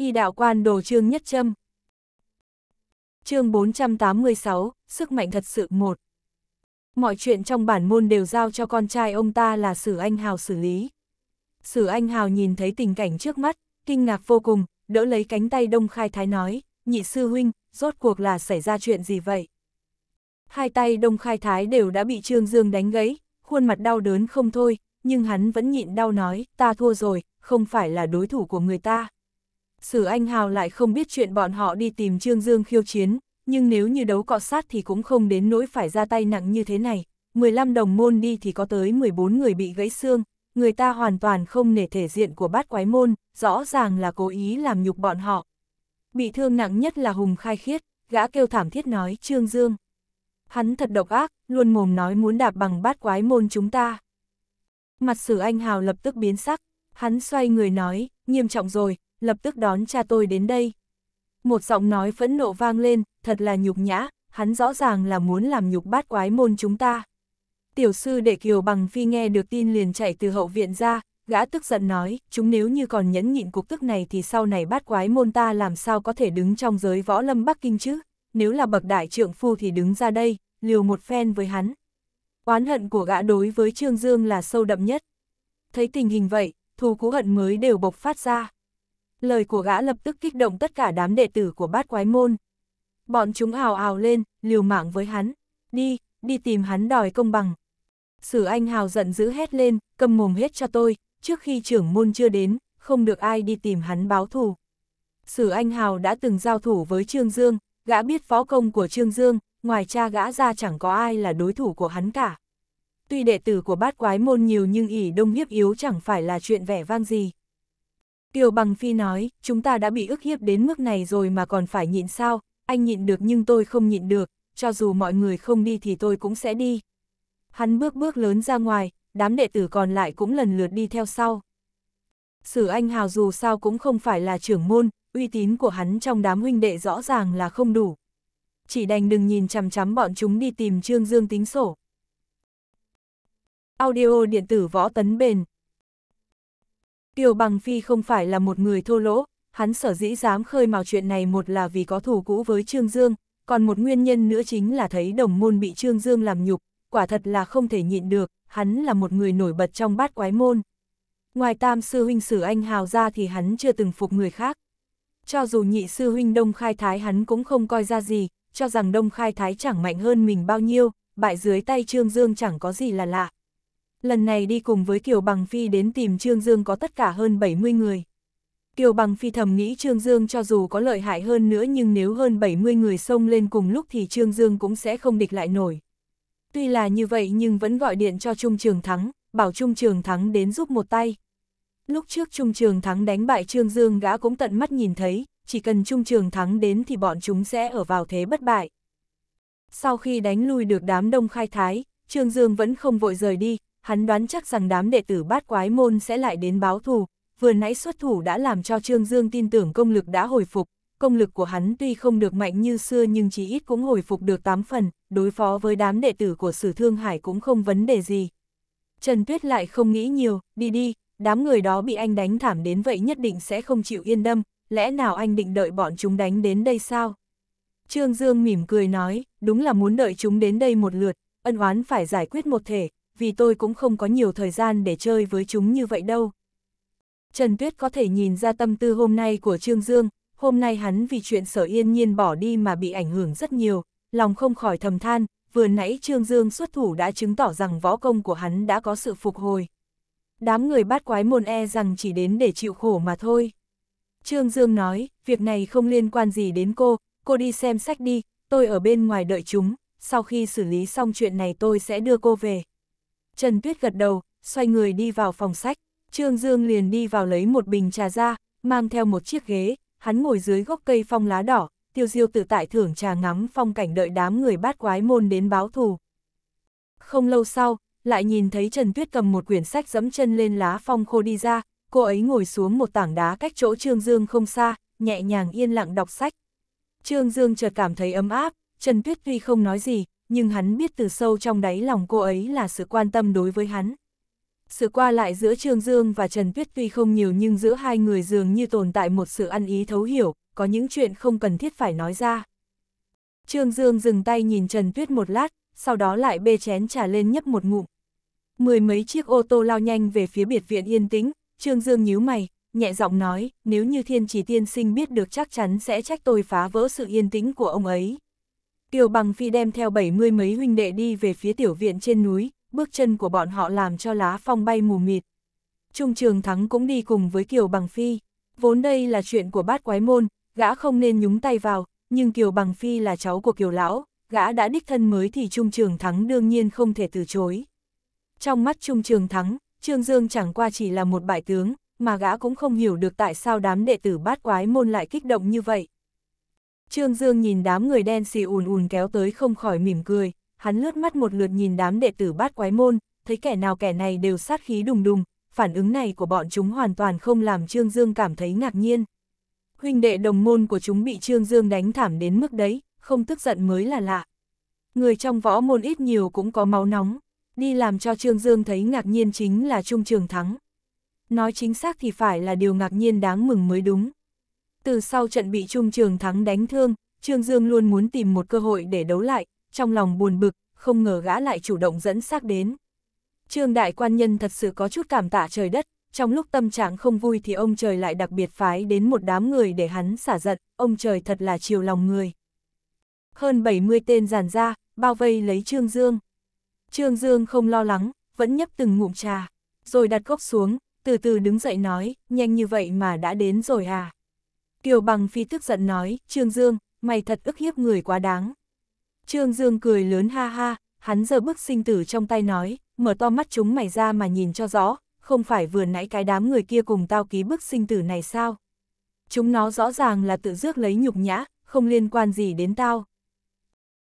y đạo quan đồ trương nhất châm. chương 486, sức mạnh thật sự một. Mọi chuyện trong bản môn đều giao cho con trai ông ta là Sử Anh Hào xử lý. Sử Anh Hào nhìn thấy tình cảnh trước mắt, kinh ngạc vô cùng, đỡ lấy cánh tay Đông Khai Thái nói, nhị sư huynh, rốt cuộc là xảy ra chuyện gì vậy? Hai tay Đông Khai Thái đều đã bị Trương Dương đánh gãy, khuôn mặt đau đớn không thôi, nhưng hắn vẫn nhịn đau nói, ta thua rồi, không phải là đối thủ của người ta. Sử Anh Hào lại không biết chuyện bọn họ đi tìm Trương Dương khiêu chiến, nhưng nếu như đấu cọ sát thì cũng không đến nỗi phải ra tay nặng như thế này. 15 đồng môn đi thì có tới 14 người bị gãy xương, người ta hoàn toàn không nể thể diện của bát quái môn, rõ ràng là cố ý làm nhục bọn họ. Bị thương nặng nhất là Hùng Khai Khiết, gã kêu thảm thiết nói Trương Dương. Hắn thật độc ác, luôn mồm nói muốn đạp bằng bát quái môn chúng ta. Mặt sử anh hào lập tức biến sắc, hắn xoay người nói, nghiêm trọng rồi, lập tức đón cha tôi đến đây. Một giọng nói phẫn nộ vang lên, thật là nhục nhã, hắn rõ ràng là muốn làm nhục bát quái môn chúng ta. Tiểu sư đệ Kiều Bằng Phi nghe được tin liền chạy từ hậu viện ra, gã tức giận nói, chúng nếu như còn nhẫn nhịn cục tức này thì sau này bát quái môn ta làm sao có thể đứng trong giới võ lâm Bắc Kinh chứ, nếu là bậc đại trượng phu thì đứng ra đây, liều một phen với hắn. Oán hận của gã đối với Trương Dương là sâu đậm nhất. Thấy tình hình vậy, thù cú hận mới đều bộc phát ra lời của gã lập tức kích động tất cả đám đệ tử của bát quái môn. Bọn chúng hào ào lên, liều mạng với hắn, đi, đi tìm hắn đòi công bằng. Sử anh hào giận dữ hét lên, cầm mồm hết cho tôi, trước khi trưởng môn chưa đến, không được ai đi tìm hắn báo thù. Sử anh hào đã từng giao thủ với Trương Dương, gã biết võ công của Trương Dương, ngoài cha gã ra chẳng có ai là đối thủ của hắn cả. Tuy đệ tử của bát quái môn nhiều nhưng ỉ đông hiếp yếu chẳng phải là chuyện vẻ vang gì. Tiểu Bằng Phi nói, chúng ta đã bị ức hiếp đến mức này rồi mà còn phải nhịn sao, anh nhịn được nhưng tôi không nhịn được, cho dù mọi người không đi thì tôi cũng sẽ đi. Hắn bước bước lớn ra ngoài, đám đệ tử còn lại cũng lần lượt đi theo sau. Sử Anh Hào dù sao cũng không phải là trưởng môn, uy tín của hắn trong đám huynh đệ rõ ràng là không đủ. Chỉ đành đừng nhìn chằm chằm bọn chúng đi tìm Trương Dương tính sổ. Audio điện tử võ tấn bền Tiêu Bằng Phi không phải là một người thô lỗ, hắn sở dĩ dám khơi mào chuyện này một là vì có thù cũ với Trương Dương, còn một nguyên nhân nữa chính là thấy đồng môn bị Trương Dương làm nhục, quả thật là không thể nhịn được, hắn là một người nổi bật trong bát quái môn. Ngoài tam sư huynh sử anh hào ra thì hắn chưa từng phục người khác. Cho dù nhị sư huynh đông khai thái hắn cũng không coi ra gì, cho rằng đông khai thái chẳng mạnh hơn mình bao nhiêu, bại dưới tay Trương Dương chẳng có gì là lạ lần này đi cùng với Kiều Bằng Phi đến tìm Trương Dương có tất cả hơn 70 người. Kiều Bằng Phi thầm nghĩ Trương Dương cho dù có lợi hại hơn nữa nhưng nếu hơn 70 người xông lên cùng lúc thì Trương Dương cũng sẽ không địch lại nổi. Tuy là như vậy nhưng vẫn gọi điện cho Trung Trường Thắng, bảo Trung Trường Thắng đến giúp một tay. Lúc trước Trung Trường Thắng đánh bại Trương Dương gã cũng tận mắt nhìn thấy, chỉ cần Trung Trường Thắng đến thì bọn chúng sẽ ở vào thế bất bại. Sau khi đánh lui được đám đông khai thái, Trương Dương vẫn không vội rời đi, hắn đoán chắc rằng đám đệ tử bát quái môn sẽ lại đến báo thù, vừa nãy xuất thủ đã làm cho Trương Dương tin tưởng công lực đã hồi phục, công lực của hắn tuy không được mạnh như xưa nhưng chỉ ít cũng hồi phục được 8 phần, đối phó với đám đệ tử của Sử Thương Hải cũng không vấn đề gì. Trần Tuyết lại không nghĩ nhiều, đi đi, đám người đó bị anh đánh thảm đến vậy nhất định sẽ không chịu yên đâm, lẽ nào anh định đợi bọn chúng đánh đến đây sao? Trương Dương mỉm cười nói, đúng là muốn đợi chúng đến đây một lượt, ân oán phải giải quyết một thể, vì tôi cũng không có nhiều thời gian để chơi với chúng như vậy đâu. Trần Tuyết có thể nhìn ra tâm tư hôm nay của Trương Dương, hôm nay hắn vì chuyện sở yên nhiên bỏ đi mà bị ảnh hưởng rất nhiều, lòng không khỏi thầm than, vừa nãy Trương Dương xuất thủ đã chứng tỏ rằng võ công của hắn đã có sự phục hồi. Đám người bát quái môn e rằng chỉ đến để chịu khổ mà thôi. Trương Dương nói, việc này không liên quan gì đến cô, cô đi xem sách đi, tôi ở bên ngoài đợi chúng, sau khi xử lý xong chuyện này tôi sẽ đưa cô về. Trần Tuyết gật đầu, xoay người đi vào phòng sách, Trương Dương liền đi vào lấy một bình trà ra, mang theo một chiếc ghế, hắn ngồi dưới gốc cây phong lá đỏ, tiêu diêu tự tại thưởng trà ngắm phong cảnh đợi đám người bát quái môn đến báo thù. Không lâu sau, lại nhìn thấy Trần Tuyết cầm một quyển sách dẫm chân lên lá phong khô đi ra, cô ấy ngồi xuống một tảng đá cách chỗ Trương Dương không xa, nhẹ nhàng yên lặng đọc sách. Trương Dương chợt cảm thấy ấm áp, Trần Tuyết tuy không nói gì, nhưng hắn biết từ sâu trong đáy lòng cô ấy là sự quan tâm đối với hắn. Sự qua lại giữa Trương Dương và Trần Tuyết tuy không nhiều nhưng giữa hai người dường như tồn tại một sự ăn ý thấu hiểu, có những chuyện không cần thiết phải nói ra. Trương Dương dừng tay nhìn Trần Tuyết một lát, sau đó lại bê chén trà lên nhấp một ngụm. Mười mấy chiếc ô tô lao nhanh về phía biệt viện yên tĩnh, Trương Dương nhíu mày, nhẹ giọng nói, nếu như thiên chỉ tiên sinh biết được chắc chắn sẽ trách tôi phá vỡ sự yên tĩnh của ông ấy. Kiều bằng phi đem theo bảy mươi mấy huynh đệ đi về phía tiểu viện trên núi, bước chân của bọn họ làm cho lá phong bay mù mịt. Trung trường thắng cũng đi cùng với Kiều bằng phi. Vốn đây là chuyện của bát quái môn, gã không nên nhúng tay vào, nhưng Kiều bằng phi là cháu của Kiều lão, gã đã đích thân mới thì Trung trường thắng đương nhiên không thể từ chối. Trong mắt Trung trường thắng, Trương Dương chẳng qua chỉ là một bại tướng, mà gã cũng không hiểu được tại sao đám đệ tử bát quái môn lại kích động như vậy. Trương Dương nhìn đám người đen xì ùn ùn kéo tới không khỏi mỉm cười, hắn lướt mắt một lượt nhìn đám đệ tử bát quái môn, thấy kẻ nào kẻ này đều sát khí đùng đùng, phản ứng này của bọn chúng hoàn toàn không làm Trương Dương cảm thấy ngạc nhiên. Huynh đệ đồng môn của chúng bị Trương Dương đánh thảm đến mức đấy, không tức giận mới là lạ. Người trong võ môn ít nhiều cũng có máu nóng, đi làm cho Trương Dương thấy ngạc nhiên chính là Trung Trường Thắng. Nói chính xác thì phải là điều ngạc nhiên đáng mừng mới đúng. Từ sau trận bị Trung Trường Thắng đánh thương, Trương Dương luôn muốn tìm một cơ hội để đấu lại, trong lòng buồn bực, không ngờ gã lại chủ động dẫn xác đến. Trương Đại Quan Nhân thật sự có chút cảm tạ trời đất, trong lúc tâm trạng không vui thì ông trời lại đặc biệt phái đến một đám người để hắn xả giận, ông trời thật là chiều lòng người. Hơn 70 tên giàn ra, bao vây lấy Trương Dương. Trương Dương không lo lắng, vẫn nhấp từng ngụm trà, rồi đặt cốc xuống, từ từ đứng dậy nói, nhanh như vậy mà đã đến rồi à. Kiều Bằng Phi tức giận nói, Trương Dương, mày thật ức hiếp người quá đáng. Trương Dương cười lớn ha ha, hắn giờ bức sinh tử trong tay nói, mở to mắt chúng mày ra mà nhìn cho rõ, không phải vừa nãy cái đám người kia cùng tao ký bức sinh tử này sao? Chúng nó rõ ràng là tự rước lấy nhục nhã, không liên quan gì đến tao.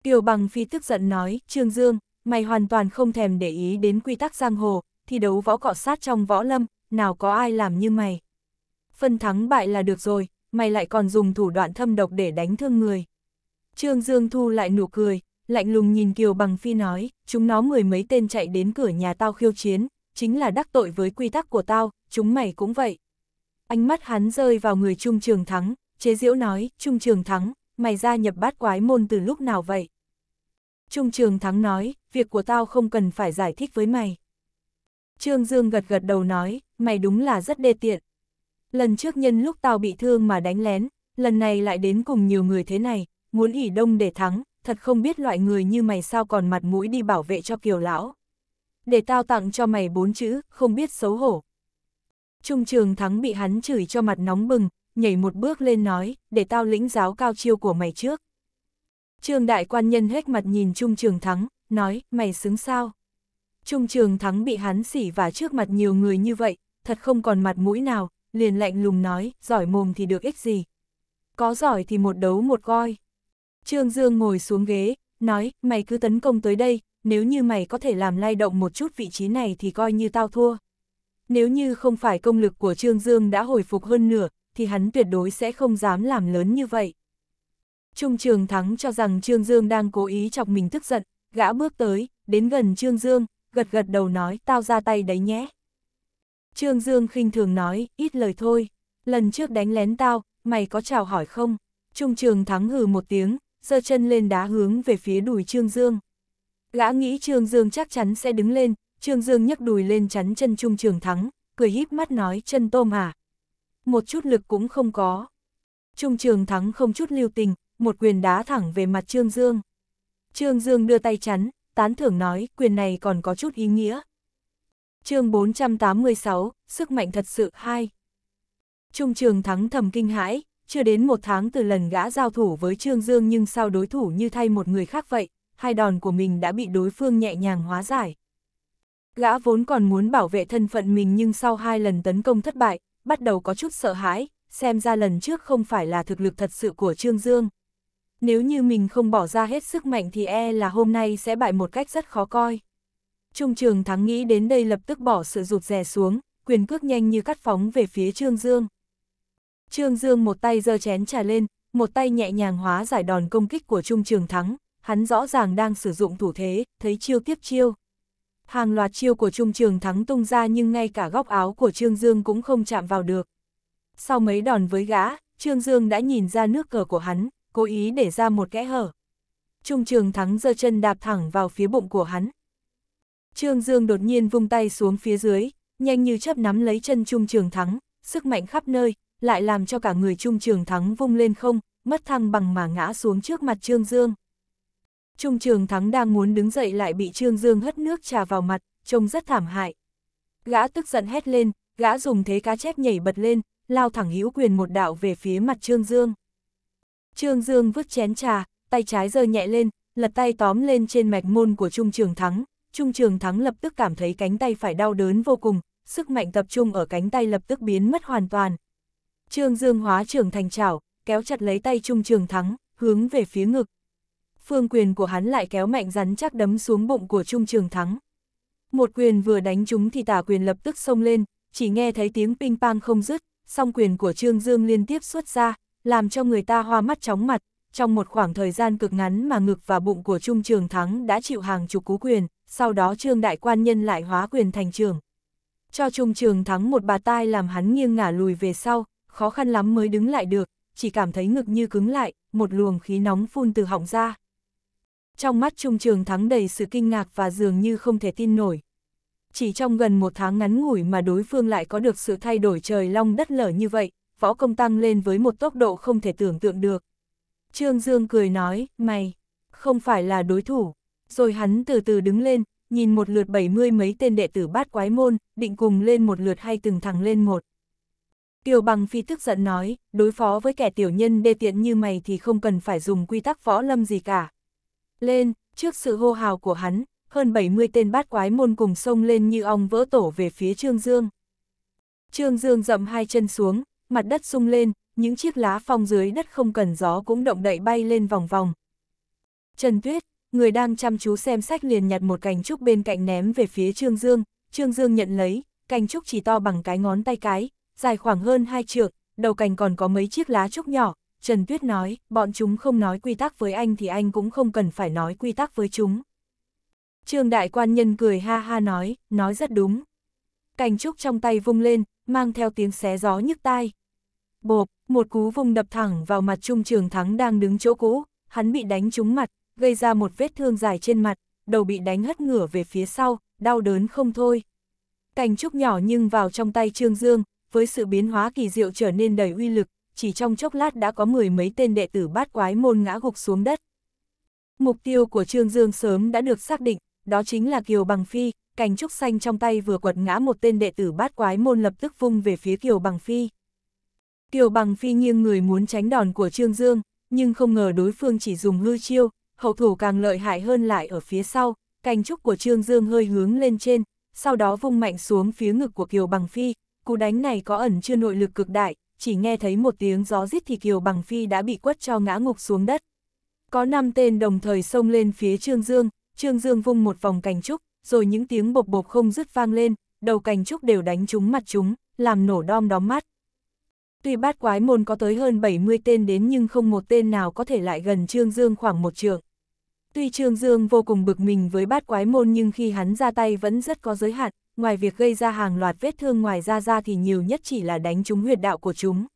Kiều Bằng Phi tức giận nói, Trương Dương, mày hoàn toàn không thèm để ý đến quy tắc giang hồ, thi đấu võ cọ sát trong võ lâm, nào có ai làm như mày. Phân thắng bại là được rồi, mày lại còn dùng thủ đoạn thâm độc để đánh thương người. Trương Dương thu lại nụ cười, lạnh lùng nhìn Kiều Bằng Phi nói, chúng nó mười mấy tên chạy đến cửa nhà tao khiêu chiến, chính là đắc tội với quy tắc của tao, chúng mày cũng vậy. Ánh mắt hắn rơi vào người Trung Trường Thắng, chế diễu nói, Trung Trường Thắng, mày gia nhập bát quái môn từ lúc nào vậy? Trung Trường Thắng nói, việc của tao không cần phải giải thích với mày. Trương Dương gật gật đầu nói, mày đúng là rất đê tiện. Lần trước nhân lúc tao bị thương mà đánh lén, lần này lại đến cùng nhiều người thế này, muốn ỉ đông để thắng, thật không biết loại người như mày sao còn mặt mũi đi bảo vệ cho kiều lão. Để tao tặng cho mày bốn chữ, không biết xấu hổ. Trung trường thắng bị hắn chửi cho mặt nóng bừng, nhảy một bước lên nói, để tao lĩnh giáo cao chiêu của mày trước. Trương đại quan nhân hết mặt nhìn Trung trường thắng, nói, mày xứng sao? Trung trường thắng bị hắn xỉ và trước mặt nhiều người như vậy, thật không còn mặt mũi nào, liền lạnh lùng nói, giỏi mồm thì được ích gì. Có giỏi thì một đấu một goi. Trương Dương ngồi xuống ghế, nói, mày cứ tấn công tới đây, nếu như mày có thể làm lay động một chút vị trí này thì coi như tao thua. Nếu như không phải công lực của Trương Dương đã hồi phục hơn nửa, thì hắn tuyệt đối sẽ không dám làm lớn như vậy. Trung trường thắng cho rằng Trương Dương đang cố ý chọc mình tức giận, gã bước tới, đến gần Trương Dương, gật gật đầu nói tao ra tay đấy nhé. Trương Dương khinh thường nói, ít lời thôi, lần trước đánh lén tao, mày có chào hỏi không? Trung trường thắng hừ một tiếng, giơ chân lên đá hướng về phía đùi Trương Dương. Gã nghĩ Trương Dương chắc chắn sẽ đứng lên, Trương Dương nhấc đùi lên chắn chân Trung trường thắng, cười híp mắt nói chân tôm à. Một chút lực cũng không có. Trung trường thắng không chút lưu tình, một quyền đá thẳng về mặt Trương Dương. Trương Dương đưa tay chắn, tán thưởng nói quyền này còn có chút ý nghĩa, chương 486, sức mạnh thật sự hai Trung trường thắng thầm kinh hãi, chưa đến một tháng từ lần gã giao thủ với Trương Dương nhưng sao đối thủ như thay một người khác vậy, hai đòn của mình đã bị đối phương nhẹ nhàng hóa giải. Gã vốn còn muốn bảo vệ thân phận mình nhưng sau hai lần tấn công thất bại, bắt đầu có chút sợ hãi, xem ra lần trước không phải là thực lực thật sự của Trương Dương. Nếu như mình không bỏ ra hết sức mạnh thì e là hôm nay sẽ bại một cách rất khó coi. Trung trường thắng nghĩ đến đây lập tức bỏ sự rụt rè xuống, quyền cước nhanh như cắt phóng về phía Trương Dương. Trương Dương một tay giơ chén trà lên, một tay nhẹ nhàng hóa giải đòn công kích của Trung trường thắng, hắn rõ ràng đang sử dụng thủ thế, thấy chiêu tiếp chiêu. Hàng loạt chiêu của Trung trường thắng tung ra nhưng ngay cả góc áo của Trương Dương cũng không chạm vào được. Sau mấy đòn với gã, Trương Dương đã nhìn ra nước cờ của hắn, cố ý để ra một kẽ hở. Trung trường thắng giơ chân đạp thẳng vào phía bụng của hắn. Trương Dương đột nhiên vung tay xuống phía dưới, nhanh như chớp nắm lấy chân Trung Trường Thắng, sức mạnh khắp nơi, lại làm cho cả người Trung Trường Thắng vung lên không, mất thăng bằng mà ngã xuống trước mặt Trương Dương. Trung Trường Thắng đang muốn đứng dậy lại bị Trương Dương hất nước trà vào mặt, trông rất thảm hại. Gã tức giận hét lên, gã dùng thế cá chép nhảy bật lên, lao thẳng hữu quyền một đạo về phía mặt Trương Dương. Trương Dương vứt chén trà, tay trái giơ nhẹ lên, lật tay tóm lên trên mạch môn của Trung Trường Thắng, Trung Trường Thắng lập tức cảm thấy cánh tay phải đau đớn vô cùng, sức mạnh tập trung ở cánh tay lập tức biến mất hoàn toàn. Trương Dương hóa trưởng thành chảo, kéo chặt lấy tay Trung Trường Thắng, hướng về phía ngực. Phương quyền của hắn lại kéo mạnh rắn chắc đấm xuống bụng của Trung Trường Thắng. Một quyền vừa đánh chúng thì tả quyền lập tức xông lên, chỉ nghe thấy tiếng ping pang không dứt, song quyền của Trương Dương liên tiếp xuất ra, làm cho người ta hoa mắt chóng mặt, trong một khoảng thời gian cực ngắn mà ngực và bụng của Trung Trường Thắng đã chịu hàng chục cú quyền, sau đó trương đại quan nhân lại hóa quyền thành trường. Cho trung trường thắng một bà tai làm hắn nghiêng ngả lùi về sau, khó khăn lắm mới đứng lại được, chỉ cảm thấy ngực như cứng lại, một luồng khí nóng phun từ họng ra. Trong mắt trung trường thắng đầy sự kinh ngạc và dường như không thể tin nổi. Chỉ trong gần một tháng ngắn ngủi mà đối phương lại có được sự thay đổi trời long đất lở như vậy, võ công tăng lên với một tốc độ không thể tưởng tượng được. Trương Dương cười nói, mày, không phải là đối thủ, rồi hắn từ từ đứng lên, nhìn một lượt bảy mươi mấy tên đệ tử bát quái môn, định cùng lên một lượt hay từng thằng lên một. Tiêu bằng phi tức giận nói, đối phó với kẻ tiểu nhân đê tiện như mày thì không cần phải dùng quy tắc võ lâm gì cả. Lên, trước sự hô hào của hắn, hơn 70 tên bát quái môn cùng sông lên như ong vỡ tổ về phía Trương Dương. Trương Dương dậm hai chân xuống, mặt đất sung lên, những chiếc lá phong dưới đất không cần gió cũng động đậy bay lên vòng vòng. Trần Tuyết, người đang chăm chú xem sách liền nhặt một cành trúc bên cạnh ném về phía Trương Dương, Trương Dương nhận lấy, cành trúc chỉ to bằng cái ngón tay cái, dài khoảng hơn hai trượng, đầu cành còn có mấy chiếc lá trúc nhỏ, Trần Tuyết nói, bọn chúng không nói quy tắc với anh thì anh cũng không cần phải nói quy tắc với chúng. Trương Đại Quan Nhân cười ha ha nói, nói rất đúng. Cành trúc trong tay vung lên, mang theo tiếng xé gió nhức tai. Bộp, một cú vung đập thẳng vào mặt Trung Trường Thắng đang đứng chỗ cũ, hắn bị đánh trúng mặt, gây ra một vết thương dài trên mặt, đầu bị đánh hất ngửa về phía sau, đau đớn không thôi. Cành trúc nhỏ nhưng vào trong tay Trương Dương, với sự biến hóa kỳ diệu trở nên đầy uy lực, chỉ trong chốc lát đã có mười mấy tên đệ tử bát quái môn ngã gục xuống đất. Mục tiêu của Trương Dương sớm đã được xác định, đó chính là Kiều Bằng Phi, cành trúc xanh trong tay vừa quật ngã một tên đệ tử bát quái môn lập tức vung về phía Kiều Bằng Phi. Kiều Bằng Phi nghiêng người muốn tránh đòn của Trương Dương, nhưng không ngờ đối phương chỉ dùng hư chiêu, hậu thủ càng lợi hại hơn lại ở phía sau, cành trúc của Trương Dương hơi hướng lên trên, sau đó vung mạnh xuống phía ngực của Kiều Bằng Phi, cú đánh này có ẩn chưa nội lực cực đại, chỉ nghe thấy một tiếng gió rít thì Kiều Bằng Phi đã bị quất cho ngã ngục xuống đất. Có năm tên đồng thời xông lên phía Trương Dương, Trương Dương vung một vòng cành trúc, rồi những tiếng bộc bộc không dứt vang lên, đầu cành trúc đều đánh trúng mặt chúng, làm nổ đom đóm mắt. Tuy bát quái môn có tới hơn 70 tên đến nhưng không một tên nào có thể lại gần Trương Dương khoảng một trường. Tuy Trương Dương vô cùng bực mình với bát quái môn nhưng khi hắn ra tay vẫn rất có giới hạn, ngoài việc gây ra hàng loạt vết thương ngoài ra ra thì nhiều nhất chỉ là đánh trúng huyệt đạo của chúng.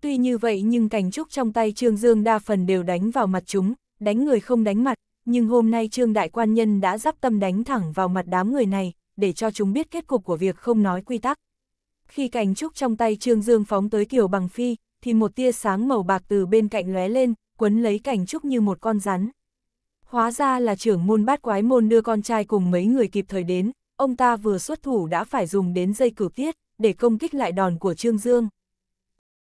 Tuy như vậy nhưng cành trúc trong tay Trương Dương đa phần đều đánh vào mặt chúng, đánh người không đánh mặt, nhưng hôm nay Trương Đại Quan Nhân đã dắp tâm đánh thẳng vào mặt đám người này, để cho chúng biết kết cục của việc không nói quy tắc. Khi cành trúc trong tay Trương Dương phóng tới kiểu Bằng Phi, thì một tia sáng màu bạc từ bên cạnh lóe lên, quấn lấy cành trúc như một con rắn. Hóa ra là trưởng môn bát quái môn đưa con trai cùng mấy người kịp thời đến, ông ta vừa xuất thủ đã phải dùng đến dây cửu tiết, để công kích lại đòn của Trương Dương.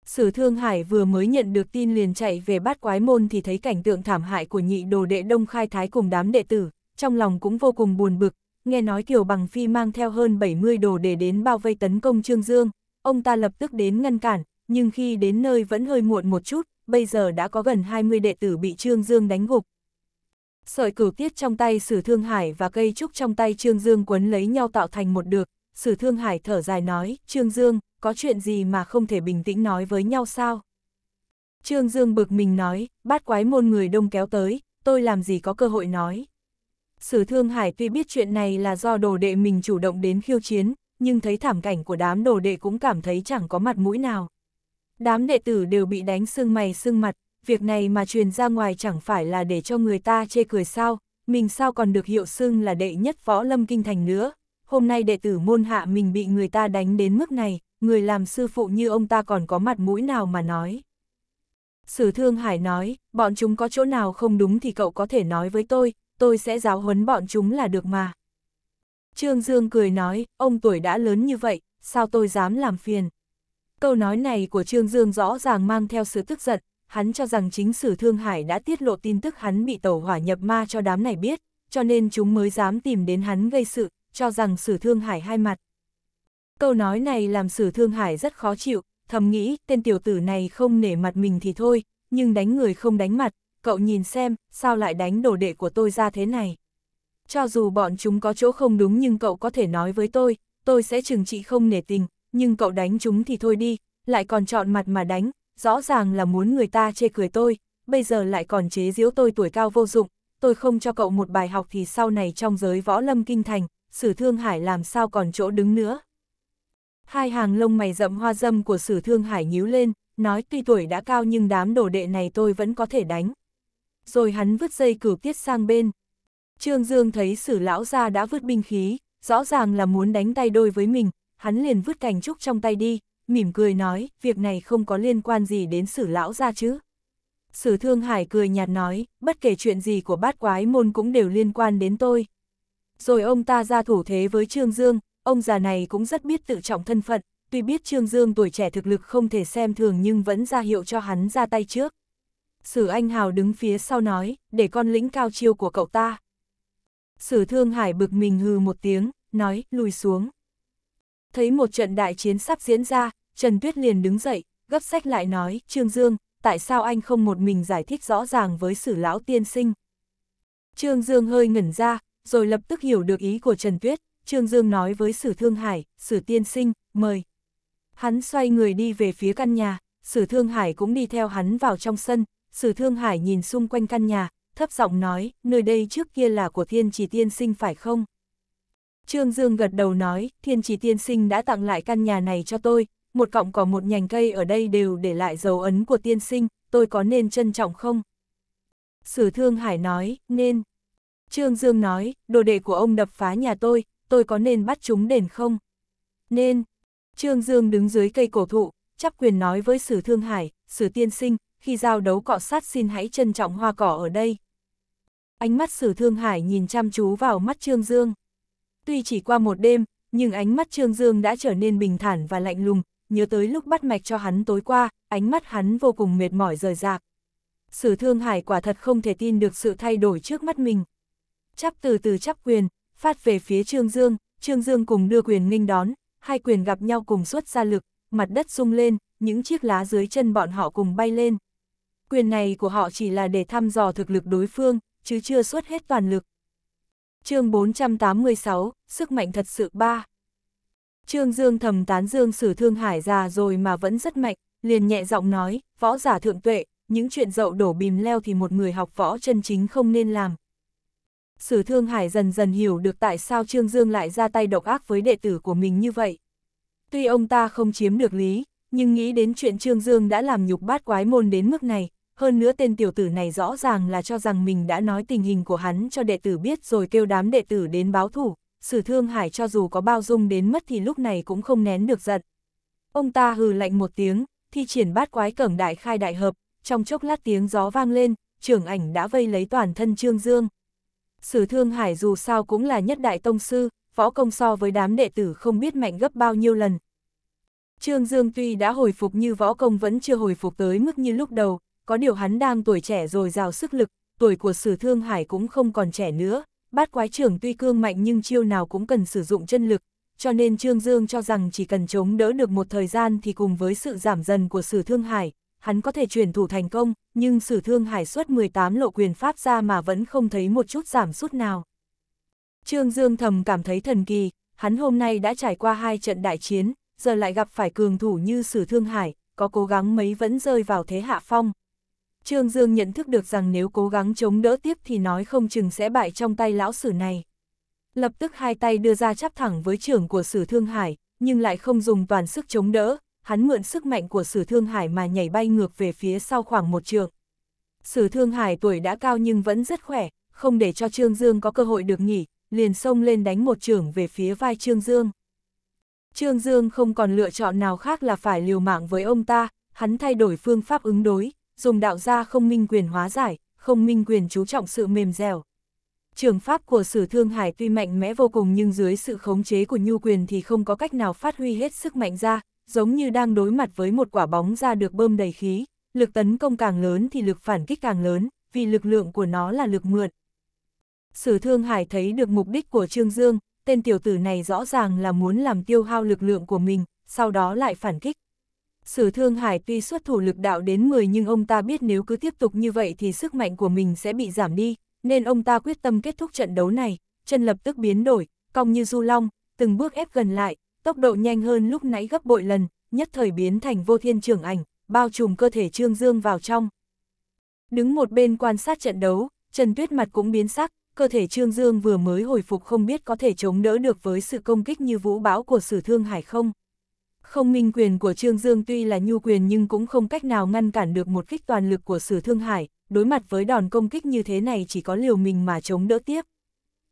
Sử Thương Hải vừa mới nhận được tin liền chạy về bát quái môn thì thấy cảnh tượng thảm hại của nhị đồ đệ Đông Khai Thái cùng đám đệ tử, trong lòng cũng vô cùng buồn bực, nghe nói Kiều Bằng Phi mang theo hơn 70 đồ đệ đến bao vây tấn công Trương Dương, ông ta lập tức đến ngăn cản, nhưng khi đến nơi vẫn hơi muộn một chút, bây giờ đã có gần 20 đệ tử bị Trương Dương đánh gục sợi cửu tiết trong tay Sử Thương Hải và cây trúc trong tay Trương Dương quấn lấy nhau tạo thành một được, Sử Thương Hải thở dài nói, Trương Dương, có chuyện gì mà không thể bình tĩnh nói với nhau sao? Trương Dương bực mình nói, bát quái môn người đông kéo tới, tôi làm gì có cơ hội nói. Sử Thương Hải tuy biết chuyện này là do đồ đệ mình chủ động đến khiêu chiến, nhưng thấy thảm cảnh của đám đồ đệ cũng cảm thấy chẳng có mặt mũi nào. Đám đệ tử đều bị đánh sưng mày sưng mặt, việc này mà truyền ra ngoài chẳng phải là để cho người ta chê cười sao, mình sao còn được hiệu xưng là đệ nhất võ lâm kinh thành nữa. Hôm nay đệ tử môn hạ mình bị người ta đánh đến mức này, người làm sư phụ như ông ta còn có mặt mũi nào mà nói. Sử Thương Hải nói, bọn chúng có chỗ nào không đúng thì cậu có thể nói với tôi, tôi sẽ giáo huấn bọn chúng là được mà. Trương Dương cười nói, ông tuổi đã lớn như vậy, sao tôi dám làm phiền. Câu nói này của Trương Dương rõ ràng mang theo sự tức giận, hắn cho rằng chính sử Thương Hải đã tiết lộ tin tức hắn bị tẩu hỏa nhập ma cho đám này biết, cho nên chúng mới dám tìm đến hắn gây sự, cho rằng sử Thương Hải hai mặt. Câu nói này làm sử Thương Hải rất khó chịu, thầm nghĩ tên tiểu tử này không nể mặt mình thì thôi, nhưng đánh người không đánh mặt, cậu nhìn xem, sao lại đánh đồ đệ của tôi ra thế này. Cho dù bọn chúng có chỗ không đúng nhưng cậu có thể nói với tôi, tôi sẽ trừng trị không nể tình, nhưng cậu đánh chúng thì thôi đi, lại còn chọn mặt mà đánh, rõ ràng là muốn người ta chê cười tôi, bây giờ lại còn chế giễu tôi tuổi cao vô dụng, tôi không cho cậu một bài học thì sau này trong giới võ lâm kinh thành, sử thương hải làm sao còn chỗ đứng nữa. Hai hàng lông mày rậm hoa dâm của sử thương hải nhíu lên, nói tuy tuổi đã cao nhưng đám đồ đệ này tôi vẫn có thể đánh. Rồi hắn vứt dây cửu tiết sang bên. Trương Dương thấy sử lão ra đã vứt binh khí, rõ ràng là muốn đánh tay đôi với mình, hắn liền vứt cành trúc trong tay đi, mỉm cười nói, việc này không có liên quan gì đến sử lão ra chứ. Sử Thương Hải cười nhạt nói, bất kể chuyện gì của bát quái môn cũng đều liên quan đến tôi. Rồi ông ta ra thủ thế với Trương Dương, ông già này cũng rất biết tự trọng thân phận, tuy biết Trương Dương tuổi trẻ thực lực không thể xem thường nhưng vẫn ra hiệu cho hắn ra tay trước. Sử Anh Hào đứng phía sau nói, để con lĩnh cao chiêu của cậu ta. Sử Thương Hải bực mình hừ một tiếng, nói, lùi xuống. Thấy một trận đại chiến sắp diễn ra, Trần Tuyết liền đứng dậy, gấp sách lại nói, Trương Dương, tại sao anh không một mình giải thích rõ ràng với sử lão tiên sinh? Trương Dương hơi ngẩn ra, rồi lập tức hiểu được ý của Trần Tuyết, Trương Dương nói với sử Thương Hải, sử tiên sinh, mời. Hắn xoay người đi về phía căn nhà, sử Thương Hải cũng đi theo hắn vào trong sân, sử Thương Hải nhìn xung quanh căn nhà, thấp giọng nói, nơi đây trước kia là của thiên chỉ tiên sinh phải không? Trương Dương gật đầu nói, thiên trì tiên sinh đã tặng lại căn nhà này cho tôi, một cọng cỏ một nhành cây ở đây đều để lại dấu ấn của tiên sinh, tôi có nên trân trọng không? Sử Thương Hải nói, nên. Trương Dương nói, đồ đệ của ông đập phá nhà tôi, tôi có nên bắt chúng đền không? Nên. Trương Dương đứng dưới cây cổ thụ, chắp quyền nói với Sử Thương Hải, Sử Tiên Sinh, khi giao đấu cọ sát xin hãy trân trọng hoa cỏ ở đây. Ánh mắt Sử Thương Hải nhìn chăm chú vào mắt Trương Dương. Tuy chỉ qua một đêm, nhưng ánh mắt Trương Dương đã trở nên bình thản và lạnh lùng, nhớ tới lúc bắt mạch cho hắn tối qua, ánh mắt hắn vô cùng mệt mỏi rời rạc. Sử Thương Hải quả thật không thể tin được sự thay đổi trước mắt mình. Chắp từ từ chắp quyền, phát về phía Trương Dương, Trương Dương cùng đưa quyền nghênh đón, hai quyền gặp nhau cùng xuất ra lực, mặt đất sung lên, những chiếc lá dưới chân bọn họ cùng bay lên. Quyền này của họ chỉ là để thăm dò thực lực đối phương, chứ chưa xuất hết toàn lực chương 486, sức mạnh thật sự ba. Trương Dương thầm tán Dương sử thương hải già rồi mà vẫn rất mạnh, liền nhẹ giọng nói, võ giả thượng tuệ, những chuyện dậu đổ bìm leo thì một người học võ chân chính không nên làm. Sử thương hải dần dần hiểu được tại sao Trương Dương lại ra tay độc ác với đệ tử của mình như vậy. Tuy ông ta không chiếm được lý, nhưng nghĩ đến chuyện Trương Dương đã làm nhục bát quái môn đến mức này, hơn nữa tên tiểu tử này rõ ràng là cho rằng mình đã nói tình hình của hắn cho đệ tử biết rồi kêu đám đệ tử đến báo thủ, sử thương hải cho dù có bao dung đến mất thì lúc này cũng không nén được giận. Ông ta hừ lạnh một tiếng, thi triển bát quái cẩm đại khai đại hợp, trong chốc lát tiếng gió vang lên, trưởng ảnh đã vây lấy toàn thân Trương Dương. Sử thương hải dù sao cũng là nhất đại tông sư, võ công so với đám đệ tử không biết mạnh gấp bao nhiêu lần. Trương Dương tuy đã hồi phục như võ công vẫn chưa hồi phục tới mức như lúc đầu, có điều hắn đang tuổi trẻ rồi giàu sức lực, tuổi của sử thương hải cũng không còn trẻ nữa, bát quái trưởng tuy cương mạnh nhưng chiêu nào cũng cần sử dụng chân lực, cho nên Trương Dương cho rằng chỉ cần chống đỡ được một thời gian thì cùng với sự giảm dần của sử thương hải, hắn có thể chuyển thủ thành công, nhưng sử thương hải xuất 18 lộ quyền pháp ra mà vẫn không thấy một chút giảm sút nào. Trương Dương thầm cảm thấy thần kỳ, hắn hôm nay đã trải qua hai trận đại chiến, giờ lại gặp phải cường thủ như sử thương hải, có cố gắng mấy vẫn rơi vào thế hạ phong, Trương Dương nhận thức được rằng nếu cố gắng chống đỡ tiếp thì nói không chừng sẽ bại trong tay lão sử này. Lập tức hai tay đưa ra chắp thẳng với trưởng của sử Thương Hải, nhưng lại không dùng toàn sức chống đỡ, hắn mượn sức mạnh của sử Thương Hải mà nhảy bay ngược về phía sau khoảng một trường. Sử Thương Hải tuổi đã cao nhưng vẫn rất khỏe, không để cho Trương Dương có cơ hội được nghỉ, liền xông lên đánh một trưởng về phía vai Trương Dương. Trương Dương không còn lựa chọn nào khác là phải liều mạng với ông ta, hắn thay đổi phương pháp ứng đối, dùng đạo gia không minh quyền hóa giải, không minh quyền chú trọng sự mềm dẻo. Trường pháp của sử thương hải tuy mạnh mẽ vô cùng nhưng dưới sự khống chế của nhu quyền thì không có cách nào phát huy hết sức mạnh ra, giống như đang đối mặt với một quả bóng ra được bơm đầy khí, lực tấn công càng lớn thì lực phản kích càng lớn, vì lực lượng của nó là lực mượn. Sử thương hải thấy được mục đích của Trương Dương, tên tiểu tử này rõ ràng là muốn làm tiêu hao lực lượng của mình, sau đó lại phản kích. Sử Thương Hải tuy xuất thủ lực đạo đến 10 nhưng ông ta biết nếu cứ tiếp tục như vậy thì sức mạnh của mình sẽ bị giảm đi, nên ông ta quyết tâm kết thúc trận đấu này, chân lập tức biến đổi, cong như du long, từng bước ép gần lại, tốc độ nhanh hơn lúc nãy gấp bội lần, nhất thời biến thành vô thiên trưởng ảnh, bao trùm cơ thể Trương Dương vào trong. Đứng một bên quan sát trận đấu, Trần Tuyết mặt cũng biến sắc, cơ thể Trương Dương vừa mới hồi phục không biết có thể chống đỡ được với sự công kích như vũ bão của Sử Thương Hải không. Không minh quyền của Trương Dương tuy là nhu quyền nhưng cũng không cách nào ngăn cản được một kích toàn lực của Sử Thương Hải, đối mặt với đòn công kích như thế này chỉ có liều mình mà chống đỡ tiếp.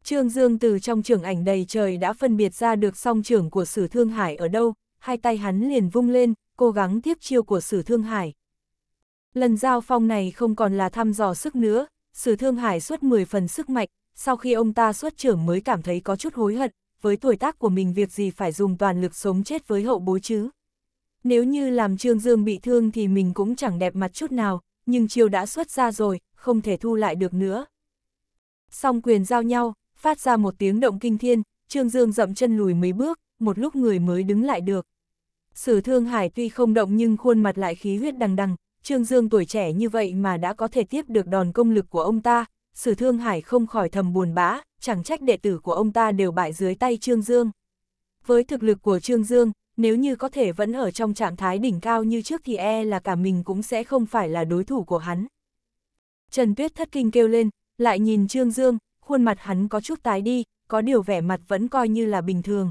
Trương Dương từ trong trường ảnh đầy trời đã phân biệt ra được song trưởng của Sử Thương Hải ở đâu, hai tay hắn liền vung lên, cố gắng tiếp chiêu của Sử Thương Hải. Lần giao phong này không còn là thăm dò sức nữa, Sử Thương Hải xuất 10 phần sức mạnh, sau khi ông ta xuất trưởng mới cảm thấy có chút hối hận, với tuổi tác của mình việc gì phải dùng toàn lực sống chết với hậu bối chứ. Nếu như làm Trương Dương bị thương thì mình cũng chẳng đẹp mặt chút nào, nhưng chiều đã xuất ra rồi, không thể thu lại được nữa. Song quyền giao nhau, phát ra một tiếng động kinh thiên, Trương Dương dậm chân lùi mấy bước, một lúc người mới đứng lại được. Sử thương hải tuy không động nhưng khuôn mặt lại khí huyết đằng đằng, Trương Dương tuổi trẻ như vậy mà đã có thể tiếp được đòn công lực của ông ta, sử thương hải không khỏi thầm buồn bã, chẳng trách đệ tử của ông ta đều bại dưới tay Trương Dương. Với thực lực của Trương Dương, nếu như có thể vẫn ở trong trạng thái đỉnh cao như trước thì e là cả mình cũng sẽ không phải là đối thủ của hắn. Trần Tuyết thất kinh kêu lên, lại nhìn Trương Dương, khuôn mặt hắn có chút tái đi, có điều vẻ mặt vẫn coi như là bình thường.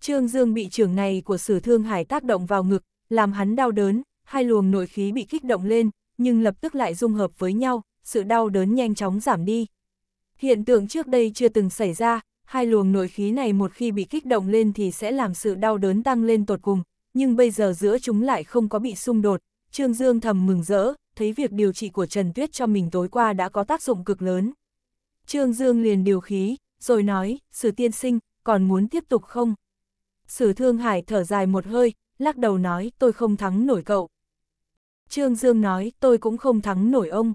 Trương Dương bị trường này của sử thương hải tác động vào ngực, làm hắn đau đớn, hai luồng nội khí bị kích động lên, nhưng lập tức lại dung hợp với nhau, sự đau đớn nhanh chóng giảm đi. Hiện tượng trước đây chưa từng xảy ra, hai luồng nội khí này một khi bị kích động lên thì sẽ làm sự đau đớn tăng lên tột cùng, nhưng bây giờ giữa chúng lại không có bị xung đột. Trương Dương thầm mừng rỡ, thấy việc điều trị của Trần Tuyết cho mình tối qua đã có tác dụng cực lớn. Trương Dương liền điều khí, rồi nói, sử tiên sinh, còn muốn tiếp tục không? Sử Thương Hải thở dài một hơi, lắc đầu nói, tôi không thắng nổi cậu. Trương Dương nói, tôi cũng không thắng nổi ông.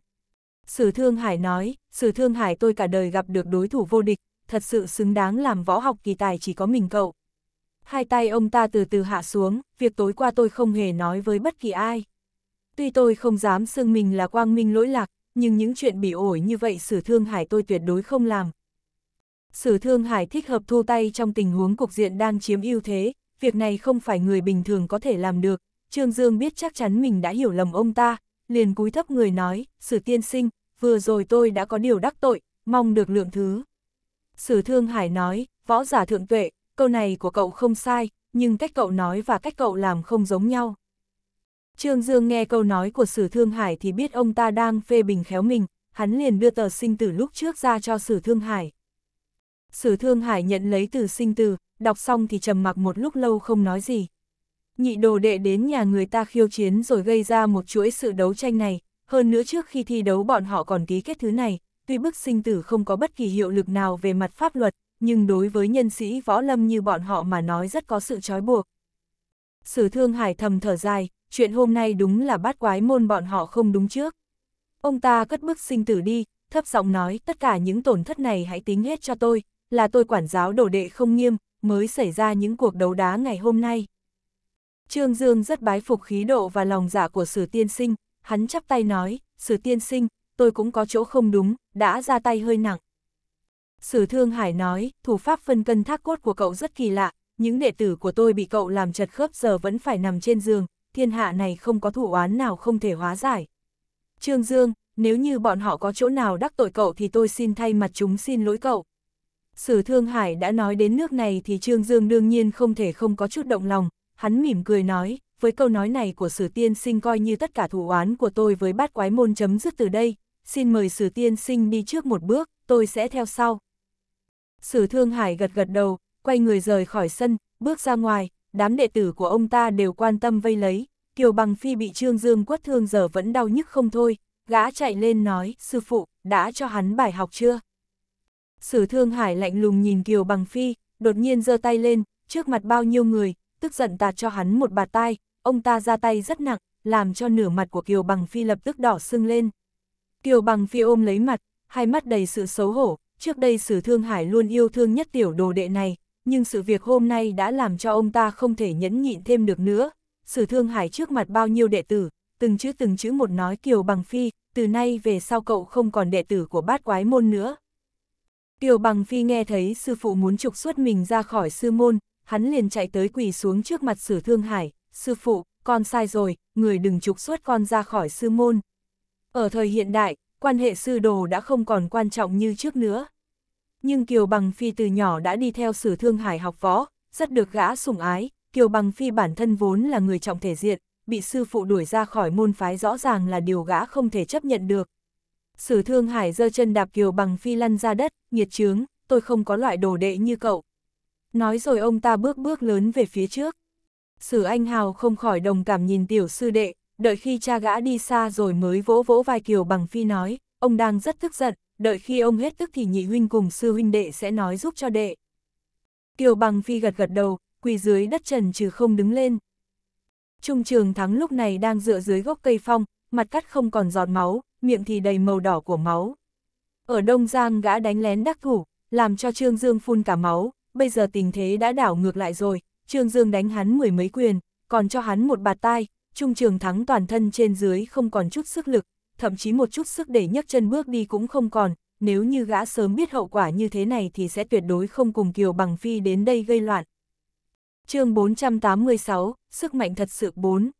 Sử Thương Hải nói, Sử Thương Hải tôi cả đời gặp được đối thủ vô địch, thật sự xứng đáng làm võ học kỳ tài chỉ có mình cậu. Hai tay ông ta từ từ hạ xuống, việc tối qua tôi không hề nói với bất kỳ ai. Tuy tôi không dám xưng mình là quang minh lỗi lạc, nhưng những chuyện bị ổi như vậy Sử Thương Hải tôi tuyệt đối không làm. Sử Thương Hải thích hợp thu tay trong tình huống cục diện đang chiếm ưu thế, việc này không phải người bình thường có thể làm được. Trương Dương biết chắc chắn mình đã hiểu lầm ông ta, liền cúi thấp người nói, Sử Tiên Sinh, vừa rồi tôi đã có điều đắc tội, mong được lượng thứ. Sử Thương Hải nói, võ giả thượng tuệ, câu này của cậu không sai, nhưng cách cậu nói và cách cậu làm không giống nhau. Trương Dương nghe câu nói của Sử Thương Hải thì biết ông ta đang phê bình khéo mình, hắn liền đưa tờ sinh tử lúc trước ra cho Sử Thương Hải. Sử Thương Hải nhận lấy từ sinh tử, đọc xong thì trầm mặc một lúc lâu không nói gì. Nhị đồ đệ đến nhà người ta khiêu chiến rồi gây ra một chuỗi sự đấu tranh này, hơn nữa trước khi thi đấu bọn họ còn ký kết thứ này, tuy bức sinh tử không có bất kỳ hiệu lực nào về mặt pháp luật, nhưng đối với nhân sĩ võ lâm như bọn họ mà nói rất có sự trói buộc. Sử thương hải thầm thở dài, chuyện hôm nay đúng là bát quái môn bọn họ không đúng trước. Ông ta cất bức sinh tử đi, thấp giọng nói tất cả những tổn thất này hãy tính hết cho tôi, là tôi quản giáo đổ đệ không nghiêm, mới xảy ra những cuộc đấu đá ngày hôm nay. Trương Dương rất bái phục khí độ và lòng dạ của sử tiên sinh, hắn chắp tay nói, sử tiên sinh, tôi cũng có chỗ không đúng, đã ra tay hơi nặng. Sử Thương Hải nói, thủ pháp phân cân thác cốt của cậu rất kỳ lạ, những đệ tử của tôi bị cậu làm chật khớp giờ vẫn phải nằm trên giường, thiên hạ này không có thủ oán nào không thể hóa giải. Trương Dương, nếu như bọn họ có chỗ nào đắc tội cậu thì tôi xin thay mặt chúng xin lỗi cậu. Sử Thương Hải đã nói đến nước này thì Trương Dương đương nhiên không thể không có chút động lòng, hắn mỉm cười nói, với câu nói này của Sử Tiên Sinh coi như tất cả thủ oán của tôi với bát quái môn chấm dứt từ đây, xin mời Sử Tiên Sinh đi trước một bước, tôi sẽ theo sau. Sử Thương Hải gật gật đầu, quay người rời khỏi sân, bước ra ngoài, đám đệ tử của ông ta đều quan tâm vây lấy, Kiều Bằng Phi bị Trương Dương quất thương giờ vẫn đau nhức không thôi, gã chạy lên nói, sư phụ, đã cho hắn bài học chưa? Sử Thương Hải lạnh lùng nhìn Kiều Bằng Phi, đột nhiên giơ tay lên, trước mặt bao nhiêu người, tức giận tạt cho hắn một bạt tai, ông ta ra tay rất nặng, làm cho nửa mặt của Kiều Bằng Phi lập tức đỏ sưng lên. Kiều Bằng Phi ôm lấy mặt, hai mắt đầy sự xấu hổ, trước đây Sử Thương Hải luôn yêu thương nhất tiểu đồ đệ này, nhưng sự việc hôm nay đã làm cho ông ta không thể nhẫn nhịn thêm được nữa. Sử Thương Hải trước mặt bao nhiêu đệ tử, từng chữ từng chữ một nói Kiều Bằng Phi, từ nay về sau cậu không còn đệ tử của bát quái môn nữa. Kiều Bằng Phi nghe thấy sư phụ muốn trục xuất mình ra khỏi sư môn, hắn liền chạy tới quỳ xuống trước mặt Sử Thương Hải, sư phụ, con sai rồi, người đừng trục xuất con ra khỏi sư môn. Ở thời hiện đại, quan hệ sư đồ đã không còn quan trọng như trước nữa. Nhưng Kiều Bằng Phi từ nhỏ đã đi theo sử thương hải học võ, rất được gã sủng ái, Kiều Bằng Phi bản thân vốn là người trọng thể diện, bị sư phụ đuổi ra khỏi môn phái rõ ràng là điều gã không thể chấp nhận được. Sử thương hải giơ chân đạp Kiều Bằng Phi lăn ra đất, nghiệt chướng, tôi không có loại đồ đệ như cậu. Nói rồi ông ta bước bước lớn về phía trước. Sử anh hào không khỏi đồng cảm nhìn tiểu sư đệ, đợi khi cha gã đi xa rồi mới vỗ vỗ vai Kiều Bằng Phi nói, ông đang rất tức giận, đợi khi ông hết tức thì nhị huynh cùng sư huynh đệ sẽ nói giúp cho đệ. Kiều Bằng Phi gật gật đầu, quỳ dưới đất trần trừ không đứng lên. Trung trường thắng lúc này đang dựa dưới gốc cây phong, mặt cắt không còn giọt máu, miệng thì đầy màu đỏ của máu. Ở Đông Giang gã đánh lén đắc thủ, làm cho Trương Dương phun cả máu, bây giờ tình thế đã đảo ngược lại rồi, Trương Dương đánh hắn mười mấy quyền, còn cho hắn một bạt tai, Trung Trường Thắng toàn thân trên dưới không còn chút sức lực, thậm chí một chút sức để nhấc chân bước đi cũng không còn, nếu như gã sớm biết hậu quả như thế này thì sẽ tuyệt đối không cùng Kiều Bằng Phi đến đây gây loạn. chương 486, Sức mạnh thật sự 4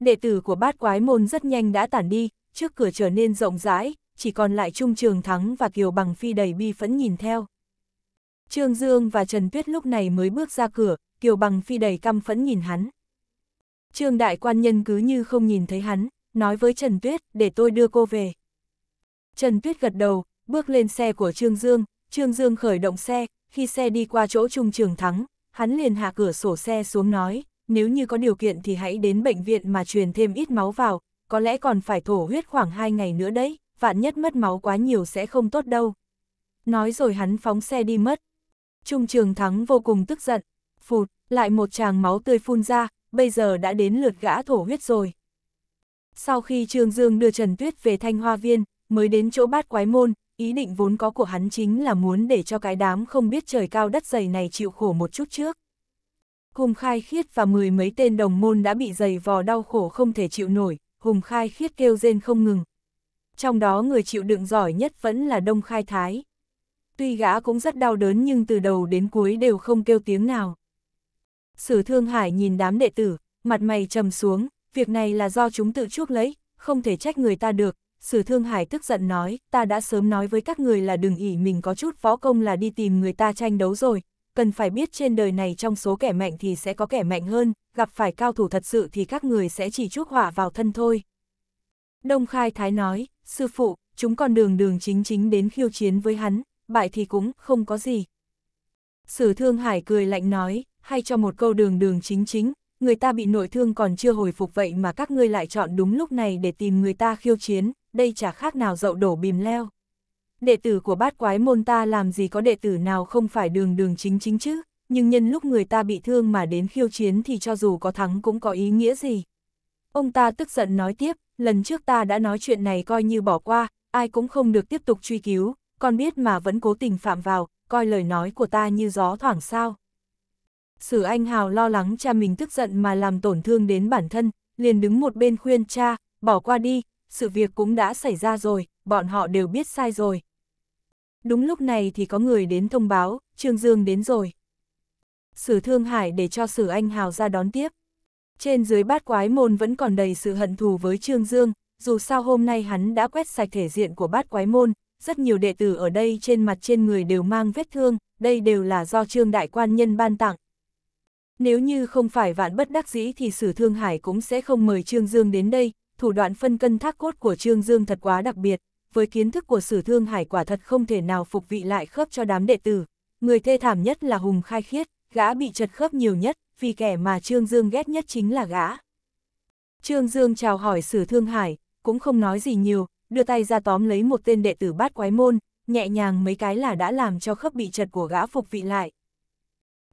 Đệ tử của bát quái môn rất nhanh đã tản đi, trước cửa trở nên rộng rãi, chỉ còn lại Trung Trường Thắng và Kiều Bằng Phi đầy bi phẫn nhìn theo. Trương Dương và Trần Tuyết lúc này mới bước ra cửa, Kiều Bằng Phi đầy căm phẫn nhìn hắn. Trương Đại Quan Nhân cứ như không nhìn thấy hắn, nói với Trần Tuyết, để tôi đưa cô về. Trần Tuyết gật đầu, bước lên xe của Trương Dương, Trương Dương khởi động xe, khi xe đi qua chỗ Trung Trường Thắng, hắn liền hạ cửa sổ xe xuống nói, nếu như có điều kiện thì hãy đến bệnh viện mà truyền thêm ít máu vào, có lẽ còn phải thổ huyết khoảng 2 ngày nữa đấy, vạn nhất mất máu quá nhiều sẽ không tốt đâu. Nói rồi hắn phóng xe đi mất, Trung Trường Thắng vô cùng tức giận, phụt, lại một tràng máu tươi phun ra, bây giờ đã đến lượt gã thổ huyết rồi. Sau khi Trương Dương đưa Trần Tuyết về Thanh Hoa Viên, mới đến chỗ bát quái môn, ý định vốn có của hắn chính là muốn để cho cái đám không biết trời cao đất dày này chịu khổ một chút trước. Hùng Khai Khiết và mười mấy tên đồng môn đã bị dày vò đau khổ không thể chịu nổi, Hùng Khai Khiết kêu rên không ngừng. Trong đó người chịu đựng giỏi nhất vẫn là Đông Khai Thái. Tuy gã cũng rất đau đớn nhưng từ đầu đến cuối đều không kêu tiếng nào. Sử Thương Hải nhìn đám đệ tử, mặt mày trầm xuống, việc này là do chúng tự chuốc lấy, không thể trách người ta được. Sử Thương Hải tức giận nói, ta đã sớm nói với các người là đừng ỉ mình có chút võ công là đi tìm người ta tranh đấu rồi, cần phải biết trên đời này trong số kẻ mạnh thì sẽ có kẻ mạnh hơn, gặp phải cao thủ thật sự thì các người sẽ chỉ chuốc họa vào thân thôi. Đông Khai Thái nói, sư phụ, chúng còn đường đường chính chính đến khiêu chiến với hắn, bại thì cũng không có gì. Sử Thương Hải cười lạnh nói, hay cho một câu đường đường chính chính, người ta bị nội thương còn chưa hồi phục vậy mà các ngươi lại chọn đúng lúc này để tìm người ta khiêu chiến, đây chả khác nào dậu đổ bìm leo. Đệ tử của bát quái môn ta làm gì có đệ tử nào không phải đường đường chính chính chứ, nhưng nhân lúc người ta bị thương mà đến khiêu chiến thì cho dù có thắng cũng có ý nghĩa gì. Ông ta tức giận nói tiếp, lần trước ta đã nói chuyện này coi như bỏ qua, ai cũng không được tiếp tục truy cứu, con biết mà vẫn cố tình phạm vào, coi lời nói của ta như gió thoảng sao. Sử Anh Hào lo lắng cha mình tức giận mà làm tổn thương đến bản thân, liền đứng một bên khuyên cha, bỏ qua đi, sự việc cũng đã xảy ra rồi, bọn họ đều biết sai rồi. Đúng lúc này thì có người đến thông báo, Trương Dương đến rồi. Sử Thương Hải để cho Sử Anh Hào ra đón tiếp. Trên dưới bát quái môn vẫn còn đầy sự hận thù với Trương Dương, dù sao hôm nay hắn đã quét sạch thể diện của bát quái môn, rất nhiều đệ tử ở đây trên mặt trên người đều mang vết thương, đây đều là do trương đại quan nhân ban tặng. Nếu như không phải vạn bất đắc dĩ thì Sử Thương Hải cũng sẽ không mời Trương Dương đến đây, thủ đoạn phân cân thác cốt của Trương Dương thật quá đặc biệt, với kiến thức của Sử Thương Hải quả thật không thể nào phục vị lại khớp cho đám đệ tử. Người thê thảm nhất là Hùng Khai Khiết, gã bị chật khớp nhiều nhất, vì kẻ mà Trương Dương ghét nhất chính là gã. Trương Dương chào hỏi Sử Thương Hải, cũng không nói gì nhiều, đưa tay ra tóm lấy một tên đệ tử bát quái môn, nhẹ nhàng mấy cái là đã làm cho khớp bị chật của gã phục vị lại.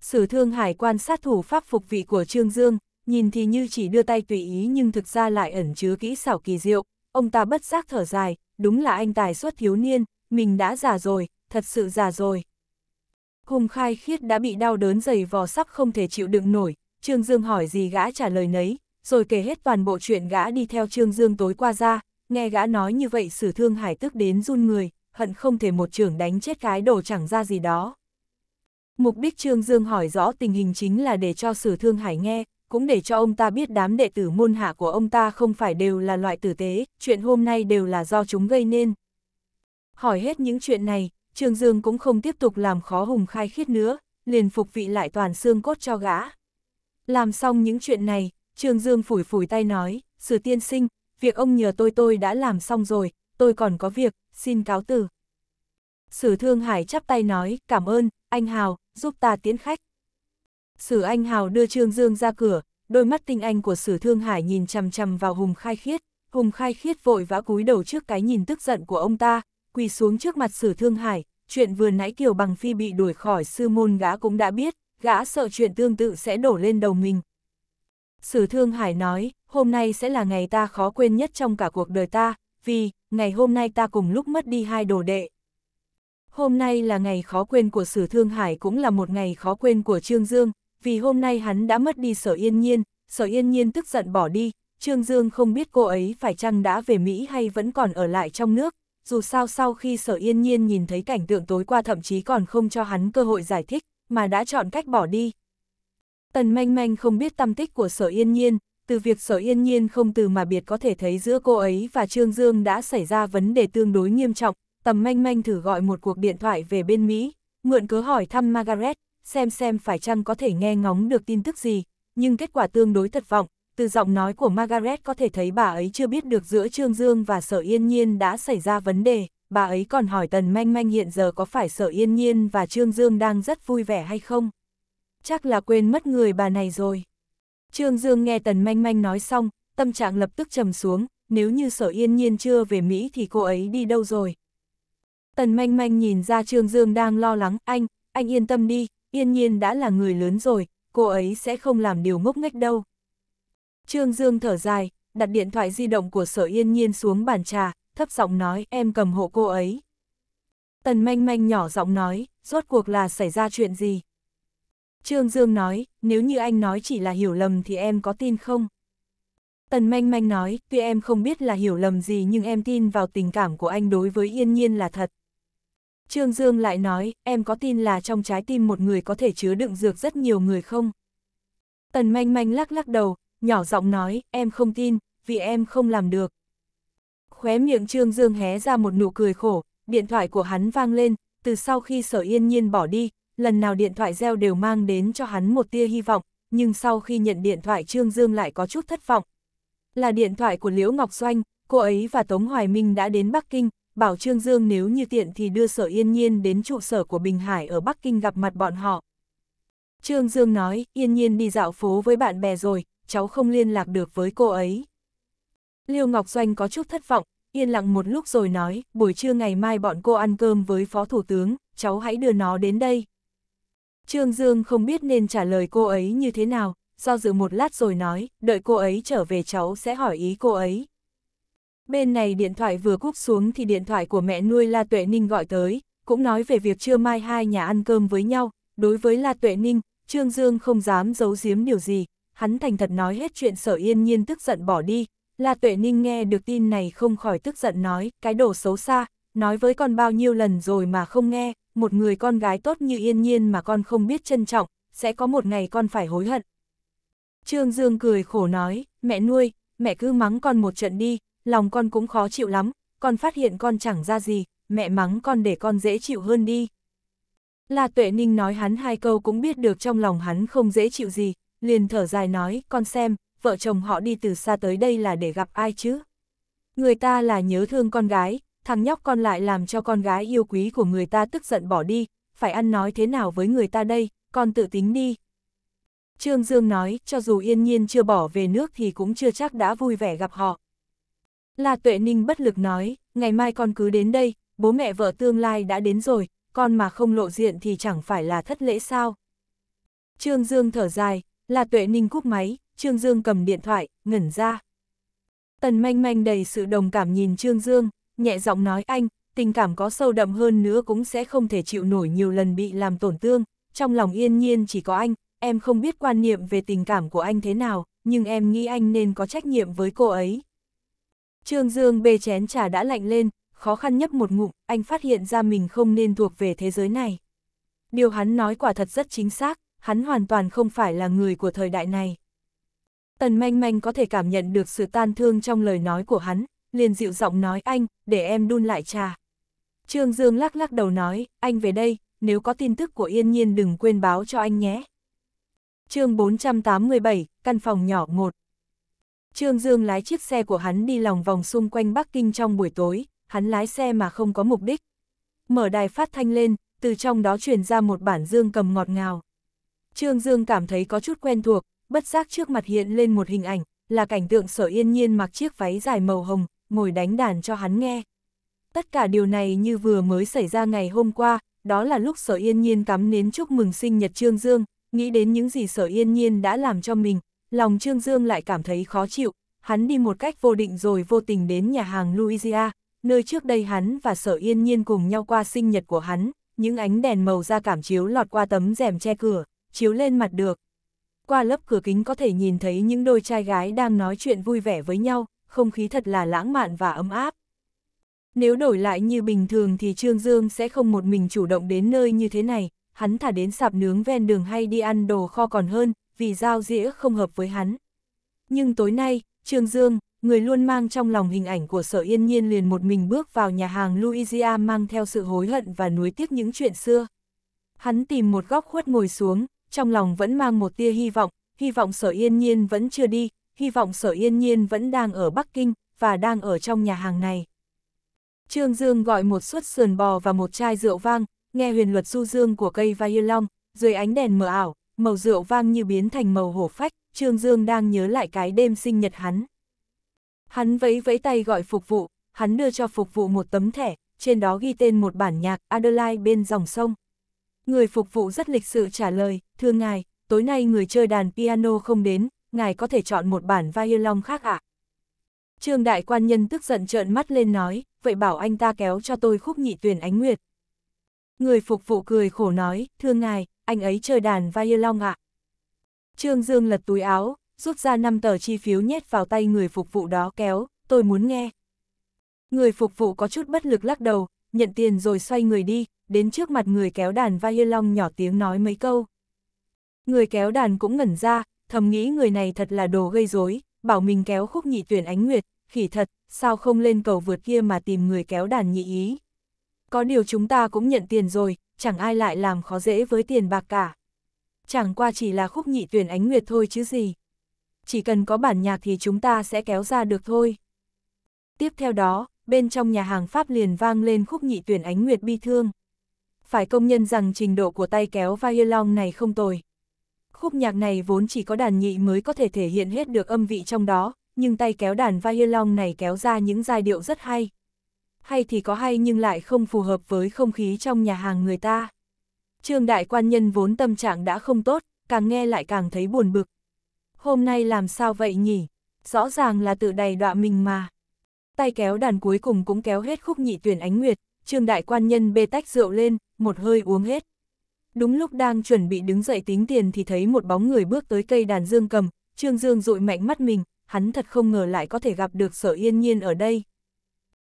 Sử thương hải quan sát thủ pháp phục vị của Trương Dương, nhìn thì như chỉ đưa tay tùy ý nhưng thực ra lại ẩn chứa kỹ xảo kỳ diệu, ông ta bất giác thở dài, đúng là anh tài xuất thiếu niên, mình đã già rồi, thật sự già rồi. Hùng khai khiết đã bị đau đớn dày vò sắp không thể chịu đựng nổi, Trương Dương hỏi gì gã trả lời nấy, rồi kể hết toàn bộ chuyện gã đi theo Trương Dương tối qua ra, nghe gã nói như vậy sử thương hải tức đến run người, hận không thể một trưởng đánh chết cái đồ chẳng ra gì đó. Mục đích Trương Dương hỏi rõ tình hình chính là để cho sử thương hải nghe, cũng để cho ông ta biết đám đệ tử môn hạ của ông ta không phải đều là loại tử tế, chuyện hôm nay đều là do chúng gây nên. Hỏi hết những chuyện này, Trương Dương cũng không tiếp tục làm khó Hùng khai khiết nữa, liền phục vị lại toàn xương cốt cho gã. Làm xong những chuyện này, Trương Dương phủi phủi tay nói, sử tiên sinh, việc ông nhờ tôi tôi đã làm xong rồi, tôi còn có việc, xin cáo từ. Sử Thương Hải chắp tay nói, cảm ơn, anh Hào, giúp ta tiến khách. Sử Anh Hào đưa Trương Dương ra cửa, đôi mắt tinh anh của Sử Thương Hải nhìn chằm chằm vào Hùng Khai Khiết, Hùng Khai Khiết vội vã cúi đầu trước cái nhìn tức giận của ông ta, quỳ xuống trước mặt Sử Thương Hải, chuyện vừa nãy Kiều Bằng Phi bị đuổi khỏi sư môn gã cũng đã biết, gã sợ chuyện tương tự sẽ đổ lên đầu mình. Sử Thương Hải nói, hôm nay sẽ là ngày ta khó quên nhất trong cả cuộc đời ta, vì, ngày hôm nay ta cùng lúc mất đi hai đồ đệ. Hôm nay là ngày khó quên của Sử Thương Hải cũng là một ngày khó quên của Trương Dương, vì hôm nay hắn đã mất đi Sở Yên Nhiên, Sở Yên Nhiên tức giận bỏ đi, Trương Dương không biết cô ấy phải chăng đã về Mỹ hay vẫn còn ở lại trong nước, dù sao sau khi Sở Yên Nhiên nhìn thấy cảnh tượng tối qua thậm chí còn không cho hắn cơ hội giải thích, mà đã chọn cách bỏ đi. Tần Manh Manh không biết tâm tích của Sở Yên Nhiên, từ việc sở yên nhiên không từ mà biệt có thể thấy giữa cô ấy và Trương Dương đã xảy ra vấn đề tương đối nghiêm trọng, tầm manh manh thử gọi một cuộc điện thoại về bên Mỹ, mượn cớ hỏi thăm Margaret, xem xem phải chăng có thể nghe ngóng được tin tức gì, nhưng kết quả tương đối thất vọng, từ giọng nói của Margaret có thể thấy bà ấy chưa biết được giữa Trương Dương và sở yên nhiên đã xảy ra vấn đề, bà ấy còn hỏi tần manh manh hiện giờ có phải sở yên nhiên và Trương Dương đang rất vui vẻ hay không. Chắc là quên mất người bà này rồi. Trương Dương nghe Tần Manh Manh nói xong, tâm trạng lập tức trầm xuống, nếu như sở yên nhiên chưa về Mỹ thì cô ấy đi đâu rồi. Tần Manh Manh nhìn ra Trương Dương đang lo lắng, anh, anh yên tâm đi, yên nhiên đã là người lớn rồi, cô ấy sẽ không làm điều ngốc nghếch đâu. Trương Dương thở dài, đặt điện thoại di động của sở yên nhiên xuống bàn trà, thấp giọng nói em cầm hộ cô ấy. Tần Manh Manh nhỏ giọng nói, rốt cuộc là xảy ra chuyện gì? Trương Dương nói, nếu như anh nói chỉ là hiểu lầm thì em có tin không? Tần manh manh nói, tuy em không biết là hiểu lầm gì nhưng em tin vào tình cảm của anh đối với yên nhiên là thật. Trương Dương lại nói, em có tin là trong trái tim một người có thể chứa đựng dược rất nhiều người không? Tần manh manh lắc lắc đầu, nhỏ giọng nói, em không tin, vì em không làm được. Khóe miệng Trương Dương hé ra một nụ cười khổ, điện thoại của hắn vang lên, từ sau khi sở yên nhiên bỏ đi, lần nào điện thoại gieo đều mang đến cho hắn một tia hy vọng, nhưng sau khi nhận điện thoại Trương Dương lại có chút thất vọng. Là điện thoại của Liễu Ngọc Doanh, cô ấy và Tống Hoài Minh đã đến Bắc Kinh, bảo Trương Dương nếu như tiện thì đưa Sở Yên Nhiên đến trụ sở của Bình Hải ở Bắc Kinh gặp mặt bọn họ. Trương Dương nói, Yên Nhiên đi dạo phố với bạn bè rồi, cháu không liên lạc được với cô ấy. Liêu Ngọc Doanh có chút thất vọng, yên lặng một lúc rồi nói, buổi trưa ngày mai bọn cô ăn cơm với Phó Thủ tướng, cháu hãy đưa nó đến đây. Trương Dương không biết nên trả lời cô ấy như thế nào, do dự một lát rồi nói, đợi cô ấy trở về cháu sẽ hỏi ý cô ấy. Bên này điện thoại vừa cúp xuống thì điện thoại của mẹ nuôi La Tuệ Ninh gọi tới, cũng nói về việc trưa mai hai nhà ăn cơm với nhau. Đối với La Tuệ Ninh, Trương Dương không dám giấu giếm điều gì, hắn thành thật nói hết chuyện sở yên nhiên tức giận bỏ đi. La Tuệ Ninh nghe được tin này không khỏi tức giận nói, cái đồ xấu xa, nói với con bao nhiêu lần rồi mà không nghe, một người con gái tốt như yên nhiên mà con không biết trân trọng, sẽ có một ngày con phải hối hận. Trương Dương cười khổ nói, mẹ nuôi, mẹ cứ mắng con một trận đi, lòng con cũng khó chịu lắm, con phát hiện con chẳng ra gì, mẹ mắng con để con dễ chịu hơn đi. La Tuệ Ninh nói hắn hai câu cũng biết được trong lòng hắn không dễ chịu gì, liền thở dài nói, con xem, vợ chồng họ đi từ xa tới đây là để gặp ai chứ? Người ta là nhớ thương con gái, thằng nhóc con lại làm cho con gái yêu quý của người ta tức giận bỏ đi, phải ăn nói thế nào với người ta đây, con tự tính đi. Trương Dương nói, cho dù yên nhiên chưa bỏ về nước thì cũng chưa chắc đã vui vẻ gặp họ. La Tuệ Ninh bất lực nói, ngày mai con cứ đến đây, bố mẹ vợ tương lai đã đến rồi, con mà không lộ diện thì chẳng phải là thất lễ sao. Trương Dương thở dài, La Tuệ Ninh cúp máy, Trương Dương cầm điện thoại, ngẩn ra. Tần manh manh đầy sự đồng cảm nhìn Trương Dương, nhẹ giọng nói anh, tình cảm có sâu đậm hơn nữa cũng sẽ không thể chịu nổi nhiều lần bị làm tổn thương, trong lòng yên nhiên chỉ có anh, em không biết quan niệm về tình cảm của anh thế nào, nhưng em nghĩ anh nên có trách nhiệm với cô ấy. Trương Dương bê chén trà đã lạnh lên, khó khăn nhấp một ngụm, anh phát hiện ra mình không nên thuộc về thế giới này. Điều hắn nói quả thật rất chính xác, hắn hoàn toàn không phải là người của thời đại này. Tần manh manh có thể cảm nhận được sự tan thương trong lời nói của hắn, liền dịu giọng nói anh, để em đun lại trà. Trương Dương lắc lắc đầu nói, anh về đây, nếu có tin tức của Yên Nhiên đừng quên báo cho anh nhé. chương 487, căn phòng nhỏ 1 Trương Dương lái chiếc xe của hắn đi lòng vòng xung quanh Bắc Kinh trong buổi tối, hắn lái xe mà không có mục đích. Mở đài phát thanh lên, từ trong đó truyền ra một bản dương cầm ngọt ngào. Trương Dương cảm thấy có chút quen thuộc, bất giác trước mặt hiện lên một hình ảnh, là cảnh tượng sở yên nhiên mặc chiếc váy dài màu hồng, ngồi đánh đàn cho hắn nghe. Tất cả điều này như vừa mới xảy ra ngày hôm qua, đó là lúc Sở Yên Nhiên cắm nến chúc mừng sinh nhật Trương Dương, nghĩ đến những gì Sở Yên Nhiên đã làm cho mình, lòng Trương Dương lại cảm thấy khó chịu, hắn đi một cách vô định rồi vô tình đến nhà hàng Louisia, nơi trước đây hắn và Sở Yên Nhiên cùng nhau qua sinh nhật của hắn, những ánh đèn màu da cảm chiếu lọt qua tấm rèm che cửa, chiếu lên mặt được. Qua lớp cửa kính có thể nhìn thấy những đôi trai gái đang nói chuyện vui vẻ với nhau, không khí thật là lãng mạn và ấm áp. Nếu đổi lại như bình thường thì Trương Dương sẽ không một mình chủ động đến nơi như thế này, hắn thả đến sạp nướng ven đường hay đi ăn đồ kho còn hơn, vì giao dĩa không hợp với hắn. Nhưng tối nay, Trương Dương, người luôn mang trong lòng hình ảnh của sở yên nhiên liền một mình bước vào nhà hàng Louisia mang theo sự hối hận và nuối tiếc những chuyện xưa. Hắn tìm một góc khuất ngồi xuống, trong lòng vẫn mang một tia hy vọng, hy vọng sở yên nhiên vẫn chưa đi, hy vọng sở yên nhiên vẫn đang ở Bắc Kinh, và đang ở trong nhà hàng này. Trương Dương gọi một suất sườn bò và một chai rượu vang, nghe huyền luật du dương của cây vai yêu long, dưới ánh đèn mờ ảo, màu rượu vang như biến thành màu hổ phách, Trương Dương đang nhớ lại cái đêm sinh nhật hắn. Hắn vẫy vẫy tay gọi phục vụ, hắn đưa cho phục vụ một tấm thẻ, trên đó ghi tên một bản nhạc Adelaide bên dòng sông. Người phục vụ rất lịch sự trả lời, thưa ngài, tối nay người chơi đàn piano không đến, ngài có thể chọn một bản vai yêu long khác ạ. À? Trương đại quan nhân tức giận trợn mắt lên nói, vậy bảo anh ta kéo cho tôi khúc nhị tuyển ánh nguyệt. Người phục vụ cười khổ nói, thưa ngài, anh ấy chơi đàn vai yêu long ạ. À? Trương Dương lật túi áo, rút ra 5 tờ chi phiếu nhét vào tay người phục vụ đó kéo, tôi muốn nghe. Người phục vụ có chút bất lực lắc đầu, nhận tiền rồi xoay người đi, đến trước mặt người kéo đàn vai yêu long nhỏ tiếng nói mấy câu. Người kéo đàn cũng ngẩn ra, thầm nghĩ người này thật là đồ gây rối, bảo mình kéo khúc nhị tuyển ánh nguyệt, khỉ thật, sao không lên cầu vượt kia mà tìm người kéo đàn nhị ý. Có điều chúng ta cũng nhận tiền rồi, chẳng ai lại làm khó dễ với tiền bạc cả. Chẳng qua chỉ là khúc nhị tuyển ánh nguyệt thôi chứ gì. Chỉ cần có bản nhạc thì chúng ta sẽ kéo ra được thôi. Tiếp theo đó, bên trong nhà hàng Pháp liền vang lên khúc nhị tuyển ánh nguyệt bi thương. Phải công nhân rằng trình độ của tay kéo violon này không tồi. Khúc nhạc này vốn chỉ có đàn nhị mới có thể thể hiện hết được âm vị trong đó, nhưng tay kéo đàn vai này kéo ra những giai điệu rất hay. Hay thì có hay nhưng lại không phù hợp với không khí trong nhà hàng người ta. Trương đại quan nhân vốn tâm trạng đã không tốt, càng nghe lại càng thấy buồn bực. Hôm nay làm sao vậy nhỉ? Rõ ràng là tự đầy đọa mình mà. Tay kéo đàn cuối cùng cũng kéo hết khúc nhị tuyển ánh nguyệt, trương đại quan nhân bê tách rượu lên, một hơi uống hết. Đúng lúc đang chuẩn bị đứng dậy tính tiền thì thấy một bóng người bước tới cây đàn dương cầm, Trương Dương dụi mạnh mắt mình, hắn thật không ngờ lại có thể gặp được Sở Yên Nhiên ở đây.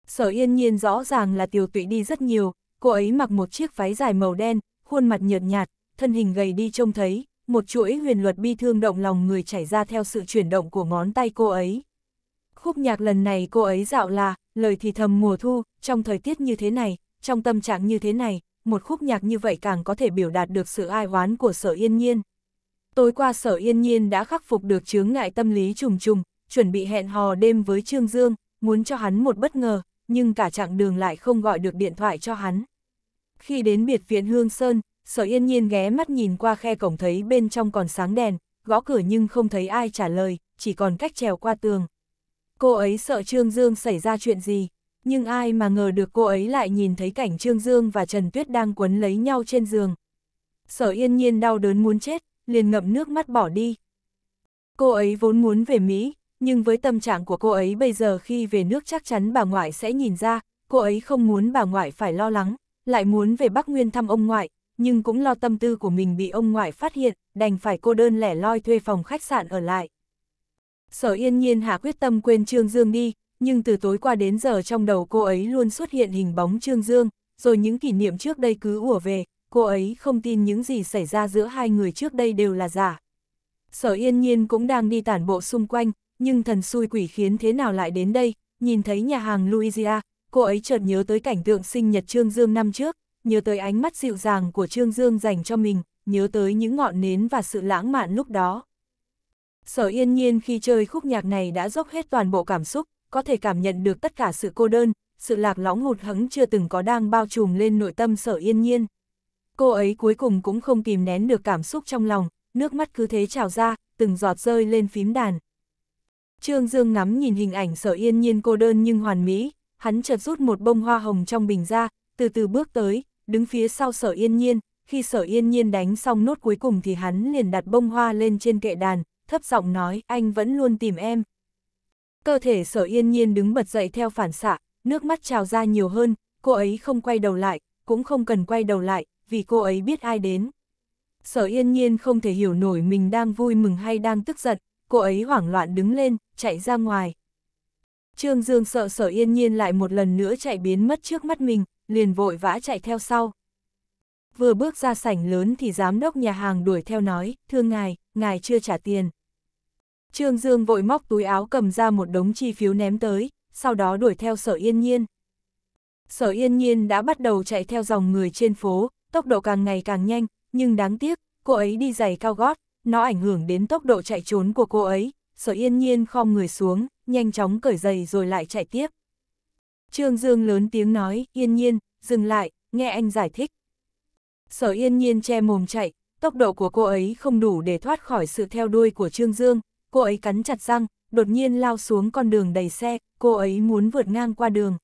Sở Yên Nhiên rõ ràng là tiểu tụy đi rất nhiều, cô ấy mặc một chiếc váy dài màu đen, khuôn mặt nhợt nhạt, thân hình gầy đi trông thấy, một chuỗi huyền luật bi thương động lòng người chảy ra theo sự chuyển động của ngón tay cô ấy. Khúc nhạc lần này cô ấy dạo là, lời thì thầm mùa thu, trong thời tiết như thế này, trong tâm trạng như thế này, một khúc nhạc như vậy càng có thể biểu đạt được sự ai oán của sở yên nhiên. Tối qua sở yên nhiên đã khắc phục được chướng ngại tâm lý trùng trùng, chuẩn bị hẹn hò đêm với Trương Dương, muốn cho hắn một bất ngờ, nhưng cả chặng đường lại không gọi được điện thoại cho hắn. Khi đến biệt viện Hương Sơn, sở yên nhiên ghé mắt nhìn qua khe cổng thấy bên trong còn sáng đèn, gõ cửa nhưng không thấy ai trả lời, chỉ còn cách trèo qua tường. Cô ấy sợ Trương Dương xảy ra chuyện gì nhưng ai mà ngờ được cô ấy lại nhìn thấy cảnh Trương Dương và Trần Tuyết đang quấn lấy nhau trên giường. Sở yên nhiên đau đớn muốn chết, liền ngậm nước mắt bỏ đi. Cô ấy vốn muốn về Mỹ, nhưng với tâm trạng của cô ấy bây giờ khi về nước chắc chắn bà ngoại sẽ nhìn ra, cô ấy không muốn bà ngoại phải lo lắng, lại muốn về Bắc Nguyên thăm ông ngoại, nhưng cũng lo tâm tư của mình bị ông ngoại phát hiện, đành phải cô đơn lẻ loi thuê phòng khách sạn ở lại. Sở yên nhiên hạ quyết tâm quên Trương Dương đi, nhưng từ tối qua đến giờ trong đầu cô ấy luôn xuất hiện hình bóng Trương Dương, rồi những kỷ niệm trước đây cứ ùa về, cô ấy không tin những gì xảy ra giữa hai người trước đây đều là giả. Sở yên nhiên cũng đang đi tản bộ xung quanh, nhưng thần xui quỷ khiến thế nào lại đến đây, nhìn thấy nhà hàng Louisia, cô ấy chợt nhớ tới cảnh tượng sinh nhật Trương Dương năm trước, nhớ tới ánh mắt dịu dàng của Trương Dương dành cho mình, nhớ tới những ngọn nến và sự lãng mạn lúc đó. Sở yên nhiên khi chơi khúc nhạc này đã dốc hết toàn bộ cảm xúc, có thể cảm nhận được tất cả sự cô đơn, sự lạc lõng hụt hẫng chưa từng có đang bao trùm lên nội tâm sở yên nhiên. Cô ấy cuối cùng cũng không kìm nén được cảm xúc trong lòng, nước mắt cứ thế trào ra, từng giọt rơi lên phím đàn. Trương Dương ngắm nhìn hình ảnh sở yên nhiên cô đơn nhưng hoàn mỹ, hắn chợt rút một bông hoa hồng trong bình ra, từ từ bước tới, đứng phía sau sở yên nhiên, khi sở yên nhiên đánh xong nốt cuối cùng thì hắn liền đặt bông hoa lên trên kệ đàn, thấp giọng nói, anh vẫn luôn tìm em, Cơ thể sở yên nhiên đứng bật dậy theo phản xạ, nước mắt trào ra nhiều hơn, cô ấy không quay đầu lại, cũng không cần quay đầu lại, vì cô ấy biết ai đến. Sở yên nhiên không thể hiểu nổi mình đang vui mừng hay đang tức giận, cô ấy hoảng loạn đứng lên, chạy ra ngoài. Trương Dương sợ sở yên nhiên lại một lần nữa chạy biến mất trước mắt mình, liền vội vã chạy theo sau. Vừa bước ra sảnh lớn thì giám đốc nhà hàng đuổi theo nói, thưa ngài, ngài chưa trả tiền. Trương Dương vội móc túi áo cầm ra một đống chi phiếu ném tới, sau đó đuổi theo sở yên nhiên. Sở yên nhiên đã bắt đầu chạy theo dòng người trên phố, tốc độ càng ngày càng nhanh, nhưng đáng tiếc, cô ấy đi giày cao gót, nó ảnh hưởng đến tốc độ chạy trốn của cô ấy, sở yên nhiên khom người xuống, nhanh chóng cởi giày rồi lại chạy tiếp. Trương Dương lớn tiếng nói, yên nhiên, dừng lại, nghe anh giải thích. Sở yên nhiên che mồm chạy, tốc độ của cô ấy không đủ để thoát khỏi sự theo đuôi của Trương Dương, cô ấy cắn chặt răng, đột nhiên lao xuống con đường đầy xe, cô ấy muốn vượt ngang qua đường.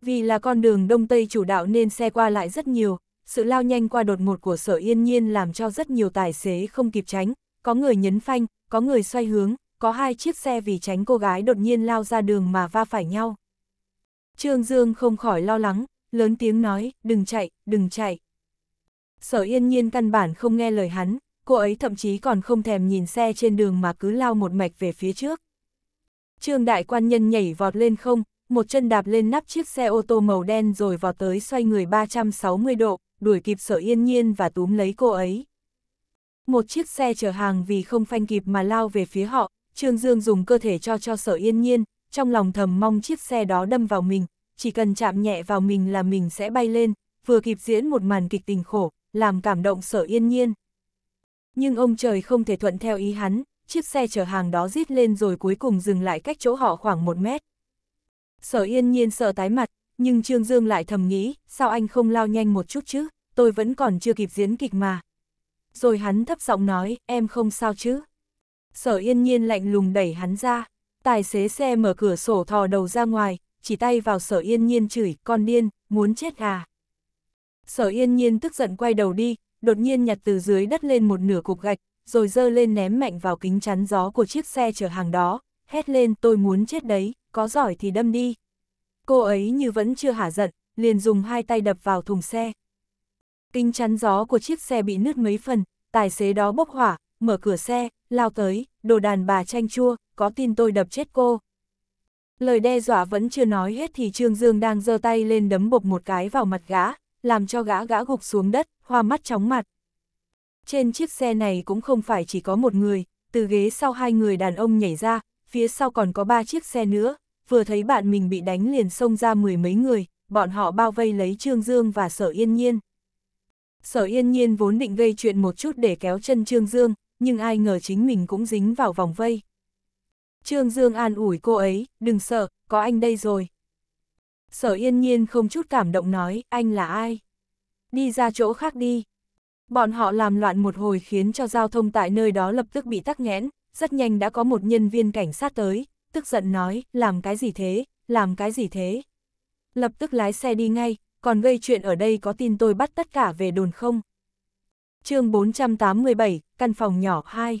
Vì là con đường Đông Tây chủ đạo nên xe qua lại rất nhiều, sự lao nhanh qua đột ngột của sở yên nhiên làm cho rất nhiều tài xế không kịp tránh, có người nhấn phanh, có người xoay hướng, có hai chiếc xe vì tránh cô gái đột nhiên lao ra đường mà va phải nhau. Trương Dương không khỏi lo lắng, lớn tiếng nói, đừng chạy, đừng chạy. Sở yên nhiên căn bản không nghe lời hắn, cô ấy thậm chí còn không thèm nhìn xe trên đường mà cứ lao một mạch về phía trước. Trương đại quan nhân nhảy vọt lên không, một chân đạp lên nắp chiếc xe ô tô màu đen rồi vọt tới xoay người 360 độ, đuổi kịp sở yên nhiên và túm lấy cô ấy. Một chiếc xe chở hàng vì không phanh kịp mà lao về phía họ, Trương Dương dùng cơ thể cho cho sở yên nhiên, trong lòng thầm mong chiếc xe đó đâm vào mình, chỉ cần chạm nhẹ vào mình là mình sẽ bay lên, vừa kịp diễn một màn kịch tình khổ, làm cảm động sở yên nhiên nhưng ông trời không thể thuận theo ý hắn, chiếc xe chở hàng đó rít lên rồi cuối cùng dừng lại cách chỗ họ khoảng một mét. Sở yên nhiên sợ tái mặt, nhưng Trương Dương lại thầm nghĩ, sao anh không lao nhanh một chút chứ, tôi vẫn còn chưa kịp diễn kịch mà. Rồi hắn thấp giọng nói, em không sao chứ. Sở yên nhiên lạnh lùng đẩy hắn ra, tài xế xe mở cửa sổ thò đầu ra ngoài, chỉ tay vào sở yên nhiên chửi, con điên, muốn chết à. Sở yên nhiên tức giận quay đầu đi, đột nhiên nhặt từ dưới đất lên một nửa cục gạch, rồi dơ lên ném mạnh vào kính chắn gió của chiếc xe chở hàng đó, hét lên tôi muốn chết đấy, có giỏi thì đâm đi. Cô ấy như vẫn chưa hả giận, liền dùng hai tay đập vào thùng xe. Kính chắn gió của chiếc xe bị nứt mấy phần, tài xế đó bốc hỏa, mở cửa xe, lao tới, đồ đàn bà chanh chua, có tin tôi đập chết cô. Lời đe dọa vẫn chưa nói hết thì Trương Dương đang giơ tay lên đấm bộc một cái vào mặt gã, làm cho gã gã gục xuống đất, hoa mắt chóng mặt. Trên chiếc xe này cũng không phải chỉ có một người, từ ghế sau hai người đàn ông nhảy ra, phía sau còn có ba chiếc xe nữa, vừa thấy bạn mình bị đánh liền xông ra mười mấy người, bọn họ bao vây lấy Trương Dương và Sở Yên Nhiên. Sở Yên Nhiên vốn định gây chuyện một chút để kéo chân Trương Dương, nhưng ai ngờ chính mình cũng dính vào vòng vây. Trương Dương an ủi cô ấy, đừng sợ, có anh đây rồi. Sở yên nhiên không chút cảm động nói, anh là ai? Đi ra chỗ khác đi. Bọn họ làm loạn một hồi khiến cho giao thông tại nơi đó lập tức bị tắc nghẽn, rất nhanh đã có một nhân viên cảnh sát tới, tức giận nói, làm cái gì thế, làm cái gì thế. Lập tức lái xe đi ngay, còn gây chuyện ở đây có tin tôi bắt tất cả về đồn không? chương 487, căn phòng nhỏ 2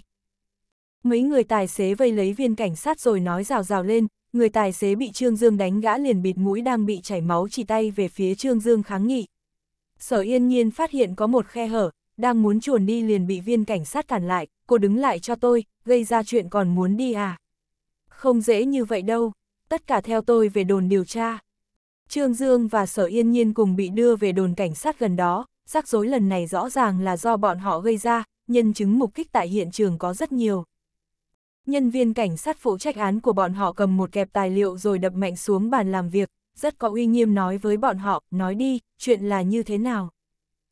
Mấy người tài xế vây lấy viên cảnh sát rồi nói rào rào lên, người tài xế bị Trương Dương đánh gã liền bịt mũi đang bị chảy máu chỉ tay về phía Trương Dương kháng nghị. Sở yên nhiên phát hiện có một khe hở, đang muốn chuồn đi liền bị viên cảnh sát cản lại, cô đứng lại cho tôi, gây ra chuyện còn muốn đi à. Không dễ như vậy đâu, tất cả theo tôi về đồn điều tra. Trương Dương và Sở Yên Nhiên cùng bị đưa về đồn cảnh sát gần đó, rắc rối lần này rõ ràng là do bọn họ gây ra, nhân chứng mục kích tại hiện trường có rất nhiều. Nhân viên cảnh sát phụ trách án của bọn họ cầm một kẹp tài liệu rồi đập mạnh xuống bàn làm việc, rất có uy nghiêm nói với bọn họ, nói đi, chuyện là như thế nào.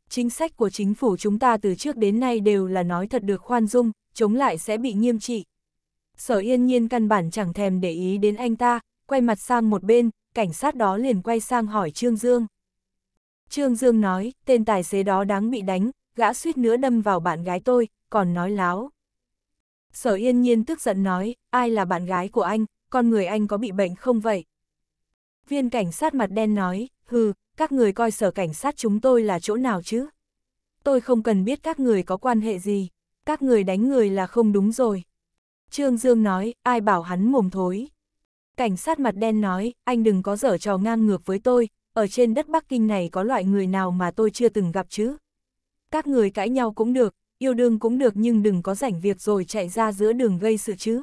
Chính sách của chính phủ chúng ta từ trước đến nay đều là nói thật được khoan dung, chống lại sẽ bị nghiêm trị. Sở yên nhiên căn bản chẳng thèm để ý đến anh ta, quay mặt sang một bên, cảnh sát đó liền quay sang hỏi Trương Dương. Trương Dương nói, tên tài xế đó đáng bị đánh, gã suýt nữa đâm vào bạn gái tôi, còn nói láo. Sở yên nhiên tức giận nói, ai là bạn gái của anh, con người anh có bị bệnh không vậy? Viên cảnh sát mặt đen nói, hừ, các người coi sở cảnh sát chúng tôi là chỗ nào chứ? Tôi không cần biết các người có quan hệ gì, các người đánh người là không đúng rồi. Trương Dương nói, ai bảo hắn mồm thối. Cảnh sát mặt đen nói, anh đừng có dở trò ngang ngược với tôi, ở trên đất Bắc Kinh này có loại người nào mà tôi chưa từng gặp chứ. Các người cãi nhau cũng được, yêu đương cũng được nhưng đừng có rảnh việc rồi chạy ra giữa đường gây sự chứ.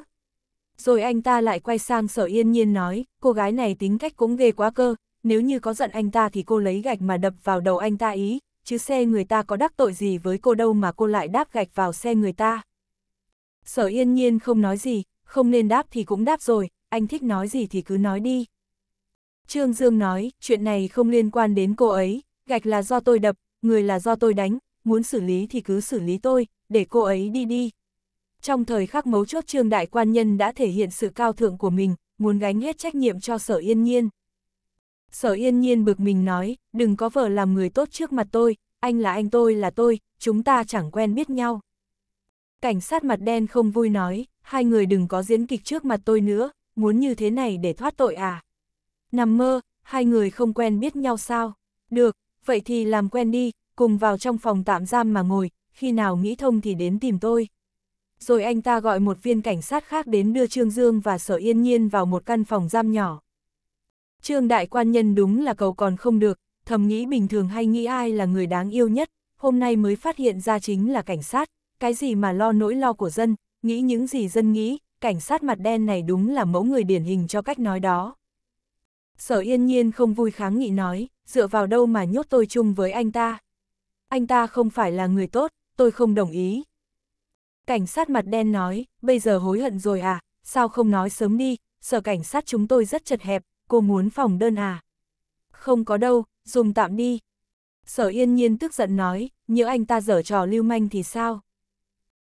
Rồi anh ta lại quay sang sở yên nhiên nói, cô gái này tính cách cũng ghê quá cơ, nếu như có giận anh ta thì cô lấy gạch mà đập vào đầu anh ta ý, chứ xe người ta có đắc tội gì với cô đâu mà cô lại đáp gạch vào xe người ta. Sở yên nhiên không nói gì, không nên đáp thì cũng đáp rồi, anh thích nói gì thì cứ nói đi. Trương Dương nói, chuyện này không liên quan đến cô ấy, gạch là do tôi đập, người là do tôi đánh, muốn xử lý thì cứ xử lý tôi, để cô ấy đi đi. Trong thời khắc mấu chốt trương đại quan nhân đã thể hiện sự cao thượng của mình, muốn gánh hết trách nhiệm cho sở yên nhiên. Sở yên nhiên bực mình nói, đừng có vợ làm người tốt trước mặt tôi, anh là anh tôi là tôi, chúng ta chẳng quen biết nhau. Cảnh sát mặt đen không vui nói, hai người đừng có diễn kịch trước mặt tôi nữa, muốn như thế này để thoát tội à. Nằm mơ, hai người không quen biết nhau sao? Được, vậy thì làm quen đi, cùng vào trong phòng tạm giam mà ngồi, khi nào nghĩ thông thì đến tìm tôi. Rồi anh ta gọi một viên cảnh sát khác đến đưa Trương Dương và Sở Yên Nhiên vào một căn phòng giam nhỏ. Trương Đại Quan Nhân đúng là cầu còn không được, thầm nghĩ bình thường hay nghĩ ai là người đáng yêu nhất, hôm nay mới phát hiện ra chính là cảnh sát, cái gì mà lo nỗi lo của dân, nghĩ những gì dân nghĩ, cảnh sát mặt đen này đúng là mẫu người điển hình cho cách nói đó. Sở Yên Nhiên không vui kháng nghị nói, dựa vào đâu mà nhốt tôi chung với anh ta anh ta không phải là người tốt, tôi không đồng ý. Cảnh sát mặt đen nói, bây giờ hối hận rồi à, sao không nói sớm đi, sở cảnh sát chúng tôi rất chật hẹp, cô muốn phòng đơn à? Không có đâu, dùng tạm đi. Sở yên nhiên tức giận nói, nhớ anh ta dở trò lưu manh thì sao?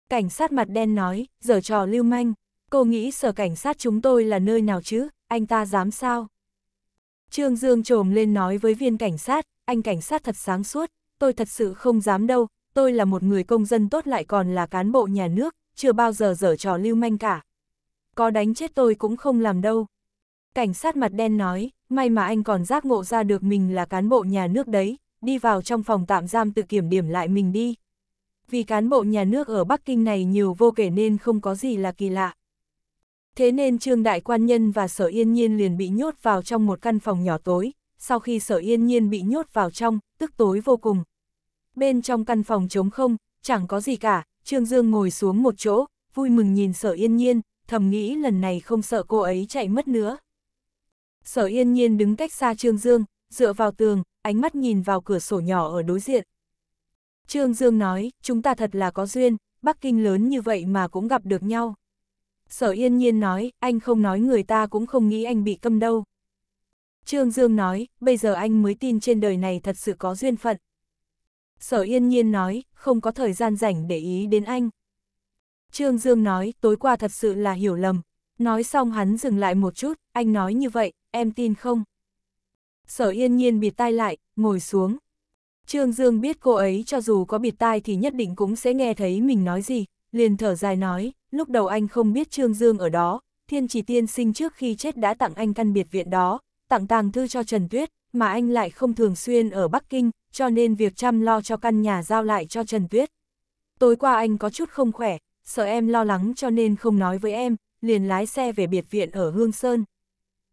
Cảnh sát mặt đen nói, dở trò lưu manh, cô nghĩ sở cảnh sát chúng tôi là nơi nào chứ, anh ta dám sao? Trương Dương trồm lên nói với viên cảnh sát, anh cảnh sát thật sáng suốt, tôi thật sự không dám đâu, tôi là một người công dân tốt lại còn là cán bộ nhà nước, chưa bao giờ dở trò lưu manh cả. Có đánh chết tôi cũng không làm đâu. Cảnh sát mặt đen nói, may mà anh còn giác ngộ ra được mình là cán bộ nhà nước đấy, đi vào trong phòng tạm giam tự kiểm điểm lại mình đi. Vì cán bộ nhà nước ở Bắc Kinh này nhiều vô kể nên không có gì là kỳ lạ. Thế nên Trương Đại Quan Nhân và Sở Yên Nhiên liền bị nhốt vào trong một căn phòng nhỏ tối, sau khi Sở Yên Nhiên bị nhốt vào trong, tức tối vô cùng, Bên trong căn phòng trống không, chẳng có gì cả, Trương Dương ngồi xuống một chỗ, vui mừng nhìn sở yên nhiên, thầm nghĩ lần này không sợ cô ấy chạy mất nữa. Sở yên nhiên đứng cách xa Trương Dương, dựa vào tường, ánh mắt nhìn vào cửa sổ nhỏ ở đối diện. Trương Dương nói, chúng ta thật là có duyên, Bắc Kinh lớn như vậy mà cũng gặp được nhau. Sở yên nhiên nói, anh không nói người ta cũng không nghĩ anh bị câm đâu. Trương Dương nói, bây giờ anh mới tin trên đời này thật sự có duyên phận sở yên nhiên nói, không có thời gian rảnh để ý đến anh. Trương Dương nói, tối qua thật sự là hiểu lầm. Nói xong hắn dừng lại một chút, anh nói như vậy, em tin không? Sở yên nhiên bịt tai lại, ngồi xuống. Trương Dương biết cô ấy cho dù có bịt tai thì nhất định cũng sẽ nghe thấy mình nói gì, liền thở dài nói, lúc đầu anh không biết Trương Dương ở đó, thiên chỉ tiên sinh trước khi chết đã tặng anh căn biệt viện đó, tặng tàng thư cho Trần Tuyết, mà anh lại không thường xuyên ở Bắc Kinh, cho nên việc chăm lo cho căn nhà giao lại cho Trần Tuyết. Tối qua anh có chút không khỏe, sợ em lo lắng cho nên không nói với em, liền lái xe về biệt viện ở Hương Sơn.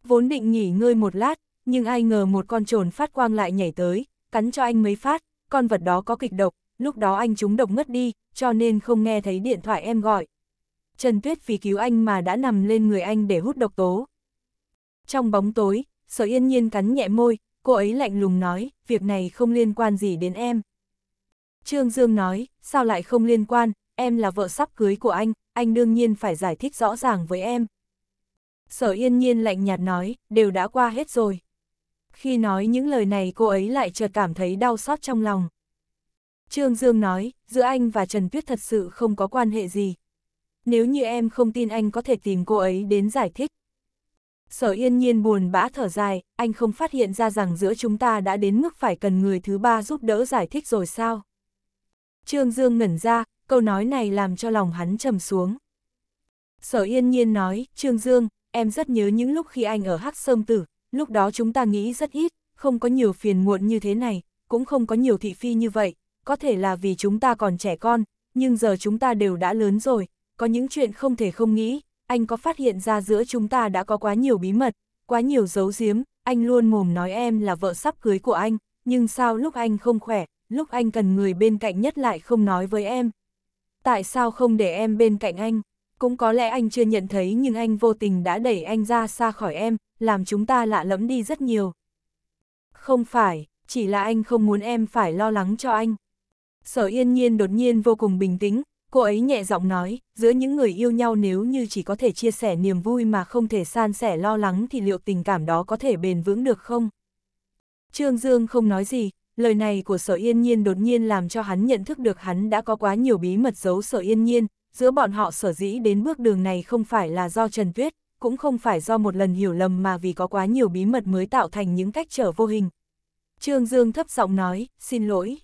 Vốn định nghỉ ngơi một lát, nhưng ai ngờ một con trồn phát quang lại nhảy tới, cắn cho anh mấy phát, con vật đó có kịch độc, lúc đó anh trúng độc ngất đi, cho nên không nghe thấy điện thoại em gọi. Trần Tuyết vì cứu anh mà đã nằm lên người anh để hút độc tố. Trong bóng tối, sở yên nhiên cắn nhẹ môi, cô ấy lạnh lùng nói, việc này không liên quan gì đến em. Trương Dương nói, sao lại không liên quan, em là vợ sắp cưới của anh, anh đương nhiên phải giải thích rõ ràng với em. Sở yên nhiên lạnh nhạt nói, đều đã qua hết rồi. Khi nói những lời này cô ấy lại chợt cảm thấy đau xót trong lòng. Trương Dương nói, giữa anh và Trần Tuyết thật sự không có quan hệ gì. Nếu như em không tin anh có thể tìm cô ấy đến giải thích, Sở yên nhiên buồn bã thở dài, anh không phát hiện ra rằng giữa chúng ta đã đến mức phải cần người thứ ba giúp đỡ giải thích rồi sao. Trương Dương ngẩn ra, câu nói này làm cho lòng hắn trầm xuống. Sở yên nhiên nói, Trương Dương, em rất nhớ những lúc khi anh ở Hắc Sơm Tử, lúc đó chúng ta nghĩ rất ít, không có nhiều phiền muộn như thế này, cũng không có nhiều thị phi như vậy, có thể là vì chúng ta còn trẻ con, nhưng giờ chúng ta đều đã lớn rồi, có những chuyện không thể không nghĩ, anh có phát hiện ra giữa chúng ta đã có quá nhiều bí mật, quá nhiều giấu giếm, anh luôn mồm nói em là vợ sắp cưới của anh, nhưng sao lúc anh không khỏe, lúc anh cần người bên cạnh nhất lại không nói với em. Tại sao không để em bên cạnh anh? Cũng có lẽ anh chưa nhận thấy nhưng anh vô tình đã đẩy anh ra xa khỏi em, làm chúng ta lạ lẫm đi rất nhiều. Không phải, chỉ là anh không muốn em phải lo lắng cho anh. Sở yên nhiên đột nhiên vô cùng bình tĩnh, Cô ấy nhẹ giọng nói, giữa những người yêu nhau nếu như chỉ có thể chia sẻ niềm vui mà không thể san sẻ lo lắng thì liệu tình cảm đó có thể bền vững được không? Trương Dương không nói gì, lời này của Sở Yên Nhiên đột nhiên làm cho hắn nhận thức được hắn đã có quá nhiều bí mật giấu Sở Yên Nhiên, giữa bọn họ sở dĩ đến bước đường này không phải là do Trần Tuyết, cũng không phải do một lần hiểu lầm mà vì có quá nhiều bí mật mới tạo thành những cách trở vô hình. Trương Dương thấp giọng nói, xin lỗi.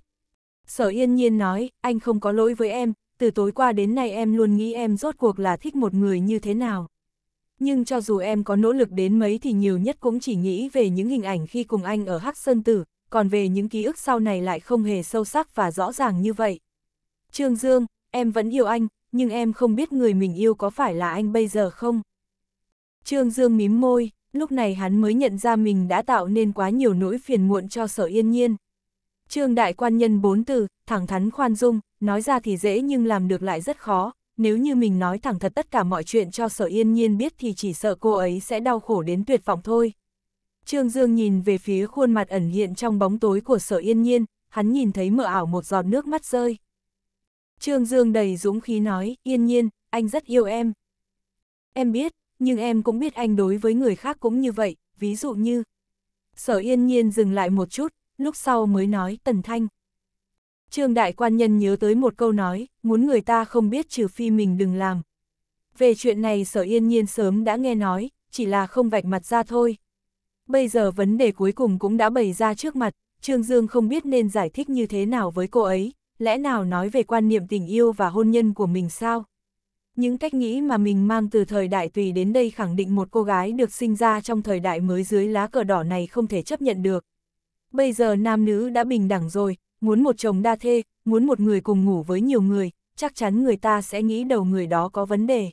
Sở Yên Nhiên nói, anh không có lỗi với em, từ tối qua đến nay em luôn nghĩ em rốt cuộc là thích một người như thế nào. Nhưng cho dù em có nỗ lực đến mấy thì nhiều nhất cũng chỉ nghĩ về những hình ảnh khi cùng anh ở Hắc Sơn Tử, còn về những ký ức sau này lại không hề sâu sắc và rõ ràng như vậy. Trương Dương, em vẫn yêu anh, nhưng em không biết người mình yêu có phải là anh bây giờ không? Trương Dương mím môi, lúc này hắn mới nhận ra mình đã tạo nên quá nhiều nỗi phiền muộn cho sở yên nhiên. Trương đại quan nhân bốn từ, thẳng thắn khoan dung, nói ra thì dễ nhưng làm được lại rất khó, nếu như mình nói thẳng thật tất cả mọi chuyện cho sở yên nhiên biết thì chỉ sợ cô ấy sẽ đau khổ đến tuyệt vọng thôi. Trương Dương nhìn về phía khuôn mặt ẩn hiện trong bóng tối của sở yên nhiên, hắn nhìn thấy mờ ảo một giọt nước mắt rơi. Trương Dương đầy dũng khí nói, yên nhiên, anh rất yêu em. Em biết, nhưng em cũng biết anh đối với người khác cũng như vậy, ví dụ như. Sở yên nhiên dừng lại một chút, lúc sau mới nói, Tần Thanh, Trương Đại Quan Nhân nhớ tới một câu nói, muốn người ta không biết trừ phi mình đừng làm. Về chuyện này sở yên nhiên sớm đã nghe nói, chỉ là không vạch mặt ra thôi. Bây giờ vấn đề cuối cùng cũng đã bày ra trước mặt, Trương Dương không biết nên giải thích như thế nào với cô ấy, lẽ nào nói về quan niệm tình yêu và hôn nhân của mình sao? Những cách nghĩ mà mình mang từ thời đại tùy đến đây khẳng định một cô gái được sinh ra trong thời đại mới dưới lá cờ đỏ này không thể chấp nhận được. Bây giờ nam nữ đã bình đẳng rồi, muốn một chồng đa thê, muốn một người cùng ngủ với nhiều người, chắc chắn người ta sẽ nghĩ đầu người đó có vấn đề.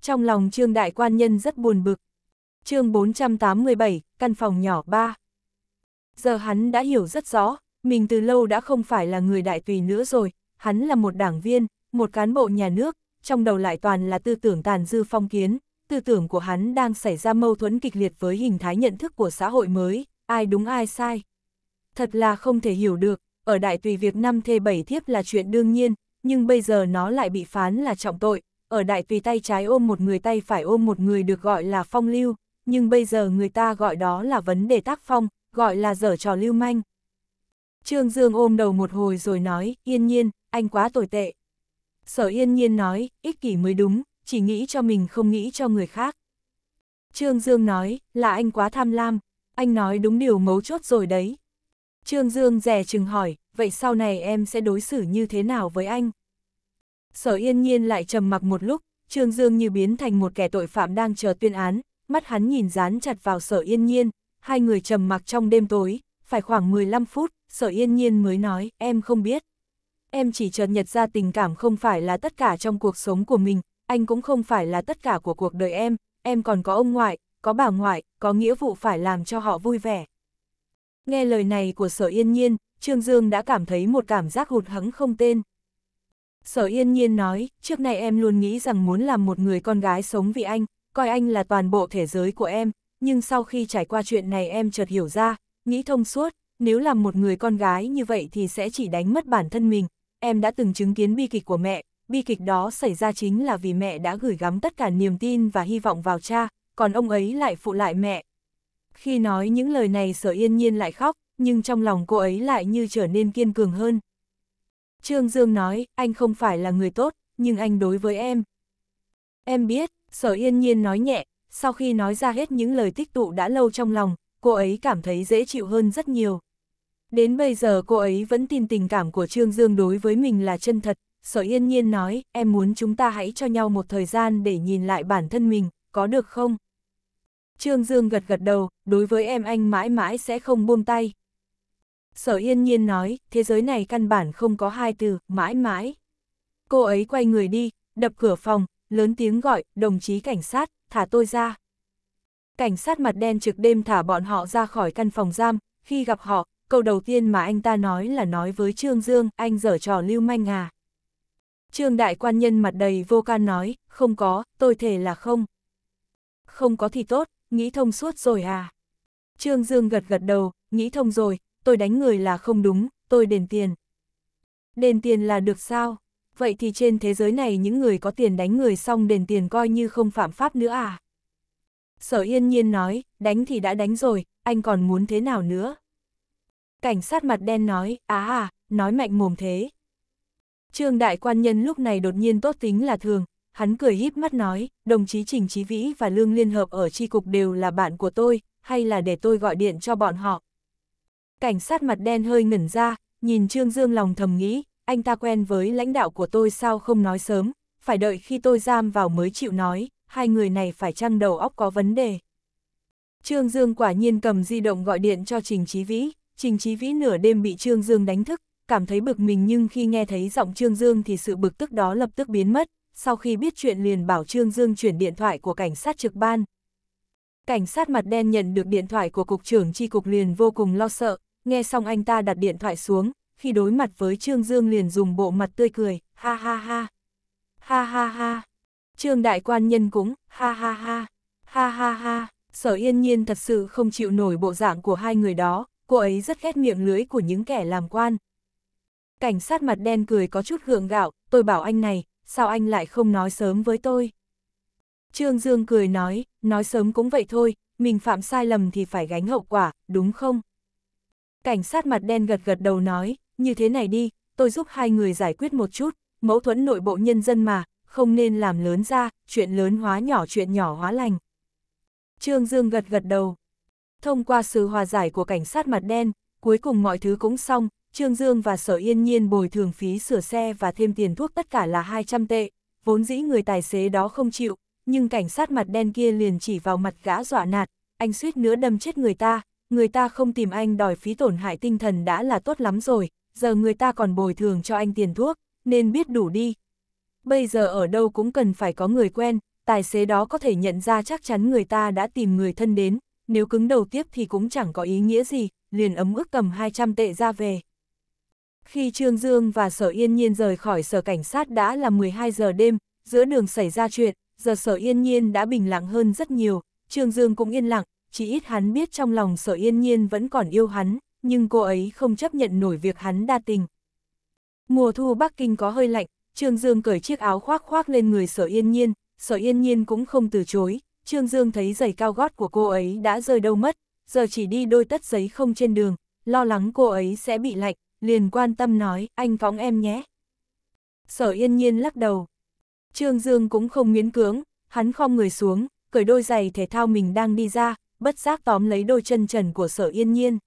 Trong lòng Trương Đại Quan Nhân rất buồn bực. chương 487, căn phòng nhỏ 3. Giờ hắn đã hiểu rất rõ, mình từ lâu đã không phải là người đại tùy nữa rồi, hắn là một đảng viên, một cán bộ nhà nước, trong đầu lại toàn là tư tưởng tàn dư phong kiến, tư tưởng của hắn đang xảy ra mâu thuẫn kịch liệt với hình thái nhận thức của xã hội mới, ai đúng ai sai thật là không thể hiểu được, ở đại tùy việc năm thê bảy thiếp là chuyện đương nhiên, nhưng bây giờ nó lại bị phán là trọng tội, ở đại tùy tay trái ôm một người tay phải ôm một người được gọi là phong lưu, nhưng bây giờ người ta gọi đó là vấn đề tác phong, gọi là dở trò lưu manh. Trương Dương ôm đầu một hồi rồi nói, yên nhiên, anh quá tồi tệ. Sở yên nhiên nói, ích kỷ mới đúng, chỉ nghĩ cho mình không nghĩ cho người khác. Trương Dương nói, là anh quá tham lam, anh nói đúng điều mấu chốt rồi đấy, Trương Dương rè chừng hỏi, vậy sau này em sẽ đối xử như thế nào với anh? Sở yên nhiên lại trầm mặc một lúc, Trương Dương như biến thành một kẻ tội phạm đang chờ tuyên án, mắt hắn nhìn dán chặt vào sở yên nhiên, hai người trầm mặc trong đêm tối, phải khoảng 15 phút, sở yên nhiên mới nói, em không biết. Em chỉ chợt nhật ra tình cảm không phải là tất cả trong cuộc sống của mình, anh cũng không phải là tất cả của cuộc đời em, em còn có ông ngoại, có bà ngoại, có nghĩa vụ phải làm cho họ vui vẻ. Nghe lời này của sở yên nhiên, Trương Dương đã cảm thấy một cảm giác hụt hẫng không tên. Sở yên nhiên nói, trước nay em luôn nghĩ rằng muốn làm một người con gái sống vì anh, coi anh là toàn bộ thế giới của em, nhưng sau khi trải qua chuyện này em chợt hiểu ra, nghĩ thông suốt, nếu làm một người con gái như vậy thì sẽ chỉ đánh mất bản thân mình. Em đã từng chứng kiến bi kịch của mẹ, bi kịch đó xảy ra chính là vì mẹ đã gửi gắm tất cả niềm tin và hy vọng vào cha, còn ông ấy lại phụ lại mẹ, khi nói những lời này sở yên nhiên lại khóc, nhưng trong lòng cô ấy lại như trở nên kiên cường hơn. Trương Dương nói, anh không phải là người tốt, nhưng anh đối với em. Em biết, sở yên nhiên nói nhẹ, sau khi nói ra hết những lời tích tụ đã lâu trong lòng, cô ấy cảm thấy dễ chịu hơn rất nhiều. Đến bây giờ cô ấy vẫn tin tình cảm của Trương Dương đối với mình là chân thật. Sở yên nhiên nói, em muốn chúng ta hãy cho nhau một thời gian để nhìn lại bản thân mình, có được không? Trương Dương gật gật đầu, đối với em anh mãi mãi sẽ không buông tay. Sở yên nhiên nói, thế giới này căn bản không có hai từ, mãi mãi. Cô ấy quay người đi, đập cửa phòng, lớn tiếng gọi, đồng chí cảnh sát, thả tôi ra. Cảnh sát mặt đen trực đêm thả bọn họ ra khỏi căn phòng giam, khi gặp họ, câu đầu tiên mà anh ta nói là nói với Trương Dương, anh dở trò lưu manh à. Trương đại quan nhân mặt đầy vô can nói, không có, tôi thể là không. Không có thì tốt, nghĩ thông suốt rồi à? Trương Dương gật gật đầu, nghĩ thông rồi, tôi đánh người là không đúng, tôi đền tiền. Đền tiền là được sao? Vậy thì trên thế giới này những người có tiền đánh người xong đền tiền coi như không phạm pháp nữa à? Sở yên nhiên nói, đánh thì đã đánh rồi, anh còn muốn thế nào nữa? Cảnh sát mặt đen nói, á à, nói mạnh mồm thế. Trương đại quan nhân lúc này đột nhiên tốt tính là thường, hắn cười híp mắt nói, đồng chí Trình Chí Vĩ và Lương Liên Hợp ở tri cục đều là bạn của tôi, hay là để tôi gọi điện cho bọn họ. Cảnh sát mặt đen hơi ngẩn ra, nhìn Trương Dương lòng thầm nghĩ, anh ta quen với lãnh đạo của tôi sao không nói sớm, phải đợi khi tôi giam vào mới chịu nói, hai người này phải chăng đầu óc có vấn đề. Trương Dương quả nhiên cầm di động gọi điện cho Trình Chí Vĩ, Trình Chí Vĩ nửa đêm bị Trương Dương đánh thức, cảm thấy bực mình nhưng khi nghe thấy giọng Trương Dương thì sự bực tức đó lập tức biến mất, sau khi biết chuyện liền bảo Trương Dương chuyển điện thoại của cảnh sát trực ban. Cảnh sát mặt đen nhận được điện thoại của cục trưởng tri cục liền vô cùng lo sợ, nghe xong anh ta đặt điện thoại xuống, khi đối mặt với Trương Dương liền dùng bộ mặt tươi cười, ha ha ha. Ha ha ha. Trương đại quan nhân cũng, ha ha ha. Ha ha ha. Sở yên nhiên thật sự không chịu nổi bộ dạng của hai người đó, cô ấy rất ghét miệng lưới của những kẻ làm quan. Cảnh sát mặt đen cười có chút gượng gạo, tôi bảo anh này, sao anh lại không nói sớm với tôi? Trương Dương cười nói, nói sớm cũng vậy thôi, mình phạm sai lầm thì phải gánh hậu quả, đúng không? Cảnh sát mặt đen gật gật đầu nói, như thế này đi, tôi giúp hai người giải quyết một chút, mâu thuẫn nội bộ nhân dân mà, không nên làm lớn ra, chuyện lớn hóa nhỏ chuyện nhỏ hóa lành. Trương Dương gật gật đầu. Thông qua sự hòa giải của cảnh sát mặt đen, cuối cùng mọi thứ cũng xong, Trương Dương và Sở Yên Nhiên bồi thường phí sửa xe và thêm tiền thuốc tất cả là 200 tệ, vốn dĩ người tài xế đó không chịu, nhưng cảnh sát mặt đen kia liền chỉ vào mặt gã dọa nạt, anh suýt nữa đâm chết người ta, người ta không tìm anh đòi phí tổn hại tinh thần đã là tốt lắm rồi, giờ người ta còn bồi thường cho anh tiền thuốc, nên biết đủ đi. Bây giờ ở đâu cũng cần phải có người quen, tài xế đó có thể nhận ra chắc chắn người ta đã tìm người thân đến, nếu cứng đầu tiếp thì cũng chẳng có ý nghĩa gì, liền ấm ức cầm 200 tệ ra về. Khi Trương Dương và Sở Yên Nhiên rời khỏi sở cảnh sát đã là 12 giờ đêm, giữa đường xảy ra chuyện, giờ Sở Yên Nhiên đã bình lặng hơn rất nhiều, Trương Dương cũng yên lặng, chỉ ít hắn biết trong lòng Sở Yên Nhiên vẫn còn yêu hắn, nhưng cô ấy không chấp nhận nổi việc hắn đa tình. Mùa thu Bắc Kinh có hơi lạnh, Trương Dương cởi chiếc áo khoác khoác lên người Sở Yên Nhiên, Sở Yên Nhiên cũng không từ chối, Trương Dương thấy giày cao gót của cô ấy đã rơi đâu mất, giờ chỉ đi đôi tất giấy không trên đường, lo lắng cô ấy sẽ bị lạnh, liền quan tâm nói, anh phóng em nhé. Sở yên nhiên lắc đầu. Trương Dương cũng không miễn cưỡng, hắn khom người xuống, cởi đôi giày thể thao mình đang đi ra, bất giác tóm lấy đôi chân trần của sở yên nhiên.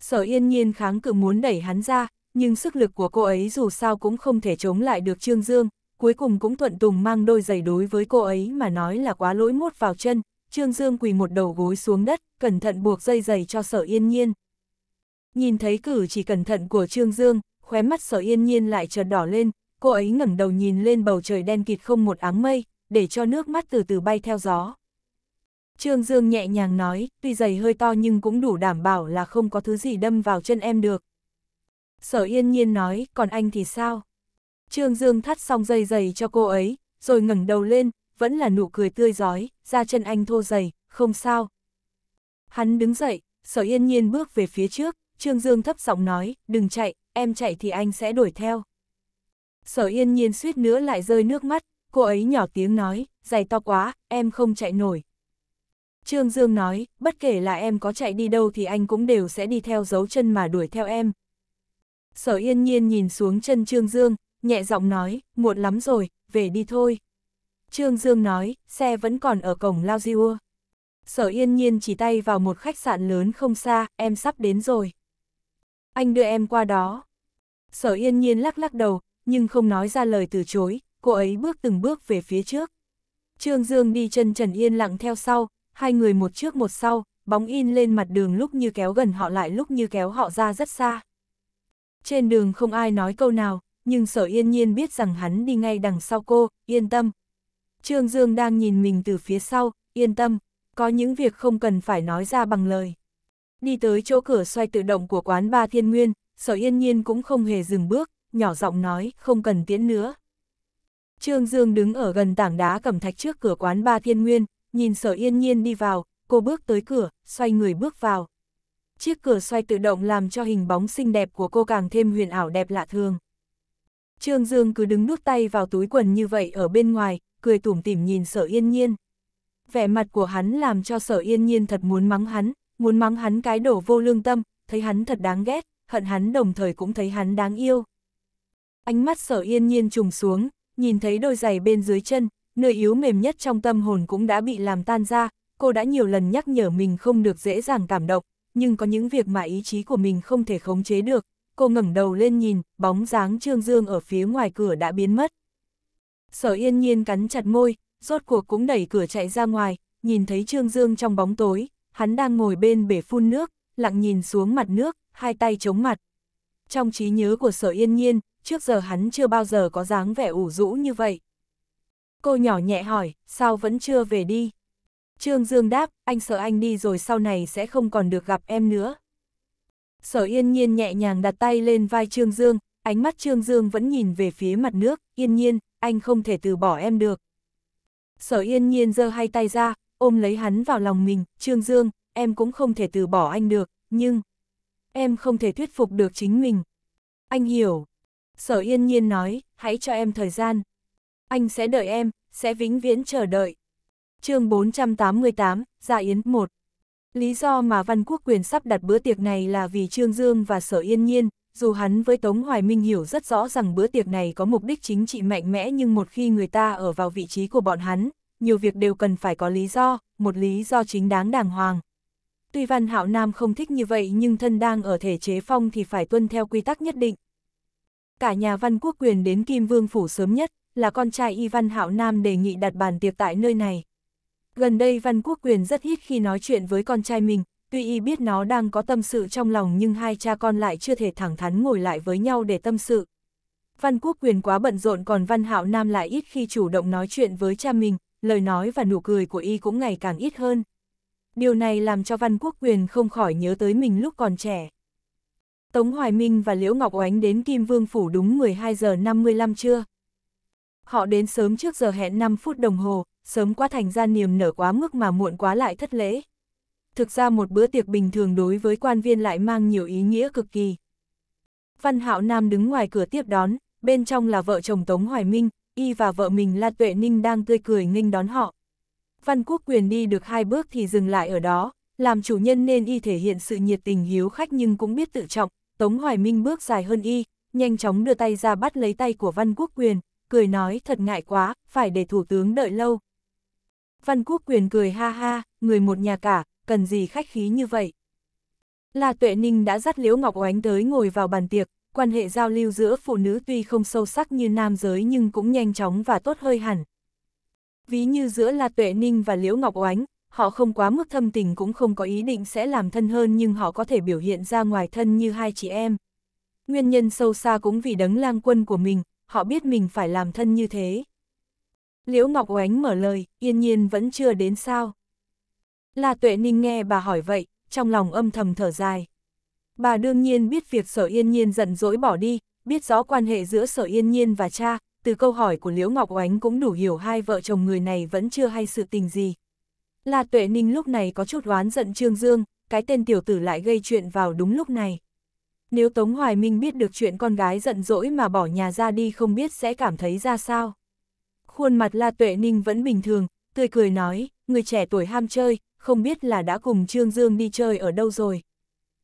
Sở yên nhiên kháng cự muốn đẩy hắn ra, nhưng sức lực của cô ấy dù sao cũng không thể chống lại được Trương Dương, cuối cùng cũng thuận tùng mang đôi giày đối với cô ấy mà nói là quá lỗi mốt vào chân, Trương Dương quỳ một đầu gối xuống đất, cẩn thận buộc dây giày cho sở yên nhiên. Nhìn thấy cử chỉ cẩn thận của Trương Dương, khóe mắt sở yên nhiên lại chợt đỏ lên, cô ấy ngẩng đầu nhìn lên bầu trời đen kịt không một áng mây, để cho nước mắt từ từ bay theo gió. Trương Dương nhẹ nhàng nói, tuy giày hơi to nhưng cũng đủ đảm bảo là không có thứ gì đâm vào chân em được. Sở yên nhiên nói, còn anh thì sao? Trương Dương thắt xong dây giày cho cô ấy, rồi ngẩng đầu lên, vẫn là nụ cười tươi giói, ra chân anh thô dày, không sao. Hắn đứng dậy, sở yên nhiên bước về phía trước, Trương Dương thấp giọng nói, đừng chạy, em chạy thì anh sẽ đuổi theo. Sở yên nhiên suýt nữa lại rơi nước mắt, cô ấy nhỏ tiếng nói, giày to quá, em không chạy nổi. Trương Dương nói, bất kể là em có chạy đi đâu thì anh cũng đều sẽ đi theo dấu chân mà đuổi theo em. Sở yên nhiên nhìn xuống chân Trương Dương, nhẹ giọng nói, muộn lắm rồi, về đi thôi. Trương Dương nói, xe vẫn còn ở cổng Lao Diua. Sở yên nhiên chỉ tay vào một khách sạn lớn không xa, em sắp đến rồi. Anh đưa em qua đó. Sở yên nhiên lắc lắc đầu, nhưng không nói ra lời từ chối, cô ấy bước từng bước về phía trước. Trương Dương đi chân trần yên lặng theo sau, hai người một trước một sau, bóng in lên mặt đường lúc như kéo gần họ lại lúc như kéo họ ra rất xa. Trên đường không ai nói câu nào, nhưng sở yên nhiên biết rằng hắn đi ngay đằng sau cô, yên tâm. Trương Dương đang nhìn mình từ phía sau, yên tâm, có những việc không cần phải nói ra bằng lời. Đi tới chỗ cửa xoay tự động của quán ba thiên nguyên, sở yên nhiên cũng không hề dừng bước, nhỏ giọng nói, không cần tiễn nữa. Trương Dương đứng ở gần tảng đá cẩm thạch trước cửa quán ba thiên nguyên, nhìn sở yên nhiên đi vào, cô bước tới cửa, xoay người bước vào. Chiếc cửa xoay tự động làm cho hình bóng xinh đẹp của cô càng thêm huyền ảo đẹp lạ thường. Trương Dương cứ đứng nút tay vào túi quần như vậy ở bên ngoài, cười tủm tỉm nhìn sở yên nhiên. Vẻ mặt của hắn làm cho sở yên nhiên thật muốn mắng hắn, muốn mắng hắn cái đổ vô lương tâm, thấy hắn thật đáng ghét, hận hắn đồng thời cũng thấy hắn đáng yêu. Ánh mắt sở yên nhiên trùng xuống, nhìn thấy đôi giày bên dưới chân, nơi yếu mềm nhất trong tâm hồn cũng đã bị làm tan ra, cô đã nhiều lần nhắc nhở mình không được dễ dàng cảm động, nhưng có những việc mà ý chí của mình không thể khống chế được, cô ngẩng đầu lên nhìn, bóng dáng Trương Dương ở phía ngoài cửa đã biến mất. Sở yên nhiên cắn chặt môi, rốt cuộc cũng đẩy cửa chạy ra ngoài, nhìn thấy Trương Dương trong bóng tối, hắn đang ngồi bên bể phun nước, lặng nhìn xuống mặt nước, hai tay chống mặt. Trong trí nhớ của sở yên nhiên, trước giờ hắn chưa bao giờ có dáng vẻ ủ rũ như vậy. Cô nhỏ nhẹ hỏi, sao vẫn chưa về đi? Trương Dương đáp, anh sợ anh đi rồi sau này sẽ không còn được gặp em nữa. Sở yên nhiên nhẹ nhàng đặt tay lên vai Trương Dương, ánh mắt Trương Dương vẫn nhìn về phía mặt nước, yên nhiên, anh không thể từ bỏ em được. Sở yên nhiên giơ hai tay ra, ôm lấy hắn vào lòng mình, Trương Dương, em cũng không thể từ bỏ anh được, nhưng... Em không thể thuyết phục được chính mình. Anh hiểu. Sở yên nhiên nói, hãy cho em thời gian. Anh sẽ đợi em, sẽ vĩnh viễn chờ đợi. chương 488, Gia Yến 1 Lý do mà Văn Quốc Quyền sắp đặt bữa tiệc này là vì Trương Dương và Sở Yên Nhiên, dù hắn với Tống Hoài Minh hiểu rất rõ rằng bữa tiệc này có mục đích chính trị mạnh mẽ nhưng một khi người ta ở vào vị trí của bọn hắn, nhiều việc đều cần phải có lý do, một lý do chính đáng đàng hoàng. Tuy Văn Hạo Nam không thích như vậy nhưng thân đang ở thể chế phong thì phải tuân theo quy tắc nhất định. Cả nhà Văn Quốc quyền đến Kim Vương Phủ sớm nhất, là con trai Y Văn Hạo Nam đề nghị đặt bàn tiệc tại nơi này. Gần đây Văn Quốc quyền rất ít khi nói chuyện với con trai mình, tuy Y biết nó đang có tâm sự trong lòng nhưng hai cha con lại chưa thể thẳng thắn ngồi lại với nhau để tâm sự. Văn Quốc quyền quá bận rộn còn Văn Hạo Nam lại ít khi chủ động nói chuyện với cha mình, lời nói và nụ cười của y cũng ngày càng ít hơn. Điều này làm cho Văn Quốc Quyền không khỏi nhớ tới mình lúc còn trẻ. Tống Hoài Minh và Liễu Ngọc Oánh đến Kim Vương Phủ đúng 12 giờ 55 trưa. Họ đến sớm trước giờ hẹn 5 phút đồng hồ, sớm quá thành ra niềm nở quá mức mà muộn quá lại thất lễ. Thực ra một bữa tiệc bình thường đối với quan viên lại mang nhiều ý nghĩa cực kỳ. Văn Hạo Nam đứng ngoài cửa tiếp đón, bên trong là vợ chồng Tống Hoài Minh, y và vợ mình La Tuệ Ninh đang tươi cười nghênh đón họ. Văn Quốc Quyền đi được hai bước thì dừng lại ở đó, làm chủ nhân nên y thể hiện sự nhiệt tình hiếu khách nhưng cũng biết tự trọng, Tống Hoài Minh bước dài hơn y, nhanh chóng đưa tay ra bắt lấy tay của Văn Quốc Quyền, cười nói thật ngại quá, phải để Thủ tướng đợi lâu. Văn Quốc Quyền cười ha ha, người một nhà cả, cần gì khách khí như vậy. La Tuệ Ninh đã dắt Liễu Ngọc Oánh tới ngồi vào bàn tiệc, quan hệ giao lưu giữa phụ nữ tuy không sâu sắc như nam giới nhưng cũng nhanh chóng và tốt hơi hẳn. Ví như giữa La Tuệ Ninh và Liễu Ngọc Oánh, họ không quá mức thâm tình cũng không có ý định sẽ làm thân hơn nhưng họ có thể biểu hiện ra ngoài thân như hai chị em. Nguyên nhân sâu xa cũng vì đấng lang quân của mình, họ biết mình phải làm thân như thế. Liễu Ngọc Oánh mở lời, yên nhiên vẫn chưa đến sao. La Tuệ Ninh nghe bà hỏi vậy, trong lòng âm thầm thở dài. Bà đương nhiên biết việc sở yên nhiên giận dỗi bỏ đi, biết rõ quan hệ giữa sở yên nhiên và cha, từ câu hỏi của Liễu Ngọc Oánh cũng đủ hiểu hai vợ chồng người này vẫn chưa hay sự tình gì. Là tuệ ninh lúc này có chút oán giận Trương Dương, cái tên tiểu tử lại gây chuyện vào đúng lúc này. Nếu Tống Hoài Minh biết được chuyện con gái giận dỗi mà bỏ nhà ra đi không biết sẽ cảm thấy ra sao. Khuôn mặt La Tuệ Ninh vẫn bình thường, tươi cười nói, người trẻ tuổi ham chơi, không biết là đã cùng Trương Dương đi chơi ở đâu rồi.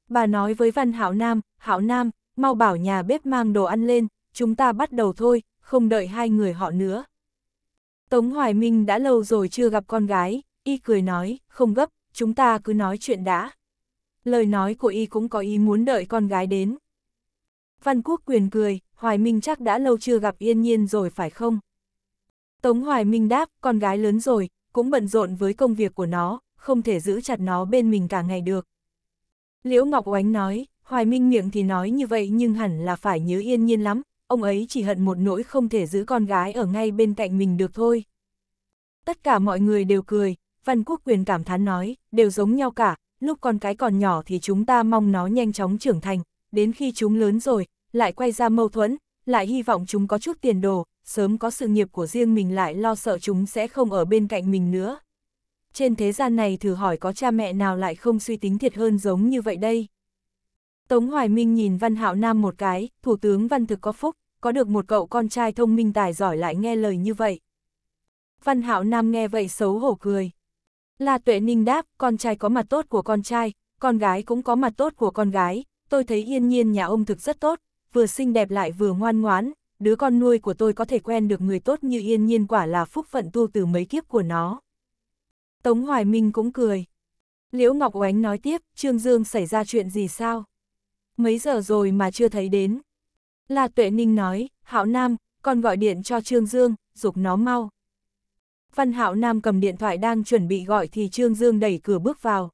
Bà nói với Văn Hảo Nam, Hảo Nam, mau bảo nhà bếp mang đồ ăn lên, chúng ta bắt đầu thôi, không đợi hai người họ nữa. Tống Hoài Minh đã lâu rồi chưa gặp con gái, y cười nói, không gấp, chúng ta cứ nói chuyện đã. Lời nói của y cũng có ý muốn đợi con gái đến. Văn Quốc quyền cười, Hoài Minh chắc đã lâu chưa gặp yên nhiên rồi phải không? Tống Hoài Minh đáp, con gái lớn rồi, cũng bận rộn với công việc của nó, không thể giữ chặt nó bên mình cả ngày được. Liễu Ngọc Oánh nói, Hoài Minh miệng thì nói như vậy nhưng hẳn là phải nhớ yên nhiên lắm, ông ấy chỉ hận một nỗi không thể giữ con gái ở ngay bên cạnh mình được thôi. Tất cả mọi người đều cười, Văn Quốc Quyền cảm thán nói, đều giống nhau cả, lúc con cái còn nhỏ thì chúng ta mong nó nhanh chóng trưởng thành, đến khi chúng lớn rồi, lại quay ra mâu thuẫn, lại hy vọng chúng có chút tiền đồ, sớm có sự nghiệp của riêng mình lại lo sợ chúng sẽ không ở bên cạnh mình nữa trên thế gian này thử hỏi có cha mẹ nào lại không suy tính thiệt hơn giống như vậy đây. Tống Hoài Minh nhìn Văn Hạo Nam một cái, Thủ tướng Văn Thực có phúc, có được một cậu con trai thông minh tài giỏi lại nghe lời như vậy. Văn Hạo Nam nghe vậy xấu hổ cười. La Tuệ Ninh đáp, con trai có mặt tốt của con trai, con gái cũng có mặt tốt của con gái, tôi thấy yên nhiên nhà ông thực rất tốt, vừa xinh đẹp lại vừa ngoan ngoãn, đứa con nuôi của tôi có thể quen được người tốt như yên nhiên quả là phúc phận tu từ mấy kiếp của nó. Tống Hoài Minh cũng cười. Liễu Ngọc Oánh nói tiếp, Trương Dương xảy ra chuyện gì sao? Mấy giờ rồi mà chưa thấy đến. La Tuệ Ninh nói, Hạo Nam, con gọi điện cho Trương Dương, dục nó mau. Văn Hạo Nam cầm điện thoại đang chuẩn bị gọi thì Trương Dương đẩy cửa bước vào.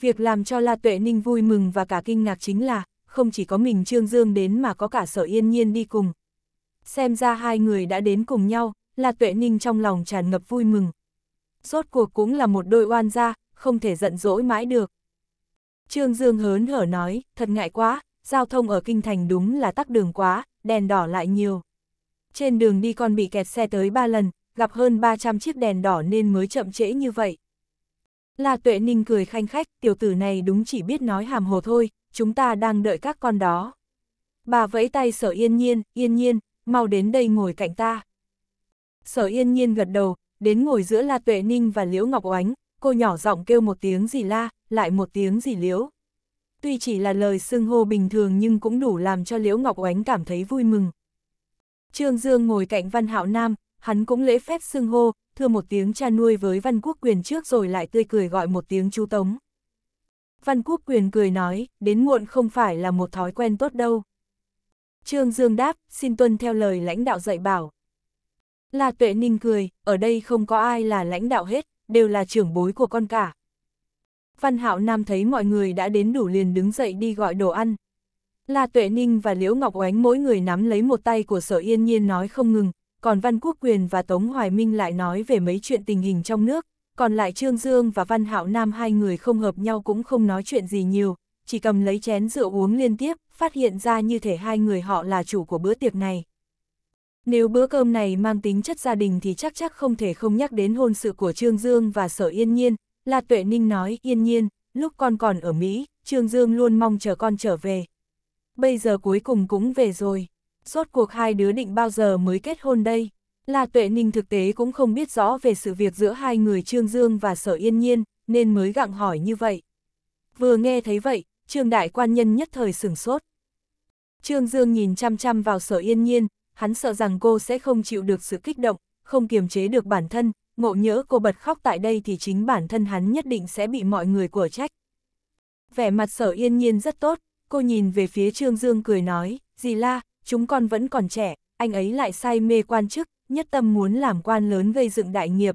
Việc làm cho La Tuệ Ninh vui mừng và cả kinh ngạc chính là, không chỉ có mình Trương Dương đến mà có cả sở yên nhiên đi cùng. Xem ra hai người đã đến cùng nhau, La Tuệ Ninh trong lòng tràn ngập vui mừng, rốt cuộc cũng là một đôi oan gia, không thể giận dỗi mãi được. Trương Dương hớn hở nói, thật ngại quá, giao thông ở Kinh Thành đúng là tắc đường quá, đèn đỏ lại nhiều. Trên đường đi còn bị kẹt xe tới 3 lần, gặp hơn 300 chiếc đèn đỏ nên mới chậm trễ như vậy. La Tuệ Ninh cười khanh khách, tiểu tử này đúng chỉ biết nói hàm hồ thôi, chúng ta đang đợi các con đó. Bà vẫy tay sở yên nhiên, yên nhiên, mau đến đây ngồi cạnh ta. Sở yên nhiên gật đầu, đến ngồi giữa La Tuệ Ninh và Liễu Ngọc Oánh, cô nhỏ giọng kêu một tiếng gì la, lại một tiếng gì liễu. Tuy chỉ là lời xưng hô bình thường nhưng cũng đủ làm cho Liễu Ngọc Oánh cảm thấy vui mừng. Trương Dương ngồi cạnh Văn Hạo Nam, hắn cũng lễ phép xưng hô, thưa một tiếng cha nuôi với Văn Quốc Quyền trước rồi lại tươi cười gọi một tiếng chú Tống. Văn Quốc Quyền cười nói, đến muộn không phải là một thói quen tốt đâu. Trương Dương đáp, xin tuân theo lời lãnh đạo dạy bảo. La Tuệ Ninh cười, ở đây không có ai là lãnh đạo hết, đều là trưởng bối của con cả. Văn Hạo Nam thấy mọi người đã đến đủ liền đứng dậy đi gọi đồ ăn. La Tuệ Ninh và Liễu Ngọc Oánh mỗi người nắm lấy một tay của Sở Yên Nhiên nói không ngừng, còn Văn Quốc Quyền và Tống Hoài Minh lại nói về mấy chuyện tình hình trong nước, còn lại Trương Dương và Văn Hạo Nam hai người không hợp nhau cũng không nói chuyện gì nhiều, chỉ cầm lấy chén rượu uống liên tiếp, phát hiện ra như thể hai người họ là chủ của bữa tiệc này. Nếu bữa cơm này mang tính chất gia đình thì chắc chắc không thể không nhắc đến hôn sự của Trương Dương và Sở Yên Nhiên. La Tuệ Ninh nói, Yên Nhiên, lúc con còn ở Mỹ, Trương Dương luôn mong chờ con trở về. Bây giờ cuối cùng cũng về rồi. Rốt cuộc hai đứa định bao giờ mới kết hôn đây? La Tuệ Ninh thực tế cũng không biết rõ về sự việc giữa hai người Trương Dương và Sở Yên Nhiên, nên mới gặng hỏi như vậy. Vừa nghe thấy vậy, Trương Đại Quan Nhân nhất thời sửng sốt. Trương Dương nhìn chăm chăm vào Sở Yên Nhiên, hắn sợ rằng cô sẽ không chịu được sự kích động, không kiềm chế được bản thân, ngộ nhỡ cô bật khóc tại đây thì chính bản thân hắn nhất định sẽ bị mọi người của trách. Vẻ mặt sở yên nhiên rất tốt, cô nhìn về phía Trương Dương cười nói, dì la, chúng con vẫn còn trẻ, anh ấy lại say mê quan chức, nhất tâm muốn làm quan lớn gây dựng đại nghiệp.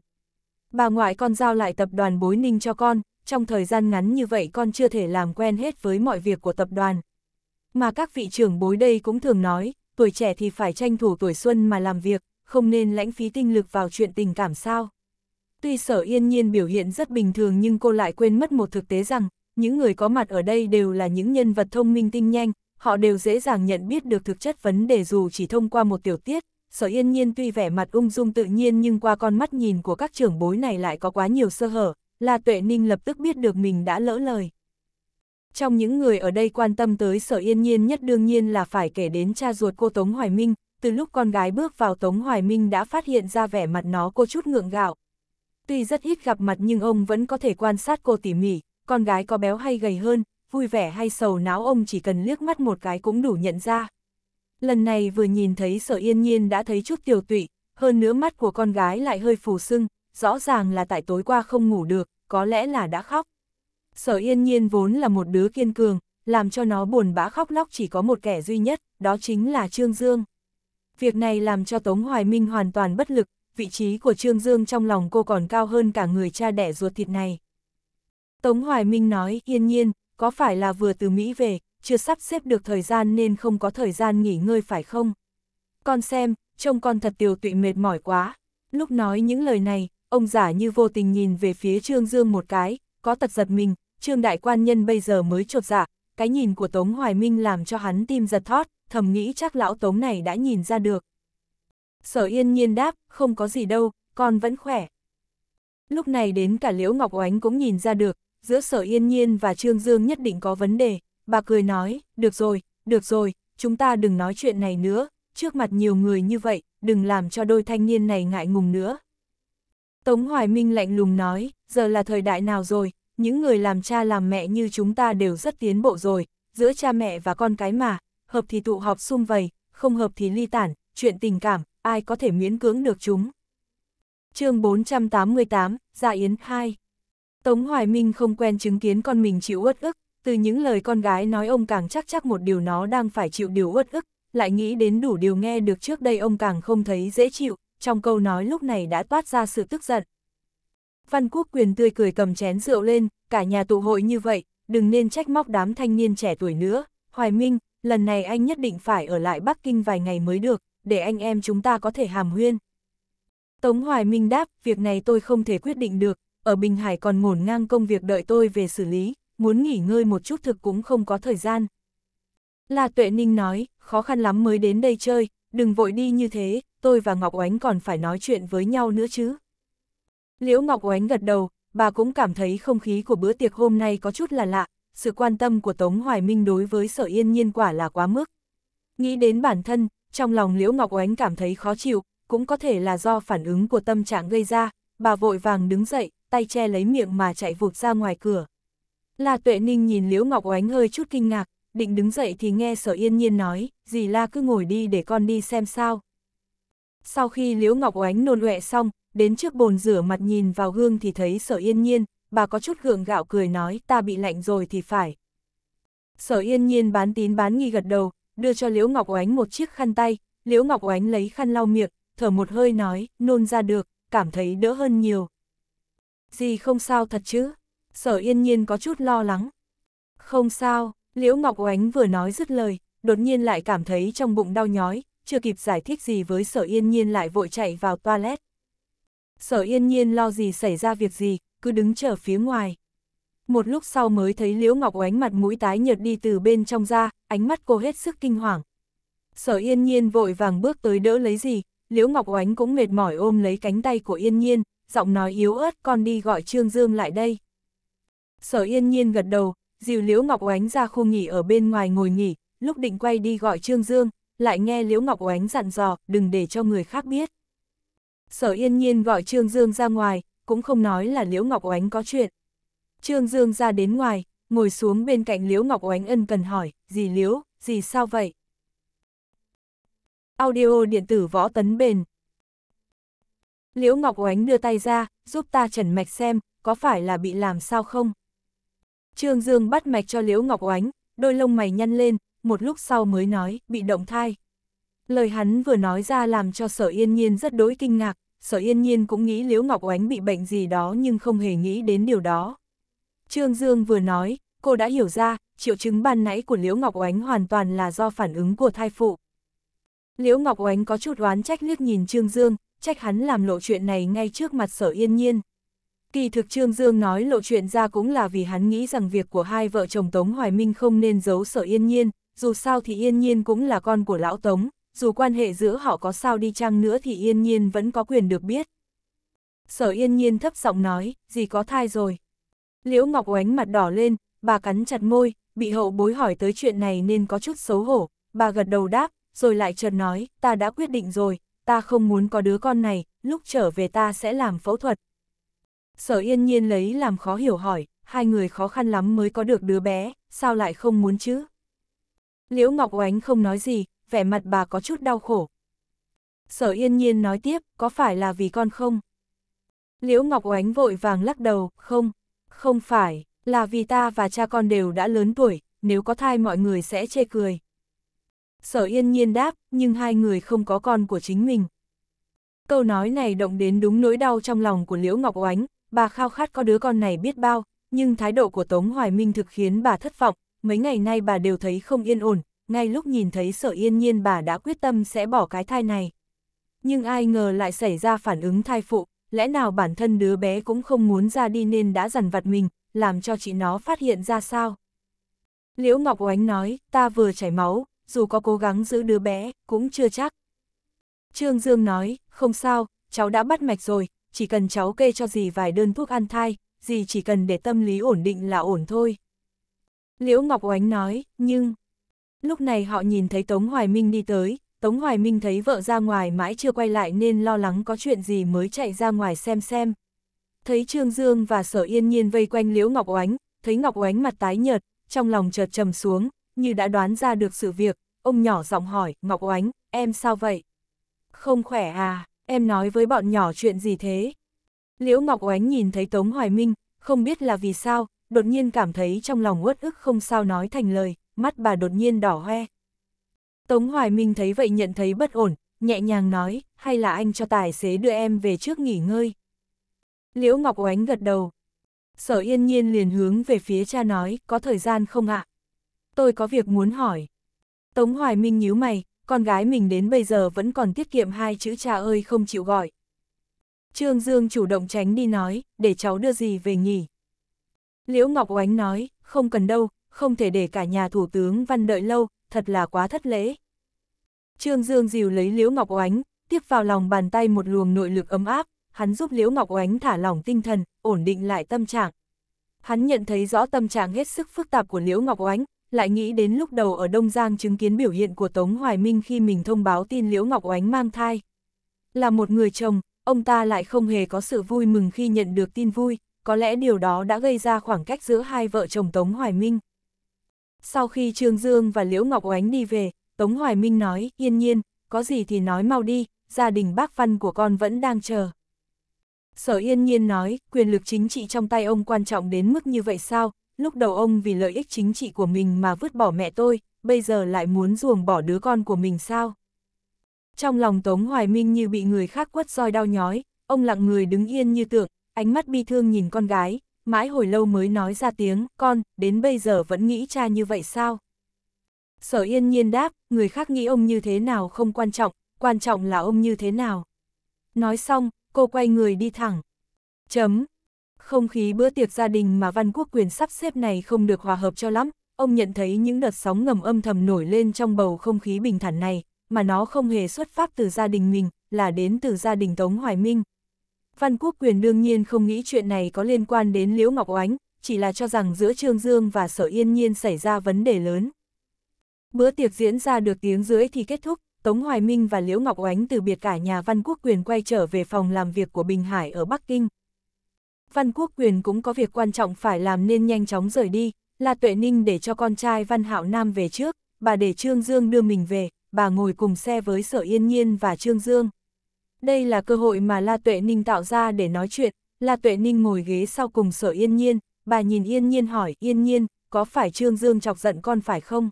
Bà ngoại con giao lại tập đoàn bối ninh cho con, trong thời gian ngắn như vậy con chưa thể làm quen hết với mọi việc của tập đoàn. Mà các vị trưởng bối đây cũng thường nói, tuổi trẻ thì phải tranh thủ tuổi xuân mà làm việc, không nên lãng phí tinh lực vào chuyện tình cảm sao. Tuy sở yên nhiên biểu hiện rất bình thường nhưng cô lại quên mất một thực tế rằng, những người có mặt ở đây đều là những nhân vật thông minh tinh nhanh, họ đều dễ dàng nhận biết được thực chất vấn đề dù chỉ thông qua một tiểu tiết. Sở yên nhiên tuy vẻ mặt ung dung tự nhiên nhưng qua con mắt nhìn của các trưởng bối này lại có quá nhiều sơ hở, là tuệ ninh lập tức biết được mình đã lỡ lời. Trong những người ở đây quan tâm tới sở yên nhiên nhất đương nhiên là phải kể đến cha ruột cô Tống Hoài Minh, từ lúc con gái bước vào Tống Hoài Minh đã phát hiện ra vẻ mặt nó cô chút ngượng gạo. Tuy rất ít gặp mặt nhưng ông vẫn có thể quan sát cô tỉ mỉ, con gái có béo hay gầy hơn, vui vẻ hay sầu náo ông chỉ cần liếc mắt một cái cũng đủ nhận ra. Lần này vừa nhìn thấy sở yên nhiên đã thấy chút tiều tụy, hơn nữa mắt của con gái lại hơi phù sưng, rõ ràng là tại tối qua không ngủ được, có lẽ là đã khóc. Sở yên nhiên vốn là một đứa kiên cường, làm cho nó buồn bã khóc lóc chỉ có một kẻ duy nhất, đó chính là Trương Dương. Việc này làm cho Tống Hoài Minh hoàn toàn bất lực, vị trí của Trương Dương trong lòng cô còn cao hơn cả người cha đẻ ruột thịt này. Tống Hoài Minh nói, yên nhiên, có phải là vừa từ Mỹ về, chưa sắp xếp được thời gian nên không có thời gian nghỉ ngơi phải không? Con xem, trông con thật tiều tụy mệt mỏi quá. Lúc nói những lời này, ông giả như vô tình nhìn về phía Trương Dương một cái, có tật giật mình, Trương Đại Quan Nhân bây giờ mới trột dạ, cái nhìn của Tống Hoài Minh làm cho hắn tim giật thót, thầm nghĩ chắc lão Tống này đã nhìn ra được. Sở yên nhiên đáp, không có gì đâu, con vẫn khỏe. Lúc này đến cả Liễu Ngọc Oánh cũng nhìn ra được, giữa sở yên nhiên và Trương Dương nhất định có vấn đề, bà cười nói, được rồi, được rồi, chúng ta đừng nói chuyện này nữa, trước mặt nhiều người như vậy, đừng làm cho đôi thanh niên này ngại ngùng nữa. Tống Hoài Minh lạnh lùng nói, giờ là thời đại nào rồi, những người làm cha làm mẹ như chúng ta đều rất tiến bộ rồi, giữa cha mẹ và con cái mà, hợp thì tụ họp sum vầy, không hợp thì ly tản, chuyện tình cảm, ai có thể miễn cưỡng được chúng. chương 488, Gia dạ Yến 2 Tống Hoài Minh không quen chứng kiến con mình chịu uất ức, từ những lời con gái nói ông càng chắc chắc một điều nó đang phải chịu điều uất ức, lại nghĩ đến đủ điều nghe được trước đây ông càng không thấy dễ chịu, trong câu nói lúc này đã toát ra sự tức giận, Văn Quốc Quyền tươi cười cầm chén rượu lên, cả nhà tụ hội như vậy, đừng nên trách móc đám thanh niên trẻ tuổi nữa. Hoài Minh, lần này anh nhất định phải ở lại Bắc Kinh vài ngày mới được, để anh em chúng ta có thể hàm huyên. Tống Hoài Minh đáp, việc này tôi không thể quyết định được, ở Bình Hải còn ngổn ngang công việc đợi tôi về xử lý, muốn nghỉ ngơi một chút thực cũng không có thời gian. La Tuệ Ninh nói, khó khăn lắm mới đến đây chơi, đừng vội đi như thế, tôi và Ngọc Oánh còn phải nói chuyện với nhau nữa chứ. Liễu Ngọc Oánh gật đầu, bà cũng cảm thấy không khí của bữa tiệc hôm nay có chút là lạ, sự quan tâm của Tống Hoài Minh đối với sở yên nhiên quả là quá mức. Nghĩ đến bản thân, trong lòng Liễu Ngọc Oánh cảm thấy khó chịu, cũng có thể là do phản ứng của tâm trạng gây ra, bà vội vàng đứng dậy, tay che lấy miệng mà chạy vụt ra ngoài cửa. La Tuệ Ninh nhìn Liễu Ngọc Oánh hơi chút kinh ngạc, định đứng dậy thì nghe sở yên nhiên nói, dì La cứ ngồi đi để con đi xem sao. Sau khi Liễu Ngọc Oánh nôn uệ xong, đến trước bồn rửa mặt nhìn vào gương thì thấy sở yên nhiên, bà có chút gượng gạo cười nói ta bị lạnh rồi thì phải. Sở yên nhiên bán tín bán nghi gật đầu, đưa cho Liễu Ngọc Oánh một chiếc khăn tay, Liễu Ngọc Oánh lấy khăn lau miệng, thở một hơi nói, nôn ra được, cảm thấy đỡ hơn nhiều. Gì không sao thật chứ, sở yên nhiên có chút lo lắng. Không sao, Liễu Ngọc Oánh vừa nói dứt lời, đột nhiên lại cảm thấy trong bụng đau nhói, chưa kịp giải thích gì với sở yên nhiên lại vội chạy vào toilet sở yên nhiên lo gì xảy ra việc gì, cứ đứng chờ phía ngoài. Một lúc sau mới thấy Liễu Ngọc oánh mặt mũi tái nhợt đi từ bên trong ra, ánh mắt cô hết sức kinh hoàng. Sở yên nhiên vội vàng bước tới đỡ lấy gì, Liễu Ngọc oánh cũng mệt mỏi ôm lấy cánh tay của yên nhiên, giọng nói yếu ớt con đi gọi Trương Dương lại đây. Sở yên nhiên gật đầu, dìu Liễu Ngọc oánh ra khu nghỉ ở bên ngoài ngồi nghỉ, lúc định quay đi gọi Trương Dương, lại nghe Liễu Ngọc oánh dặn dò, đừng để cho người khác biết. Sở yên nhiên gọi Trương Dương ra ngoài, cũng không nói là Liễu Ngọc Oánh có chuyện. Trương Dương ra đến ngoài, ngồi xuống bên cạnh Liễu Ngọc Oánh ân cần hỏi, gì Liễu, gì sao vậy? Audio điện tử võ tấn bền. Liễu Ngọc Oánh đưa tay ra, giúp ta trần mạch xem, có phải là bị làm sao không? Trương Dương bắt mạch cho Liễu Ngọc Oánh, đôi lông mày nhăn lên, một lúc sau mới nói, bị động thai. Lời hắn vừa nói ra làm cho sở yên nhiên rất đối kinh ngạc, sở yên nhiên cũng nghĩ Liễu Ngọc Oánh bị bệnh gì đó nhưng không hề nghĩ đến điều đó. Trương Dương vừa nói, cô đã hiểu ra, triệu chứng ban nãy của Liễu Ngọc Oánh hoàn toàn là do phản ứng của thai phụ. Liễu Ngọc Oánh có chút oán trách liếc nhìn Trương Dương, trách hắn làm lộ chuyện này ngay trước mặt sở yên nhiên. Kỳ thực Trương Dương nói lộ chuyện ra cũng là vì hắn nghĩ rằng việc của hai vợ chồng Tống Hoài Minh không nên giấu sở yên nhiên, dù sao thì yên nhiên cũng là con của lão Tống, dù quan hệ giữa họ có sao đi chăng nữa thì yên nhiên vẫn có quyền được biết. Sở yên nhiên thấp giọng nói, gì có thai rồi. Liễu Ngọc oánh mặt đỏ lên, bà cắn chặt môi, bị hậu bối hỏi tới chuyện này nên có chút xấu hổ, bà gật đầu đáp, rồi lại chợt nói, ta đã quyết định rồi, ta không muốn có đứa con này, lúc trở về ta sẽ làm phẫu thuật. Sở yên nhiên lấy làm khó hiểu hỏi, hai người khó khăn lắm mới có được đứa bé, sao lại không muốn chứ? Liễu Ngọc Oánh không nói gì, vẻ mặt bà có chút đau khổ. Sở yên nhiên nói tiếp, có phải là vì con không? Liễu Ngọc Oánh vội vàng lắc đầu, không, không phải, là vì ta và cha con đều đã lớn tuổi, nếu có thai mọi người sẽ chê cười. Sở yên nhiên đáp, nhưng hai người không có con của chính mình. Câu nói này động đến đúng nỗi đau trong lòng của Liễu Ngọc Oánh, bà khao khát có đứa con này biết bao, nhưng thái độ của Tống Hoài Minh thực khiến bà thất vọng, mấy ngày nay bà đều thấy không yên ổn, ngay lúc nhìn thấy sở yên nhiên bà đã quyết tâm sẽ bỏ cái thai này. Nhưng ai ngờ lại xảy ra phản ứng thai phụ, lẽ nào bản thân đứa bé cũng không muốn ra đi nên đã dằn vặt mình, làm cho chị nó phát hiện ra sao. Liễu Ngọc Oánh nói, ta vừa chảy máu, dù có cố gắng giữ đứa bé, cũng chưa chắc. Trương Dương nói, không sao, cháu đã bắt mạch rồi, chỉ cần cháu kê cho dì vài đơn thuốc ăn thai, dì chỉ cần để tâm lý ổn định là ổn thôi. Liễu Ngọc Oánh nói, nhưng, Lúc này họ nhìn thấy Tống Hoài Minh đi tới, Tống Hoài Minh thấy vợ ra ngoài mãi chưa quay lại nên lo lắng có chuyện gì mới chạy ra ngoài xem xem. Thấy Trương Dương và Sở Yên Nhiên vây quanh Liễu Ngọc Oánh, thấy Ngọc Oánh mặt tái nhợt, trong lòng chợt trầm xuống, như đã đoán ra được sự việc, ông nhỏ giọng hỏi, Ngọc Oánh, em sao vậy? Không khỏe à, em nói với bọn nhỏ chuyện gì thế? Liễu Ngọc Oánh nhìn thấy Tống Hoài Minh, không biết là vì sao, đột nhiên cảm thấy trong lòng uất ức không sao nói thành lời, mắt bà đột nhiên đỏ hoe. Tống Hoài Minh thấy vậy nhận thấy bất ổn, nhẹ nhàng nói, hay là anh cho tài xế đưa em về trước nghỉ ngơi. Liễu Ngọc Oánh gật đầu. Sở yên nhiên liền hướng về phía cha nói, có thời gian không ạ? Tôi có việc muốn hỏi. Tống Hoài Minh nhíu mày, con gái mình đến bây giờ vẫn còn tiết kiệm hai chữ cha ơi không chịu gọi. Trương Dương chủ động tránh đi nói, để cháu đưa gì về nghỉ. Liễu Ngọc Oánh nói, không cần đâu, không thể để cả nhà thủ tướng Văn đợi lâu, thật là quá thất lễ. Trương Dương dìu lấy Liễu Ngọc Oánh, tiếp vào lòng bàn tay một luồng nội lực ấm áp, hắn giúp Liễu Ngọc Oánh thả lỏng tinh thần, ổn định lại tâm trạng. Hắn nhận thấy rõ tâm trạng hết sức phức tạp của Liễu Ngọc Oánh, lại nghĩ đến lúc đầu ở Đông Giang chứng kiến biểu hiện của Tống Hoài Minh khi mình thông báo tin Liễu Ngọc Oánh mang thai. Là một người chồng, ông ta lại không hề có sự vui mừng khi nhận được tin vui, có lẽ điều đó đã gây ra khoảng cách giữa hai vợ chồng Tống Hoài Minh. Sau khi Trương Dương và Liễu Ngọc Oánh đi về, Tống Hoài Minh nói, yên nhiên, có gì thì nói mau đi, gia đình bác văn của con vẫn đang chờ. Sở yên nhiên nói, quyền lực chính trị trong tay ông quan trọng đến mức như vậy sao, lúc đầu ông vì lợi ích chính trị của mình mà vứt bỏ mẹ tôi, bây giờ lại muốn ruồng bỏ đứa con của mình sao? Trong lòng Tống Hoài Minh như bị người khác quất roi đau nhói, ông lặng người đứng yên như tượng, ánh mắt bi thương nhìn con gái, mãi hồi lâu mới nói ra tiếng, con, đến bây giờ vẫn nghĩ cha như vậy sao? Sở yên nhiên đáp, người khác nghĩ ông như thế nào không quan trọng, quan trọng là ông như thế nào. Nói xong, cô quay người đi thẳng. Chấm. Không khí bữa tiệc gia đình mà Văn Quốc Quyền sắp xếp này không được hòa hợp cho lắm, ông nhận thấy những đợt sóng ngầm âm thầm nổi lên trong bầu không khí bình thản này, mà nó không hề xuất phát từ gia đình mình, là đến từ gia đình Tống Hoài Minh. Văn Quốc Quyền đương nhiên không nghĩ chuyện này có liên quan đến Liễu Ngọc Oánh, chỉ là cho rằng giữa Trương Dương và Sở Yên Nhiên xảy ra vấn đề lớn. Bữa tiệc diễn ra được tiếng dưới thì kết thúc, Tống Hoài Minh và Liễu Ngọc Oánh từ biệt cả nhà Văn Quốc Quyền quay trở về phòng làm việc của Bình Hải ở Bắc Kinh. Văn Quốc Quyền cũng có việc quan trọng phải làm nên nhanh chóng rời đi, là Tuệ Ninh để cho con trai Văn Hạo Nam về trước, bà để Trương Dương đưa mình về, bà ngồi cùng xe với Sở Yên Nhiên và Trương Dương. Đây là cơ hội mà La Tuệ Ninh tạo ra để nói chuyện, La Tuệ Ninh ngồi ghế sau cùng sở yên nhiên, bà nhìn yên nhiên hỏi, yên nhiên, có phải Trương Dương chọc giận con phải không?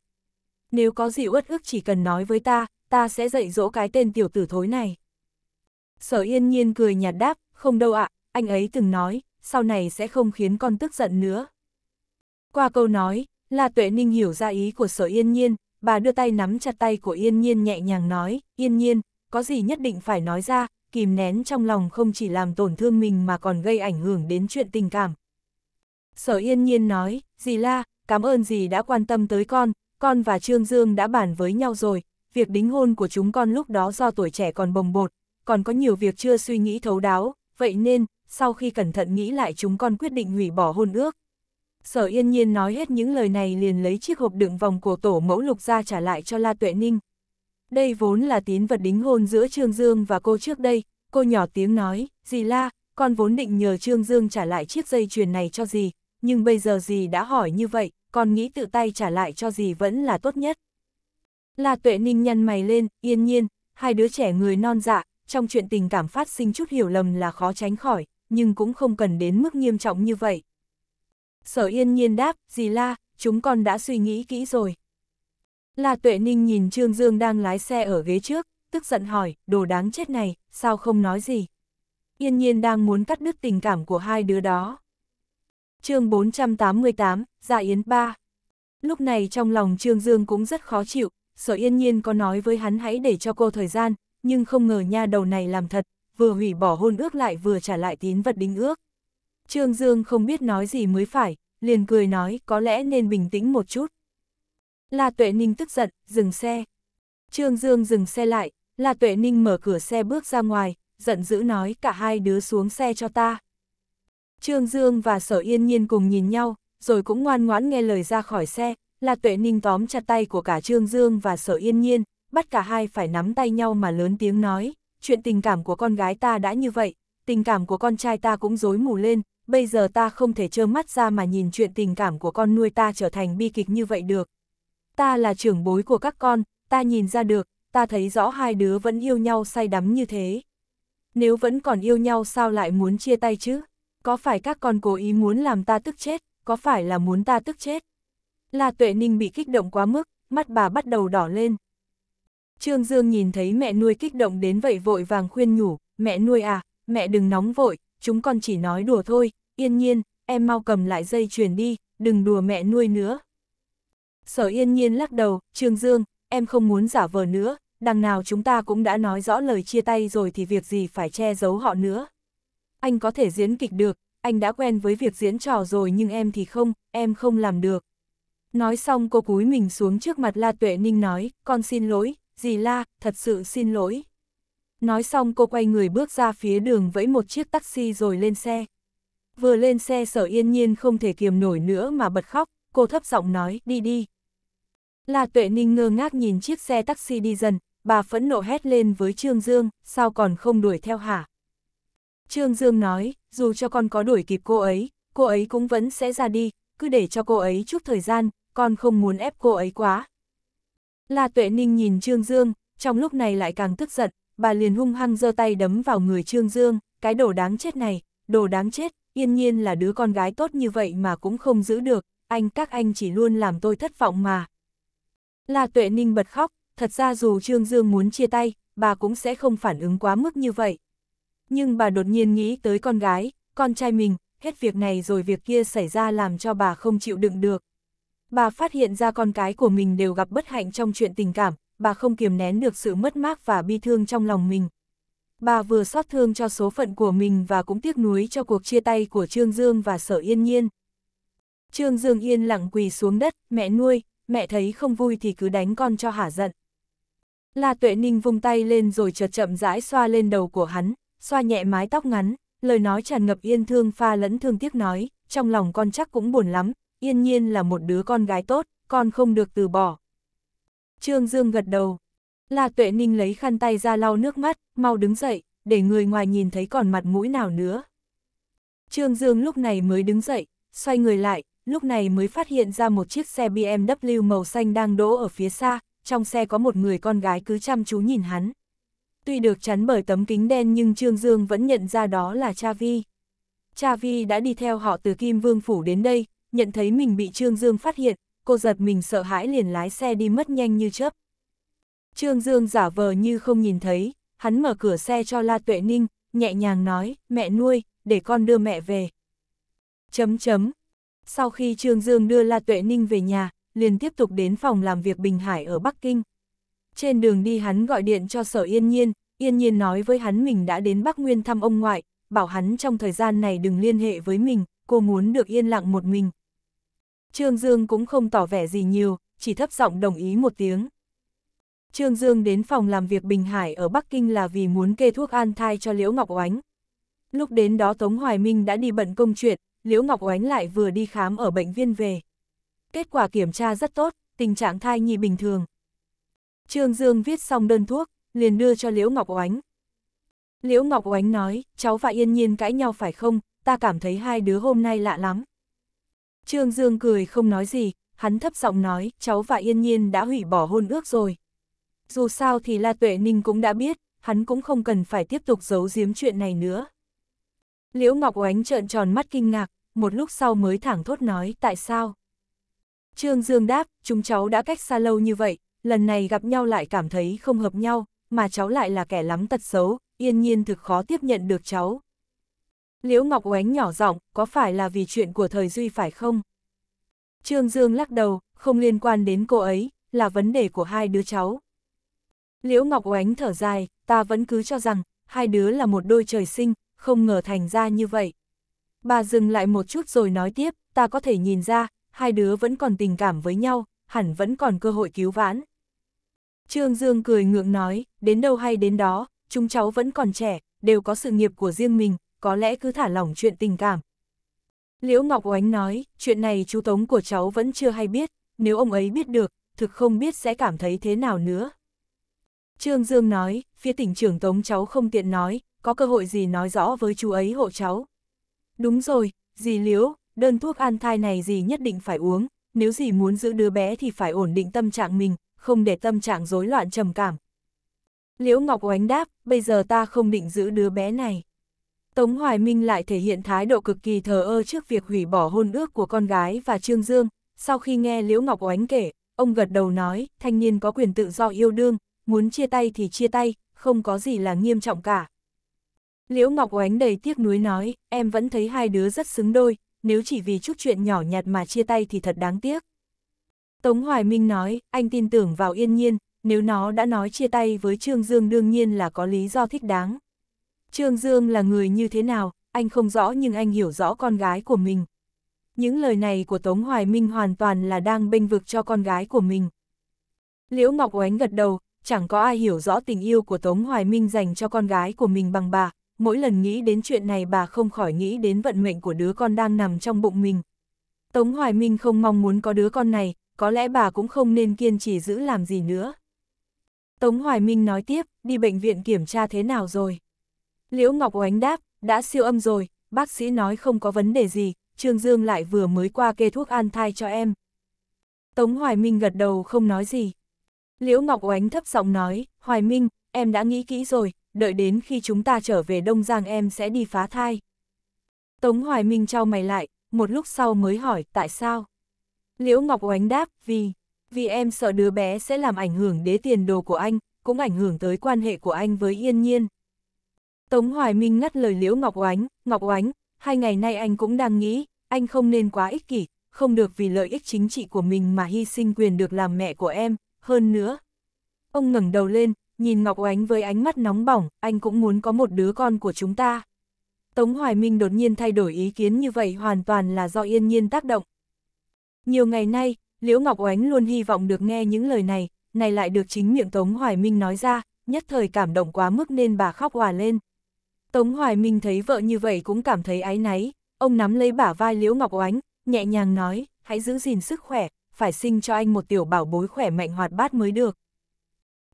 Nếu có gì uất ức chỉ cần nói với ta, ta sẽ dạy dỗ cái tên tiểu tử thối này. Sở yên nhiên cười nhạt đáp, không đâu ạ, anh ấy từng nói, sau này sẽ không khiến con tức giận nữa. Qua câu nói, La Tuệ Ninh hiểu ra ý của sở yên nhiên, bà đưa tay nắm chặt tay của yên nhiên nhẹ nhàng nói, yên nhiên, có gì nhất định phải nói ra, kìm nén trong lòng không chỉ làm tổn thương mình mà còn gây ảnh hưởng đến chuyện tình cảm. Sở yên nhiên nói, dì la, cảm ơn dì đã quan tâm tới con, con và Trương Dương đã bàn với nhau rồi, việc đính hôn của chúng con lúc đó do tuổi trẻ còn bồng bột, còn có nhiều việc chưa suy nghĩ thấu đáo, vậy nên, sau khi cẩn thận nghĩ lại chúng con quyết định hủy bỏ hôn ước. Sở yên nhiên nói hết những lời này liền lấy chiếc hộp đựng vòng của tổ mẫu lục ra trả lại cho La Tuệ Ninh. Đây vốn là tín vật đính hôn giữa Trương Dương và cô trước đây, cô nhỏ tiếng nói, dì la, con vốn định nhờ Trương Dương trả lại chiếc dây chuyền này cho dì, nhưng bây giờ dì đã hỏi như vậy, con nghĩ tự tay trả lại cho dì vẫn là tốt nhất. La tuệ ninh nhăn mày lên, yên nhiên, hai đứa trẻ người non dạ, trong chuyện tình cảm phát sinh chút hiểu lầm là khó tránh khỏi, nhưng cũng không cần đến mức nghiêm trọng như vậy. Sở yên nhiên đáp, dì la, chúng con đã suy nghĩ kỹ rồi, La Tuệ Ninh nhìn Trương Dương đang lái xe ở ghế trước, tức giận hỏi, đồ đáng chết này, sao không nói gì? Yên nhiên đang muốn cắt đứt tình cảm của hai đứa đó. chương 488, Dạ Yến 3 Lúc này trong lòng Trương Dương cũng rất khó chịu, sợ yên nhiên có nói với hắn hãy để cho cô thời gian, nhưng không ngờ nha đầu này làm thật, vừa hủy bỏ hôn ước lại vừa trả lại tín vật đính ước. Trương Dương không biết nói gì mới phải, liền cười nói có lẽ nên bình tĩnh một chút. La Tuệ Ninh tức giận, dừng xe. Trương Dương dừng xe lại, La Tuệ Ninh mở cửa xe bước ra ngoài, giận dữ nói cả hai đứa xuống xe cho ta. Trương Dương và Sở Yên Nhiên cùng nhìn nhau, rồi cũng ngoan ngoãn nghe lời ra khỏi xe, La Tuệ Ninh tóm chặt tay của cả Trương Dương và Sở Yên Nhiên, bắt cả hai phải nắm tay nhau mà lớn tiếng nói, chuyện tình cảm của con gái ta đã như vậy, tình cảm của con trai ta cũng rối mù lên, bây giờ ta không thể trơ mắt ra mà nhìn chuyện tình cảm của con nuôi ta trở thành bi kịch như vậy được, ta là trưởng bối của các con, ta nhìn ra được, ta thấy rõ hai đứa vẫn yêu nhau say đắm như thế. Nếu vẫn còn yêu nhau sao lại muốn chia tay chứ? Có phải các con cố ý muốn làm ta tức chết, có phải là muốn ta tức chết? La Tuệ Ninh bị kích động quá mức, mắt bà bắt đầu đỏ lên. Trương Dương nhìn thấy mẹ nuôi kích động đến vậy vội vàng khuyên nhủ, mẹ nuôi à, mẹ đừng nóng vội, chúng con chỉ nói đùa thôi, yên nhiên, em mau cầm lại dây chuyền đi, đừng đùa mẹ nuôi nữa, Sở yên nhiên lắc đầu, Trương Dương, em không muốn giả vờ nữa, đằng nào chúng ta cũng đã nói rõ lời chia tay rồi thì việc gì phải che giấu họ nữa. Anh có thể diễn kịch được, anh đã quen với việc diễn trò rồi nhưng em thì không, em không làm được. Nói xong cô cúi mình xuống trước mặt La Tuệ Ninh nói, con xin lỗi, dì La, thật sự xin lỗi. Nói xong cô quay người bước ra phía đường vẫy một chiếc taxi rồi lên xe. Vừa lên xe sở yên nhiên không thể kiềm nổi nữa mà bật khóc, cô thấp giọng nói, đi đi, La Tuệ Ninh ngơ ngác nhìn chiếc xe taxi đi dần, bà phẫn nộ hét lên với Trương Dương, sao còn không đuổi theo hả? Trương Dương nói, dù cho con có đuổi kịp cô ấy, cô ấy cũng vẫn sẽ ra đi, cứ để cho cô ấy chút thời gian, con không muốn ép cô ấy quá. La Tuệ Ninh nhìn Trương Dương, trong lúc này lại càng tức giận, bà liền hung hăng giơ tay đấm vào người Trương Dương, cái đồ đáng chết này, đồ đáng chết, yên nhiên là đứa con gái tốt như vậy mà cũng không giữ được, anh các anh chỉ luôn làm tôi thất vọng mà, La Tuệ Ninh bật khóc, thật ra dù Trương Dương muốn chia tay, bà cũng sẽ không phản ứng quá mức như vậy. Nhưng bà đột nhiên nghĩ tới con gái, con trai mình, hết việc này rồi việc kia xảy ra làm cho bà không chịu đựng được. Bà phát hiện ra con cái của mình đều gặp bất hạnh trong chuyện tình cảm, bà không kiềm nén được sự mất mát và bi thương trong lòng mình. Bà vừa xót thương cho số phận của mình và cũng tiếc nuối cho cuộc chia tay của Trương Dương và Sở Yên Nhiên. Trương Dương yên lặng quỳ xuống đất, mẹ nuôi, mẹ thấy không vui thì cứ đánh con cho hả giận. La Tuệ Ninh vung tay lên rồi chợt chậm rãi xoa lên đầu của hắn, xoa nhẹ mái tóc ngắn, lời nói tràn ngập yên thương pha lẫn thương tiếc nói, trong lòng con chắc cũng buồn lắm, yên nhiên là một đứa con gái tốt, con không được từ bỏ. Trương Dương gật đầu. La Tuệ Ninh lấy khăn tay ra lau nước mắt, mau đứng dậy, để người ngoài nhìn thấy còn mặt mũi nào nữa. Trương Dương lúc này mới đứng dậy, xoay người lại, lúc này mới phát hiện ra một chiếc xe BMW màu xanh đang đỗ ở phía xa, trong xe có một người con gái cứ chăm chú nhìn hắn. Tuy được chắn bởi tấm kính đen nhưng Trương Dương vẫn nhận ra đó là Cha Vi. Cha Vi đã đi theo họ từ Kim Vương Phủ đến đây, nhận thấy mình bị Trương Dương phát hiện, cô giật mình sợ hãi liền lái xe đi mất nhanh như chớp. Trương Dương giả vờ như không nhìn thấy, hắn mở cửa xe cho La Tuệ Ninh, nhẹ nhàng nói, mẹ nuôi, để con đưa mẹ về. Chấm chấm, sau khi Trương Dương đưa La Tuệ Ninh về nhà, liền tiếp tục đến phòng làm việc Bình Hải ở Bắc Kinh. Trên đường đi hắn gọi điện cho Sở Yên Nhiên, Yên Nhiên nói với hắn mình đã đến Bắc Nguyên thăm ông ngoại, bảo hắn trong thời gian này đừng liên hệ với mình, cô muốn được yên lặng một mình. Trương Dương cũng không tỏ vẻ gì nhiều, chỉ thấp giọng đồng ý một tiếng. Trương Dương đến phòng làm việc Bình Hải ở Bắc Kinh là vì muốn kê thuốc an thai cho Liễu Ngọc Oánh. Lúc đến đó Tống Hoài Minh đã đi bận công chuyện, Liễu Ngọc Oánh lại vừa đi khám ở bệnh viên về. Kết quả kiểm tra rất tốt, tình trạng thai nhi bình thường. Trương Dương viết xong đơn thuốc, liền đưa cho Liễu Ngọc Oánh. Liễu Ngọc Oánh nói, cháu và Yên Nhiên cãi nhau phải không, ta cảm thấy hai đứa hôm nay lạ lắm. Trương Dương cười không nói gì, hắn thấp giọng nói, cháu và Yên Nhiên đã hủy bỏ hôn ước rồi. Dù sao thì La Tuệ Ninh cũng đã biết, hắn cũng không cần phải tiếp tục giấu giếm chuyện này nữa. Liễu Ngọc Oánh trợn tròn mắt kinh ngạc, một lúc sau mới thẳng thốt nói tại sao. Trương Dương đáp, chúng cháu đã cách xa lâu như vậy, lần này gặp nhau lại cảm thấy không hợp nhau, mà cháu lại là kẻ lắm tật xấu, yên nhiên thực khó tiếp nhận được cháu. Liễu Ngọc oánh nhỏ giọng, có phải là vì chuyện của thời Duy phải không? Trương Dương lắc đầu, không liên quan đến cô ấy, là vấn đề của hai đứa cháu. Liễu Ngọc oánh thở dài, ta vẫn cứ cho rằng, hai đứa là một đôi trời sinh, không ngờ thành ra như vậy. Bà dừng lại một chút rồi nói tiếp, ta có thể nhìn ra, hai đứa vẫn còn tình cảm với nhau, hẳn vẫn còn cơ hội cứu vãn. Trương Dương cười ngượng nói, đến đâu hay đến đó, chúng cháu vẫn còn trẻ, đều có sự nghiệp của riêng mình, có lẽ cứ thả lỏng chuyện tình cảm. Liễu Ngọc Oánh nói, chuyện này chú Tống của cháu vẫn chưa hay biết, nếu ông ấy biết được, thực không biết sẽ cảm thấy thế nào nữa. Trương Dương nói, phía tỉnh trưởng Tống cháu không tiện nói, có cơ hội gì nói rõ với chú ấy hộ cháu. Đúng rồi, dì Liễu, đơn thuốc an thai này dì nhất định phải uống, nếu dì muốn giữ đứa bé thì phải ổn định tâm trạng mình, không để tâm trạng rối loạn trầm cảm. Liễu Ngọc oánh đáp, bây giờ ta không định giữ đứa bé này. Tống Hoài Minh lại thể hiện thái độ cực kỳ thờ ơ trước việc hủy bỏ hôn ước của con gái và Trương Dương. Sau khi nghe Liễu Ngọc oánh kể, ông gật đầu nói, thanh niên có quyền tự do yêu đương, muốn chia tay thì chia tay, không có gì là nghiêm trọng cả. Liễu Ngọc Oánh đầy tiếc nuối nói, em vẫn thấy hai đứa rất xứng đôi, nếu chỉ vì chút chuyện nhỏ nhặt mà chia tay thì thật đáng tiếc. Tống Hoài Minh nói, anh tin tưởng vào yên nhiên, nếu nó đã nói chia tay với Trương Dương đương nhiên là có lý do thích đáng. Trương Dương là người như thế nào, anh không rõ nhưng anh hiểu rõ con gái của mình. Những lời này của Tống Hoài Minh hoàn toàn là đang bênh vực cho con gái của mình. Liễu Ngọc Oánh gật đầu, chẳng có ai hiểu rõ tình yêu của Tống Hoài Minh dành cho con gái của mình bằng bà, mỗi lần nghĩ đến chuyện này bà không khỏi nghĩ đến vận mệnh của đứa con đang nằm trong bụng mình. Tống Hoài Minh không mong muốn có đứa con này, có lẽ bà cũng không nên kiên trì giữ làm gì nữa. Tống Hoài Minh nói tiếp, đi bệnh viện kiểm tra thế nào rồi? Liễu Ngọc Oánh đáp, đã siêu âm rồi, bác sĩ nói không có vấn đề gì, Trương Dương lại vừa mới qua kê thuốc an thai cho em. Tống Hoài Minh gật đầu không nói gì. Liễu Ngọc Oánh thấp giọng nói, Hoài Minh, em đã nghĩ kỹ rồi, đợi đến khi chúng ta trở về Đông Giang em sẽ đi phá thai. Tống Hoài Minh trao mày lại, một lúc sau mới hỏi tại sao. Liễu Ngọc Oánh đáp, vì, vì em sợ đứa bé sẽ làm ảnh hưởng đến tiền đồ của anh, cũng ảnh hưởng tới quan hệ của anh với Yên Nhiên. Tống Hoài Minh ngắt lời Liễu Ngọc Oánh, Ngọc Oánh, hai ngày nay anh cũng đang nghĩ, anh không nên quá ích kỷ, không được vì lợi ích chính trị của mình mà hy sinh quyền được làm mẹ của em, hơn nữa. Ông ngẩng đầu lên, nhìn Ngọc Oánh với ánh mắt nóng bỏng, anh cũng muốn có một đứa con của chúng ta. Tống Hoài Minh đột nhiên thay đổi ý kiến như vậy hoàn toàn là do yên nhiên tác động. Nhiều ngày nay, Liễu Ngọc Oánh luôn hy vọng được nghe những lời này, này lại được chính miệng Tống Hoài Minh nói ra, nhất thời cảm động quá mức nên bà khóc hòa lên. Tống Hoài Minh thấy vợ như vậy cũng cảm thấy áy náy, ông nắm lấy bả vai Liễu Ngọc Oánh, nhẹ nhàng nói, hãy giữ gìn sức khỏe, phải sinh cho anh một tiểu bảo bối khỏe mạnh hoạt bát mới được.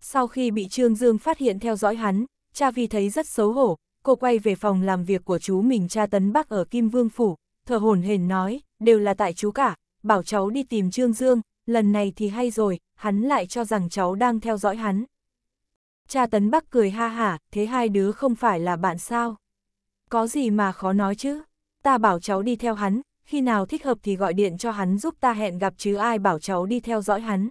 Sau khi bị Trương Dương phát hiện theo dõi hắn, cha vì thấy rất xấu hổ, cô quay về phòng làm việc của chú mình cha Tấn Bắc ở Kim Vương Phủ, thở hồn hền nói, đều là tại chú cả, bảo cháu đi tìm Trương Dương, lần này thì hay rồi, hắn lại cho rằng cháu đang theo dõi hắn. Cha Tấn Bắc cười ha hả, thế hai đứa không phải là bạn sao? Có gì mà khó nói chứ? Ta bảo cháu đi theo hắn, khi nào thích hợp thì gọi điện cho hắn giúp ta hẹn gặp chứ ai bảo cháu đi theo dõi hắn.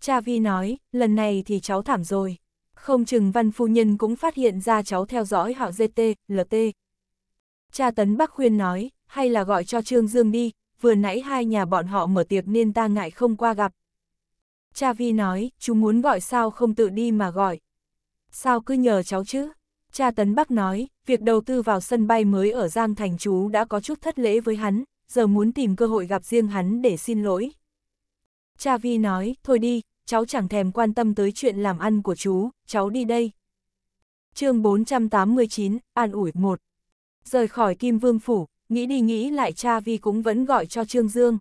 Cha Vi nói, lần này thì cháu thảm rồi. Không chừng văn phu nhân cũng phát hiện ra cháu theo dõi họ GT, LT. Cha Tấn Bắc khuyên nói, hay là gọi cho Trương Dương đi, vừa nãy hai nhà bọn họ mở tiệc nên ta ngại không qua gặp. Cha Vi nói, chú muốn gọi sao không tự đi mà gọi. Sao cứ nhờ cháu chứ? Cha Tấn Bắc nói, việc đầu tư vào sân bay mới ở Giang Thành chú đã có chút thất lễ với hắn, giờ muốn tìm cơ hội gặp riêng hắn để xin lỗi. Cha Vi nói, thôi đi, cháu chẳng thèm quan tâm tới chuyện làm ăn của chú, cháu đi đây. chương 489, An ủi 1 Rời khỏi Kim Vương Phủ, nghĩ đi nghĩ lại cha Vi cũng vẫn gọi cho Trương Dương.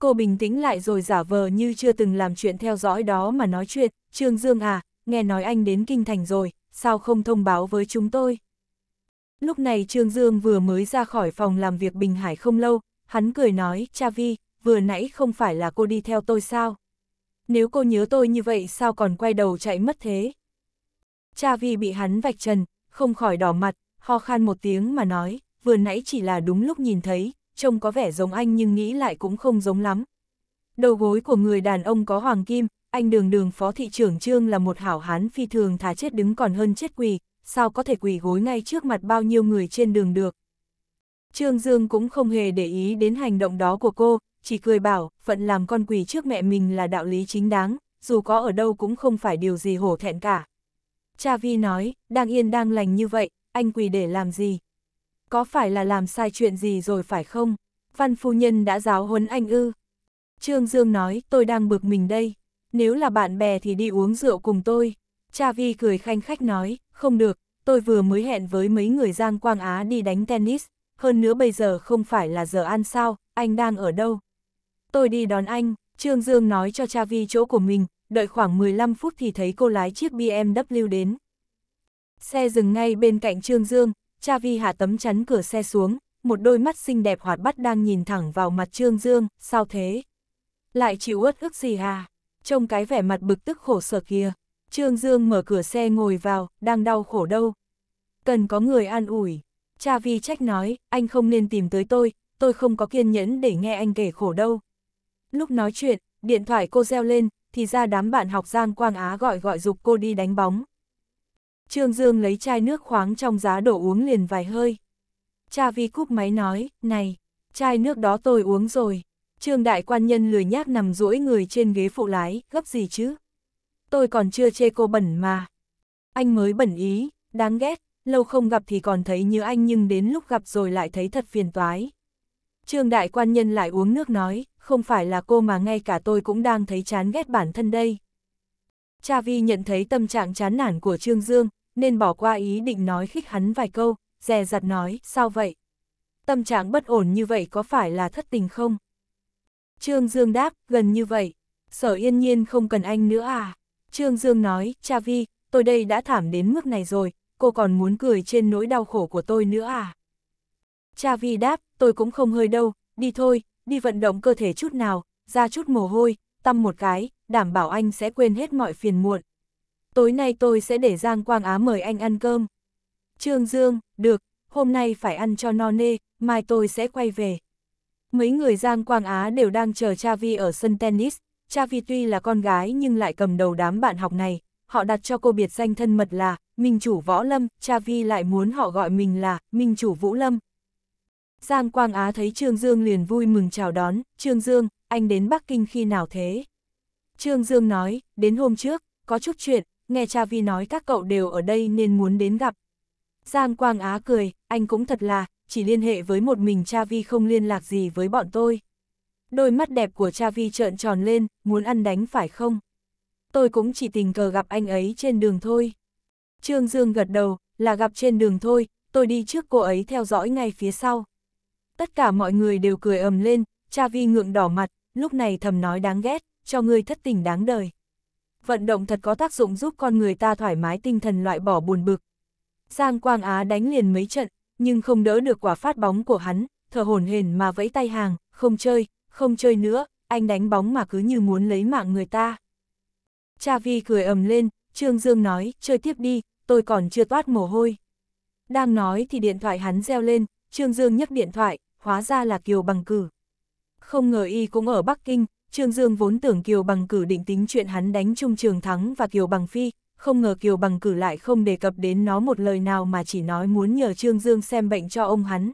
Cô bình tĩnh lại rồi giả vờ như chưa từng làm chuyện theo dõi đó mà nói chuyện, Trương Dương à, nghe nói anh đến Kinh Thành rồi, sao không thông báo với chúng tôi? Lúc này Trương Dương vừa mới ra khỏi phòng làm việc Bình Hải không lâu, hắn cười nói, cha Vi, vừa nãy không phải là cô đi theo tôi sao? Nếu cô nhớ tôi như vậy sao còn quay đầu chạy mất thế? Cha Vi bị hắn vạch trần, không khỏi đỏ mặt, ho khan một tiếng mà nói, vừa nãy chỉ là đúng lúc nhìn thấy, trông có vẻ giống anh nhưng nghĩ lại cũng không giống lắm. Đầu gối của người đàn ông có hoàng kim, anh đường đường phó thị trưởng trương là một hảo hán phi thường thà chết đứng còn hơn chết quỳ, sao có thể quỳ gối ngay trước mặt bao nhiêu người trên đường được. Trương Dương cũng không hề để ý đến hành động đó của cô, chỉ cười bảo, phận làm con quỳ trước mẹ mình là đạo lý chính đáng, dù có ở đâu cũng không phải điều gì hổ thẹn cả. Cha Vi nói, đang yên đang lành như vậy, anh quỳ để làm gì? Có phải là làm sai chuyện gì rồi phải không? Văn phu nhân đã giáo huấn anh ư? Trương Dương nói, tôi đang bực mình đây. Nếu là bạn bè thì đi uống rượu cùng tôi. Cha Vi cười khanh khách nói, không được, tôi vừa mới hẹn với mấy người Giang Quang Á đi đánh tennis. Hơn nữa bây giờ không phải là giờ ăn sao, anh đang ở đâu? Tôi đi đón anh, Trương Dương nói cho cha vi chỗ của mình, đợi khoảng 15 phút thì thấy cô lái chiếc BMW đến. Xe dừng ngay bên cạnh Trương Dương, cha vi hạ tấm chắn cửa xe xuống, một đôi mắt xinh đẹp hoạt bắt đang nhìn thẳng vào mặt Trương Dương, sao thế? Lại chịu ướt ức gì à? Trông cái vẻ mặt bực tức khổ sở kia. Trương Dương mở cửa xe ngồi vào, đang đau khổ đâu. Cần có người an ủi. Cha Vi trách nói, anh không nên tìm tới tôi, tôi không có kiên nhẫn để nghe anh kể khổ đâu. Lúc nói chuyện, điện thoại cô reo lên, thì ra đám bạn học Giang Quang Á gọi gọi dục cô đi đánh bóng. Trương Dương lấy chai nước khoáng trong giá đổ uống liền vài hơi. Cha Vi cúp máy nói, này, chai nước đó tôi uống rồi. Trương Đại Quan Nhân lười nhác nằm duỗi người trên ghế phụ lái, gấp gì chứ? Tôi còn chưa chê cô bẩn mà. Anh mới bẩn ý, đáng ghét, lâu không gặp thì còn thấy như anh nhưng đến lúc gặp rồi lại thấy thật phiền toái. Trương đại quan nhân lại uống nước nói, không phải là cô mà ngay cả tôi cũng đang thấy chán ghét bản thân đây. Cha Vi nhận thấy tâm trạng chán nản của Trương Dương, nên bỏ qua ý định nói khích hắn vài câu, dè dặt nói, sao vậy? Tâm trạng bất ổn như vậy có phải là thất tình không? Trương Dương đáp, gần như vậy. Sở yên nhiên không cần anh nữa à? Trương Dương nói, cha Vi, tôi đây đã thảm đến mức này rồi, cô còn muốn cười trên nỗi đau khổ của tôi nữa à? Cha Vi đáp, tôi cũng không hơi đâu, đi thôi, đi vận động cơ thể chút nào, ra chút mồ hôi, tăm một cái, đảm bảo anh sẽ quên hết mọi phiền muộn. Tối nay tôi sẽ để Giang Quang Á mời anh ăn cơm. Trương Dương, được, hôm nay phải ăn cho no nê, mai tôi sẽ quay về. Mấy người Giang Quang Á đều đang chờ cha Vi ở sân tennis, cha Vi tuy là con gái nhưng lại cầm đầu đám bạn học này, họ đặt cho cô biệt danh thân mật là Minh Chủ Võ Lâm, cha Vi lại muốn họ gọi mình là Minh Chủ Vũ Lâm, Giang Quang Á thấy Trương Dương liền vui mừng chào đón, Trương Dương, anh đến Bắc Kinh khi nào thế? Trương Dương nói, đến hôm trước, có chút chuyện, nghe cha Vi nói các cậu đều ở đây nên muốn đến gặp. Giang Quang Á cười, anh cũng thật là, chỉ liên hệ với một mình cha Vi không liên lạc gì với bọn tôi. Đôi mắt đẹp của cha Vi trợn tròn lên, muốn ăn đánh phải không? Tôi cũng chỉ tình cờ gặp anh ấy trên đường thôi. Trương Dương gật đầu, là gặp trên đường thôi, tôi đi trước cô ấy theo dõi ngay phía sau. Tất cả mọi người đều cười ầm lên, cha vi ngượng đỏ mặt, lúc này thầm nói đáng ghét, cho ngươi thất tình đáng đời. Vận động thật có tác dụng giúp con người ta thoải mái tinh thần loại bỏ buồn bực. Giang Quang Á đánh liền mấy trận, nhưng không đỡ được quả phát bóng của hắn, thở hổn hển mà vẫy tay hàng, không chơi, không chơi nữa, anh đánh bóng mà cứ như muốn lấy mạng người ta. Cha Vi cười ầm lên, Trương Dương nói, chơi tiếp đi, tôi còn chưa toát mồ hôi. Đang nói thì điện thoại hắn reo lên, Trương Dương nhấc điện thoại, hóa ra là Kiều Bằng Cử. Không ngờ y cũng ở Bắc Kinh, Trương Dương vốn tưởng Kiều Bằng Cử định tính chuyện hắn đánh chung trường thắng và Kiều Bằng Phi, không ngờ Kiều Bằng Cử lại không đề cập đến nó một lời nào mà chỉ nói muốn nhờ Trương Dương xem bệnh cho ông hắn.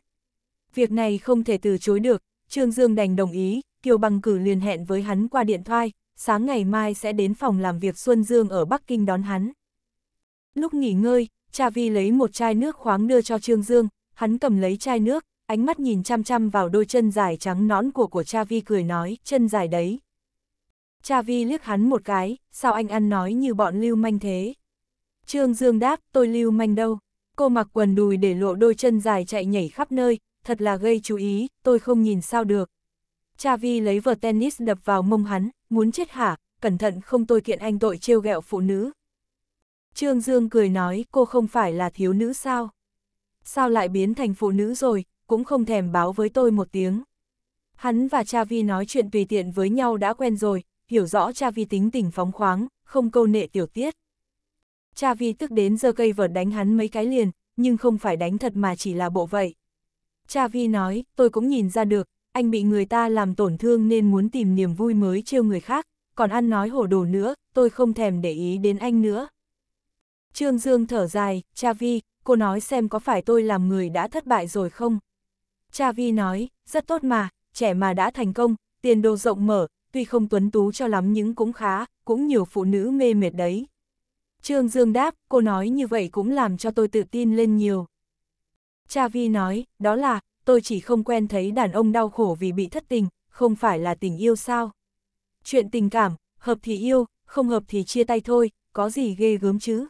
Việc này không thể từ chối được, Trương Dương đành đồng ý, Kiều Bằng Cử liền hẹn với hắn qua điện thoại, sáng ngày mai sẽ đến phòng làm việc Xuân Dương ở Bắc Kinh đón hắn. Lúc nghỉ ngơi, Cha Vi lấy một chai nước khoáng đưa cho Trương Dương, hắn cầm lấy chai nước, ánh mắt nhìn chăm chăm vào đôi chân dài trắng nõn của của cha vi cười nói, chân dài đấy. Cha vi liếc hắn một cái, sao anh ăn nói như bọn lưu manh thế? Trương Dương đáp, tôi lưu manh đâu. Cô mặc quần đùi để lộ đôi chân dài chạy nhảy khắp nơi, thật là gây chú ý, tôi không nhìn sao được. Cha vi lấy vợt tennis đập vào mông hắn, muốn chết hả, cẩn thận không tôi kiện anh tội trêu ghẹo phụ nữ. Trương Dương cười nói, cô không phải là thiếu nữ sao? Sao lại biến thành phụ nữ rồi, cũng không thèm báo với tôi một tiếng. Hắn và cha vi nói chuyện tùy tiện với nhau đã quen rồi, hiểu rõ cha vi tính tình phóng khoáng, không câu nệ tiểu tiết. Cha vi tức đến giờ cây vợt đánh hắn mấy cái liền, nhưng không phải đánh thật mà chỉ là bộ vậy. Cha vi nói, tôi cũng nhìn ra được, anh bị người ta làm tổn thương nên muốn tìm niềm vui mới trêu người khác, còn ăn nói hổ đồ nữa, tôi không thèm để ý đến anh nữa. Trương Dương thở dài, cha vi, cô nói xem có phải tôi làm người đã thất bại rồi không? Cha Vi nói, rất tốt mà, trẻ mà đã thành công, tiền đồ rộng mở, tuy không tuấn tú cho lắm nhưng cũng khá, cũng nhiều phụ nữ mê mệt đấy. Trương Dương đáp, cô nói như vậy cũng làm cho tôi tự tin lên nhiều. Cha Vi nói, đó là, tôi chỉ không quen thấy đàn ông đau khổ vì bị thất tình, không phải là tình yêu sao. Chuyện tình cảm, hợp thì yêu, không hợp thì chia tay thôi, có gì ghê gớm chứ.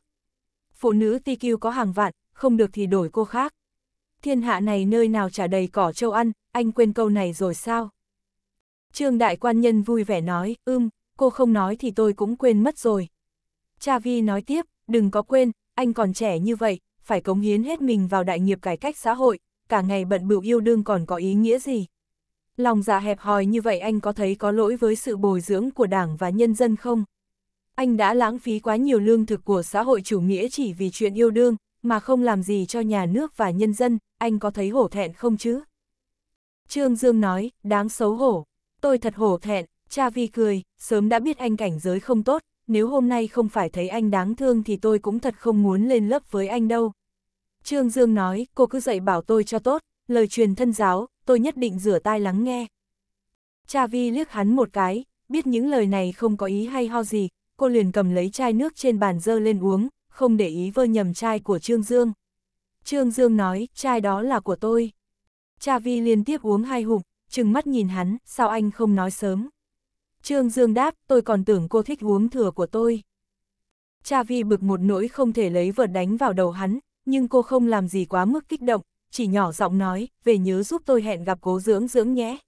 Phụ nữ TQ có hàng vạn, không được thì đổi cô khác thiên hạ này nơi nào trả đầy cỏ châu ăn, anh quên câu này rồi sao? Trương đại quan nhân vui vẻ nói, ưm, cô không nói thì tôi cũng quên mất rồi. Cha Vi nói tiếp, đừng có quên, anh còn trẻ như vậy, phải cống hiến hết mình vào đại nghiệp cải cách xã hội, cả ngày bận bịu yêu đương còn có ý nghĩa gì? Lòng dạ hẹp hòi như vậy anh có thấy có lỗi với sự bồi dưỡng của đảng và nhân dân không? Anh đã lãng phí quá nhiều lương thực của xã hội chủ nghĩa chỉ vì chuyện yêu đương, mà không làm gì cho nhà nước và nhân dân, anh có thấy hổ thẹn không chứ? Trương Dương nói, đáng xấu hổ. Tôi thật hổ thẹn, cha vi cười, sớm đã biết anh cảnh giới không tốt, nếu hôm nay không phải thấy anh đáng thương thì tôi cũng thật không muốn lên lớp với anh đâu. Trương Dương nói, cô cứ dạy bảo tôi cho tốt, lời truyền thân giáo, tôi nhất định rửa tai lắng nghe. Cha vi liếc hắn một cái, biết những lời này không có ý hay ho gì, cô liền cầm lấy chai nước trên bàn dơ lên uống, không để ý vơ nhầm chai của Trương Dương. Trương Dương nói, chai đó là của tôi. Cha Vi liên tiếp uống hai hụt, trừng mắt nhìn hắn, sao anh không nói sớm. Trương Dương đáp, tôi còn tưởng cô thích uống thừa của tôi. Cha Vi bực một nỗi không thể lấy vợt đánh vào đầu hắn, nhưng cô không làm gì quá mức kích động, chỉ nhỏ giọng nói, về nhớ giúp tôi hẹn gặp cố dưỡng dưỡng nhé.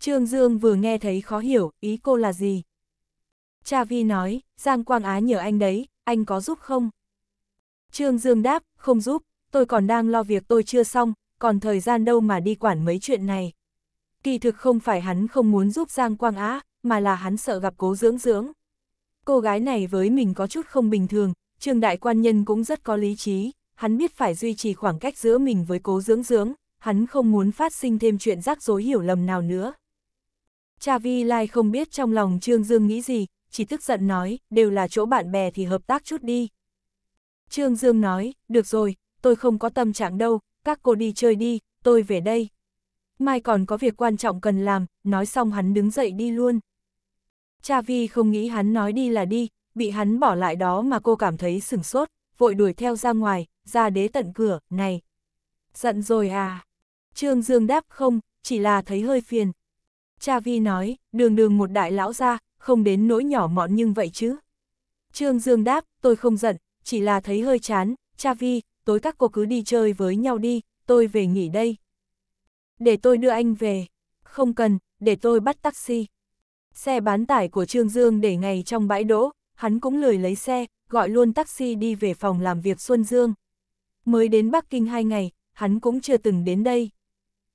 Trương Dương vừa nghe thấy khó hiểu, ý cô là gì. Cha Vi nói, Giang Quang Á nhờ anh đấy, anh có giúp không? Trương Dương đáp, không giúp, tôi còn đang lo việc tôi chưa xong, còn thời gian đâu mà đi quản mấy chuyện này. Kỳ thực không phải hắn không muốn giúp Giang Quang Á, mà là hắn sợ gặp cố dưỡng dưỡng. Cô gái này với mình có chút không bình thường, Trương Đại Quan Nhân cũng rất có lý trí, hắn biết phải duy trì khoảng cách giữa mình với cố dưỡng dưỡng, hắn không muốn phát sinh thêm chuyện rắc rối hiểu lầm nào nữa. Cha Vi Lai không biết trong lòng Trương Dương nghĩ gì, chỉ tức giận nói, đều là chỗ bạn bè thì hợp tác chút đi. Trương Dương nói, được rồi, tôi không có tâm trạng đâu, các cô đi chơi đi, tôi về đây. Mai còn có việc quan trọng cần làm, nói xong hắn đứng dậy đi luôn. Cha Vi không nghĩ hắn nói đi là đi, bị hắn bỏ lại đó mà cô cảm thấy sửng sốt, vội đuổi theo ra ngoài, ra đế tận cửa, này. Giận rồi à? Trương Dương đáp không, chỉ là thấy hơi phiền. Cha Vi nói, đường đường một đại lão ra, không đến nỗi nhỏ mọn nhưng vậy chứ. Trương Dương đáp, tôi không giận, chỉ là thấy hơi chán, cha vi, tối các cô cứ đi chơi với nhau đi, tôi về nghỉ đây. Để tôi đưa anh về, không cần, để tôi bắt taxi. Xe bán tải của Trương Dương để ngày trong bãi đỗ, hắn cũng lười lấy xe, gọi luôn taxi đi về phòng làm việc Xuân Dương. Mới đến Bắc Kinh hai ngày, hắn cũng chưa từng đến đây.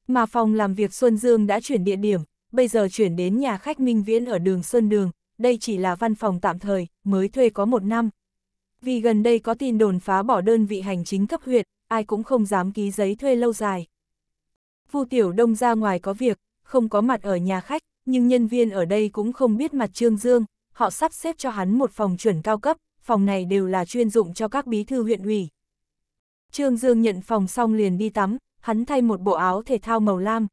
Mà phòng làm việc Xuân Dương đã chuyển địa điểm, bây giờ chuyển đến nhà khách Minh Viễn ở đường Sơn Đường, đây chỉ là văn phòng tạm thời, mới thuê có một năm. Vì gần đây có tin đồn phá bỏ đơn vị hành chính cấp huyện, ai cũng không dám ký giấy thuê lâu dài. Vu Tiểu Đông ra ngoài có việc, không có mặt ở nhà khách, nhưng nhân viên ở đây cũng không biết mặt Trương Dương, họ sắp xếp cho hắn một phòng chuẩn cao cấp, phòng này đều là chuyên dụng cho các bí thư huyện ủy. Trương Dương nhận phòng xong liền đi tắm, hắn thay một bộ áo thể thao màu lam,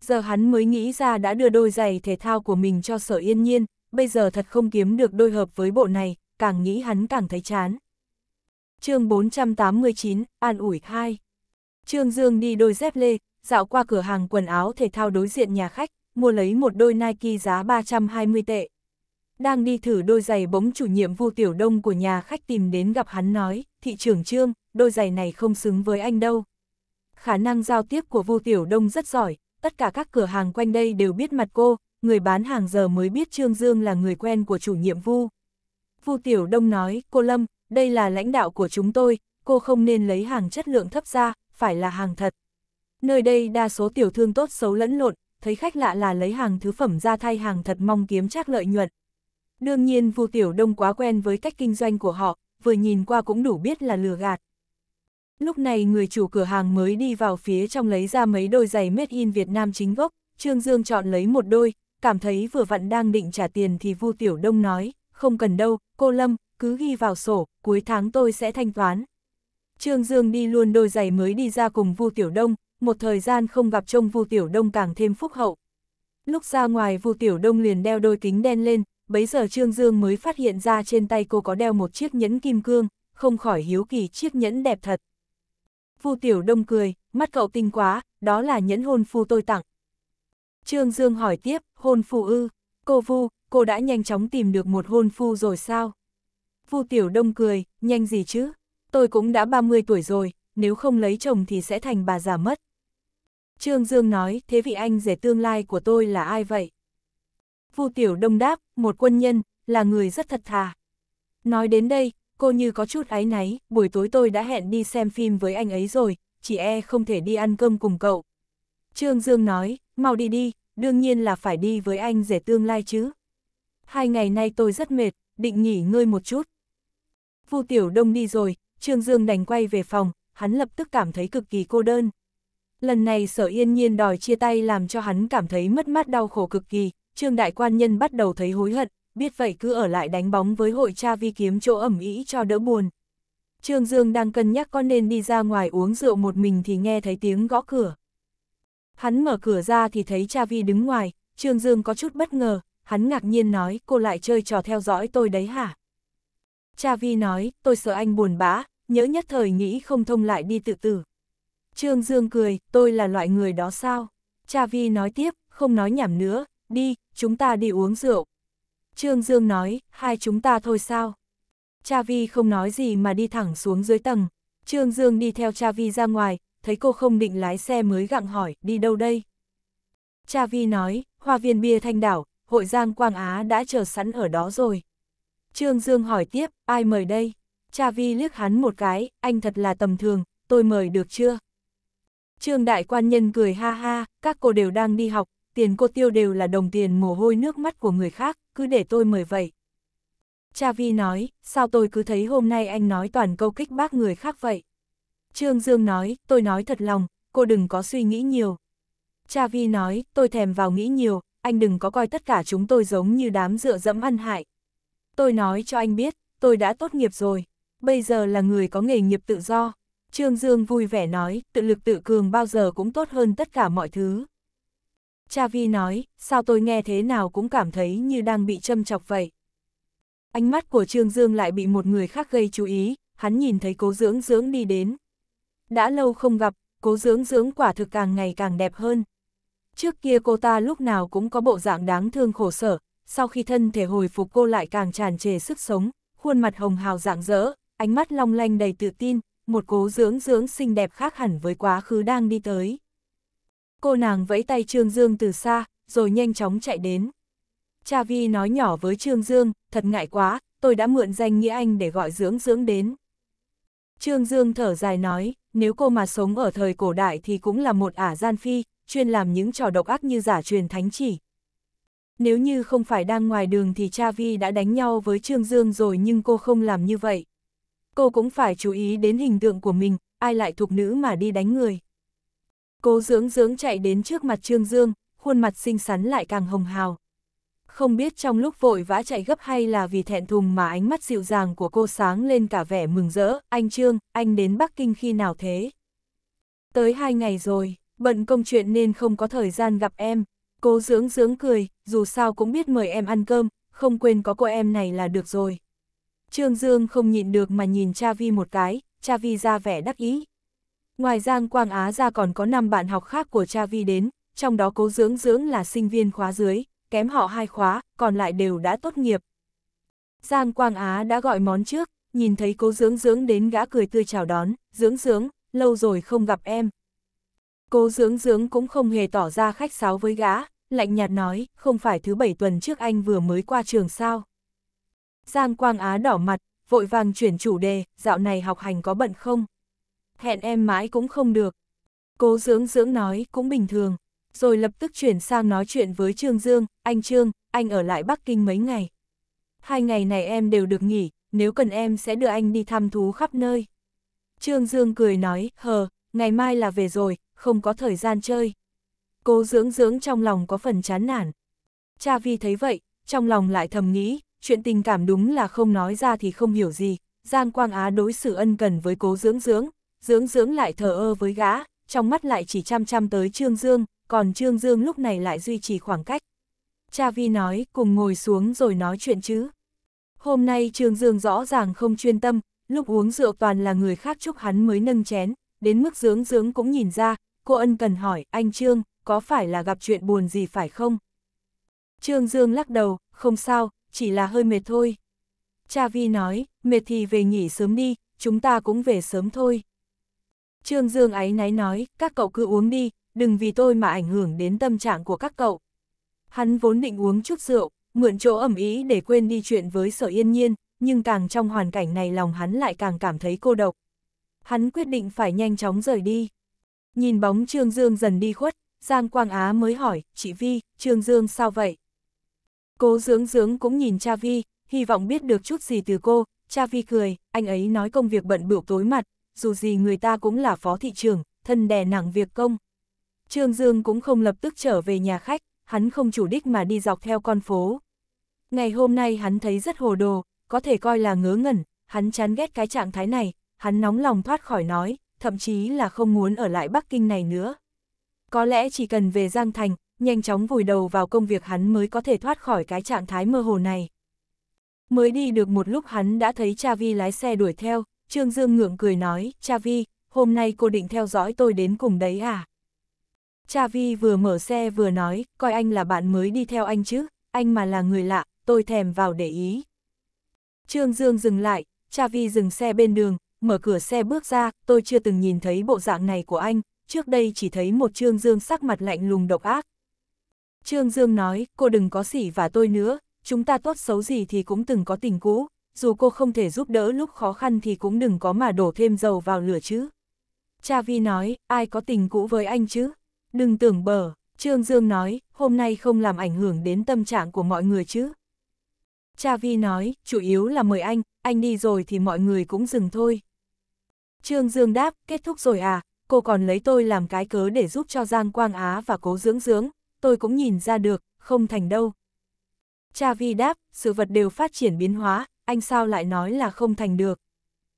Giờ hắn mới nghĩ ra đã đưa đôi giày thể thao của mình cho sở yên nhiên, bây giờ thật không kiếm được đôi hợp với bộ này, càng nghĩ hắn càng thấy chán. chương 489, An ủi 2 Trương Dương đi đôi dép lê, dạo qua cửa hàng quần áo thể thao đối diện nhà khách, mua lấy một đôi Nike giá 320 tệ. Đang đi thử đôi giày bóng chủ nhiệm Vu Tiểu Đông của nhà khách tìm đến gặp hắn nói, thị trưởng Trương, đôi giày này không xứng với anh đâu. Khả năng giao tiếp của Vu Tiểu Đông rất giỏi, tất cả các cửa hàng quanh đây đều biết mặt cô, người bán hàng giờ mới biết Trương Dương là người quen của chủ nhiệm Vu. Vu Tiểu Đông nói, cô Lâm, đây là lãnh đạo của chúng tôi, cô không nên lấy hàng chất lượng thấp ra, phải là hàng thật. Nơi đây đa số tiểu thương tốt xấu lẫn lộn, thấy khách lạ là lấy hàng thứ phẩm ra thay hàng thật mong kiếm chắc lợi nhuận. Đương nhiên Vu Tiểu Đông quá quen với cách kinh doanh của họ, vừa nhìn qua cũng đủ biết là lừa gạt. Lúc này người chủ cửa hàng mới đi vào phía trong lấy ra mấy đôi giày made in Việt Nam chính gốc, Trương Dương chọn lấy một đôi, cảm thấy vừa vặn đang định trả tiền thì Vu Tiểu Đông nói, không cần đâu, cô Lâm, cứ ghi vào sổ, cuối tháng tôi sẽ thanh toán. Trương Dương đi luôn đôi giày mới đi ra cùng Vu Tiểu Đông, một thời gian không gặp trông Vu Tiểu Đông càng thêm phúc hậu. Lúc ra ngoài Vu Tiểu Đông liền đeo đôi kính đen lên, bấy giờ Trương Dương mới phát hiện ra trên tay cô có đeo một chiếc nhẫn kim cương, không khỏi hiếu kỳ chiếc nhẫn đẹp thật. Vu Tiểu Đông cười, mắt cậu tinh quá, đó là nhẫn hôn phu tôi tặng. Trương Dương hỏi tiếp, hôn phu ư, cô Vu, cô đã nhanh chóng tìm được một hôn phu rồi sao? Vu Tiểu Đông cười, nhanh gì chứ, tôi cũng đã 30 tuổi rồi, nếu không lấy chồng thì sẽ thành bà già mất. Trương Dương nói, thế vị anh rể tương lai của tôi là ai vậy? Vu Tiểu Đông đáp, một quân nhân, là người rất thật thà. Nói đến đây, cô như có chút áy náy, buổi tối tôi đã hẹn đi xem phim với anh ấy rồi, chỉ e không thể đi ăn cơm cùng cậu. Trương Dương nói, mau đi đi, đương nhiên là phải đi với anh rể tương lai chứ. Hai ngày nay tôi rất mệt, định nghỉ ngơi một chút. Vu Tiểu Đông đi rồi, Trương Dương đành quay về phòng, hắn lập tức cảm thấy cực kỳ cô đơn. Lần này sở yên nhiên đòi chia tay làm cho hắn cảm thấy mất mát đau khổ cực kỳ, Trương Đại Quan Nhân bắt đầu thấy hối hận, biết vậy cứ ở lại đánh bóng với hội cha vi kiếm chỗ ẩm ý cho đỡ buồn. Trương Dương đang cân nhắc con nên đi ra ngoài uống rượu một mình thì nghe thấy tiếng gõ cửa. Hắn mở cửa ra thì thấy cha vi đứng ngoài, Trương Dương có chút bất ngờ, hắn ngạc nhiên nói cô lại chơi trò theo dõi tôi đấy hả? Cha vi nói, tôi sợ anh buồn bã, nhớ nhất thời nghĩ không thông lại đi tự tử. Trương Dương cười, tôi là loại người đó sao? Cha vi nói tiếp, không nói nhảm nữa, đi, chúng ta đi uống rượu. Trương Dương nói, hai chúng ta thôi sao? Cha Vi không nói gì mà đi thẳng xuống dưới tầng. Trương Dương đi theo Cha Vi ra ngoài, thấy cô không định lái xe mới gặng hỏi, đi đâu đây? Cha Vi nói, hoa viên bia thanh đảo, hội giang Quang Á đã chờ sẵn ở đó rồi. Trương Dương hỏi tiếp, ai mời đây? Cha Vi liếc hắn một cái, anh thật là tầm thường, tôi mời được chưa? Trương Đại Quan Nhân cười ha ha, các cô đều đang đi học, tiền cô tiêu đều là đồng tiền mồ hôi nước mắt của người khác, cứ để tôi mời vậy. Cha Vi nói, sao tôi cứ thấy hôm nay anh nói toàn câu kích bác người khác vậy? Trương Dương nói, tôi nói thật lòng, cô đừng có suy nghĩ nhiều. Cha Vi nói, tôi thèm vào nghĩ nhiều, anh đừng có coi tất cả chúng tôi giống như đám dựa dẫm ăn hại. Tôi nói cho anh biết, tôi đã tốt nghiệp rồi, bây giờ là người có nghề nghiệp tự do. Trương Dương vui vẻ nói, tự lực tự cường bao giờ cũng tốt hơn tất cả mọi thứ. Cha Vi nói, sao tôi nghe thế nào cũng cảm thấy như đang bị châm chọc vậy. Ánh mắt của Trương Dương lại bị một người khác gây chú ý, hắn nhìn thấy cố dưỡng dưỡng đi đến. Đã lâu không gặp, cố dưỡng dưỡng quả thực càng ngày càng đẹp hơn. Trước kia cô ta lúc nào cũng có bộ dạng đáng thương khổ sở, sau khi thân thể hồi phục cô lại càng tràn trề sức sống, khuôn mặt hồng hào rạng rỡ, ánh mắt long lanh đầy tự tin, một cố dưỡng dưỡng xinh đẹp khác hẳn với quá khứ đang đi tới. Cô nàng vẫy tay Trương Dương từ xa, rồi nhanh chóng chạy đến. Cha Vi nói nhỏ với Trương Dương, thật ngại quá, tôi đã mượn danh nghĩa anh để gọi dưỡng dưỡng đến. Trương Dương thở dài nói, nếu cô mà sống ở thời cổ đại thì cũng là một ả gian phi, chuyên làm những trò độc ác như giả truyền thánh chỉ. Nếu như không phải đang ngoài đường thì cha Vi đã đánh nhau với Trương Dương rồi nhưng cô không làm như vậy. Cô cũng phải chú ý đến hình tượng của mình, ai lại thuộc nữ mà đi đánh người. Cố dưỡng dưỡng chạy đến trước mặt Trương Dương, khuôn mặt xinh xắn lại càng hồng hào. Không biết trong lúc vội vã chạy gấp hay là vì thẹn thùng mà ánh mắt dịu dàng của cô sáng lên cả vẻ mừng rỡ, anh Trương, anh đến Bắc Kinh khi nào thế? Tới hai ngày rồi, bận công chuyện nên không có thời gian gặp em. Cố dưỡng dưỡng cười, dù sao cũng biết mời em ăn cơm, không quên có cô em này là được rồi. Trương Dương không nhịn được mà nhìn cha vi một cái, cha vi ra vẻ đắc ý, Ngoài Giang Quang Á ra còn có 5 bạn học khác của cha Vi đến, trong đó cố dưỡng dưỡng là sinh viên khóa dưới, kém họ hai khóa, còn lại đều đã tốt nghiệp. Giang Quang Á đã gọi món trước, nhìn thấy cố dưỡng dưỡng đến gã cười tươi chào đón, dưỡng dưỡng, lâu rồi không gặp em. Cố dưỡng dưỡng cũng không hề tỏ ra khách sáo với gã, lạnh nhạt nói, không phải thứ bảy tuần trước anh vừa mới qua trường sao. Giang Quang Á đỏ mặt, vội vàng chuyển chủ đề, dạo này học hành có bận không? hẹn em mãi cũng không được. Cố dưỡng dưỡng nói cũng bình thường, rồi lập tức chuyển sang nói chuyện với Trương Dương, anh Trương, anh ở lại Bắc Kinh mấy ngày. Hai ngày này em đều được nghỉ, nếu cần em sẽ đưa anh đi thăm thú khắp nơi. Trương Dương cười nói, hờ, ngày mai là về rồi, không có thời gian chơi. Cố dưỡng dưỡng trong lòng có phần chán nản. Cha Vi thấy vậy, trong lòng lại thầm nghĩ, chuyện tình cảm đúng là không nói ra thì không hiểu gì. Giang Quang Á đối xử ân cần với cố dưỡng dưỡng, dưỡng dưỡng lại thờ ơ với gã, trong mắt lại chỉ chăm chăm tới Trương Dương, còn Trương Dương lúc này lại duy trì khoảng cách. Cha Vi nói, cùng ngồi xuống rồi nói chuyện chứ. Hôm nay Trương Dương rõ ràng không chuyên tâm, lúc uống rượu toàn là người khác chúc hắn mới nâng chén, đến mức dưỡng dưỡng cũng nhìn ra, cô ân cần hỏi, anh Trương, có phải là gặp chuyện buồn gì phải không? Trương Dương lắc đầu, không sao, chỉ là hơi mệt thôi. Cha Vi nói, mệt thì về nghỉ sớm đi, chúng ta cũng về sớm thôi. Trương Dương ấy náy nói, các cậu cứ uống đi, đừng vì tôi mà ảnh hưởng đến tâm trạng của các cậu. Hắn vốn định uống chút rượu, mượn chỗ ẩm ý để quên đi chuyện với sở yên nhiên, nhưng càng trong hoàn cảnh này lòng hắn lại càng cảm thấy cô độc. Hắn quyết định phải nhanh chóng rời đi. Nhìn bóng Trương Dương dần đi khuất, Giang Quang Á mới hỏi, chị Vi, Trương Dương sao vậy? Cô dưỡng dưỡng cũng nhìn cha Vi, hy vọng biết được chút gì từ cô, cha Vi cười, anh ấy nói công việc bận bịu tối mặt, dù gì người ta cũng là phó thị trường thân đè nặng việc công. Trương Dương cũng không lập tức trở về nhà khách, hắn không chủ đích mà đi dọc theo con phố. Ngày hôm nay hắn thấy rất hồ đồ, có thể coi là ngớ ngẩn, hắn chán ghét cái trạng thái này, hắn nóng lòng thoát khỏi nói, thậm chí là không muốn ở lại Bắc Kinh này nữa. Có lẽ chỉ cần về Giang Thành, nhanh chóng vùi đầu vào công việc hắn mới có thể thoát khỏi cái trạng thái mơ hồ này. Mới đi được một lúc hắn đã thấy cha vi lái xe đuổi theo, Trương Dương ngưỡng cười nói, Cha Vi, hôm nay cô định theo dõi tôi đến cùng đấy à? Cha Vi vừa mở xe vừa nói, coi anh là bạn mới đi theo anh chứ, anh mà là người lạ, tôi thèm vào để ý. Trương Dương dừng lại, Cha Vi dừng xe bên đường, mở cửa xe bước ra, tôi chưa từng nhìn thấy bộ dạng này của anh, trước đây chỉ thấy một Trương Dương sắc mặt lạnh lùng độc ác. Trương Dương nói, cô đừng có sỉ và tôi nữa, chúng ta tốt xấu gì thì cũng từng có tình cũ, dù cô không thể giúp đỡ lúc khó khăn thì cũng đừng có mà đổ thêm dầu vào lửa chứ. Cha Vi nói, ai có tình cũ với anh chứ? Đừng tưởng bờ, Trương Dương nói, hôm nay không làm ảnh hưởng đến tâm trạng của mọi người chứ. Cha Vi nói, chủ yếu là mời anh, anh đi rồi thì mọi người cũng dừng thôi. Trương Dương đáp, kết thúc rồi à, cô còn lấy tôi làm cái cớ để giúp cho Giang Quang Á và cố dưỡng dưỡng, tôi cũng nhìn ra được, không thành đâu. Cha Vi đáp, sự vật đều phát triển biến hóa, anh sao lại nói là không thành được.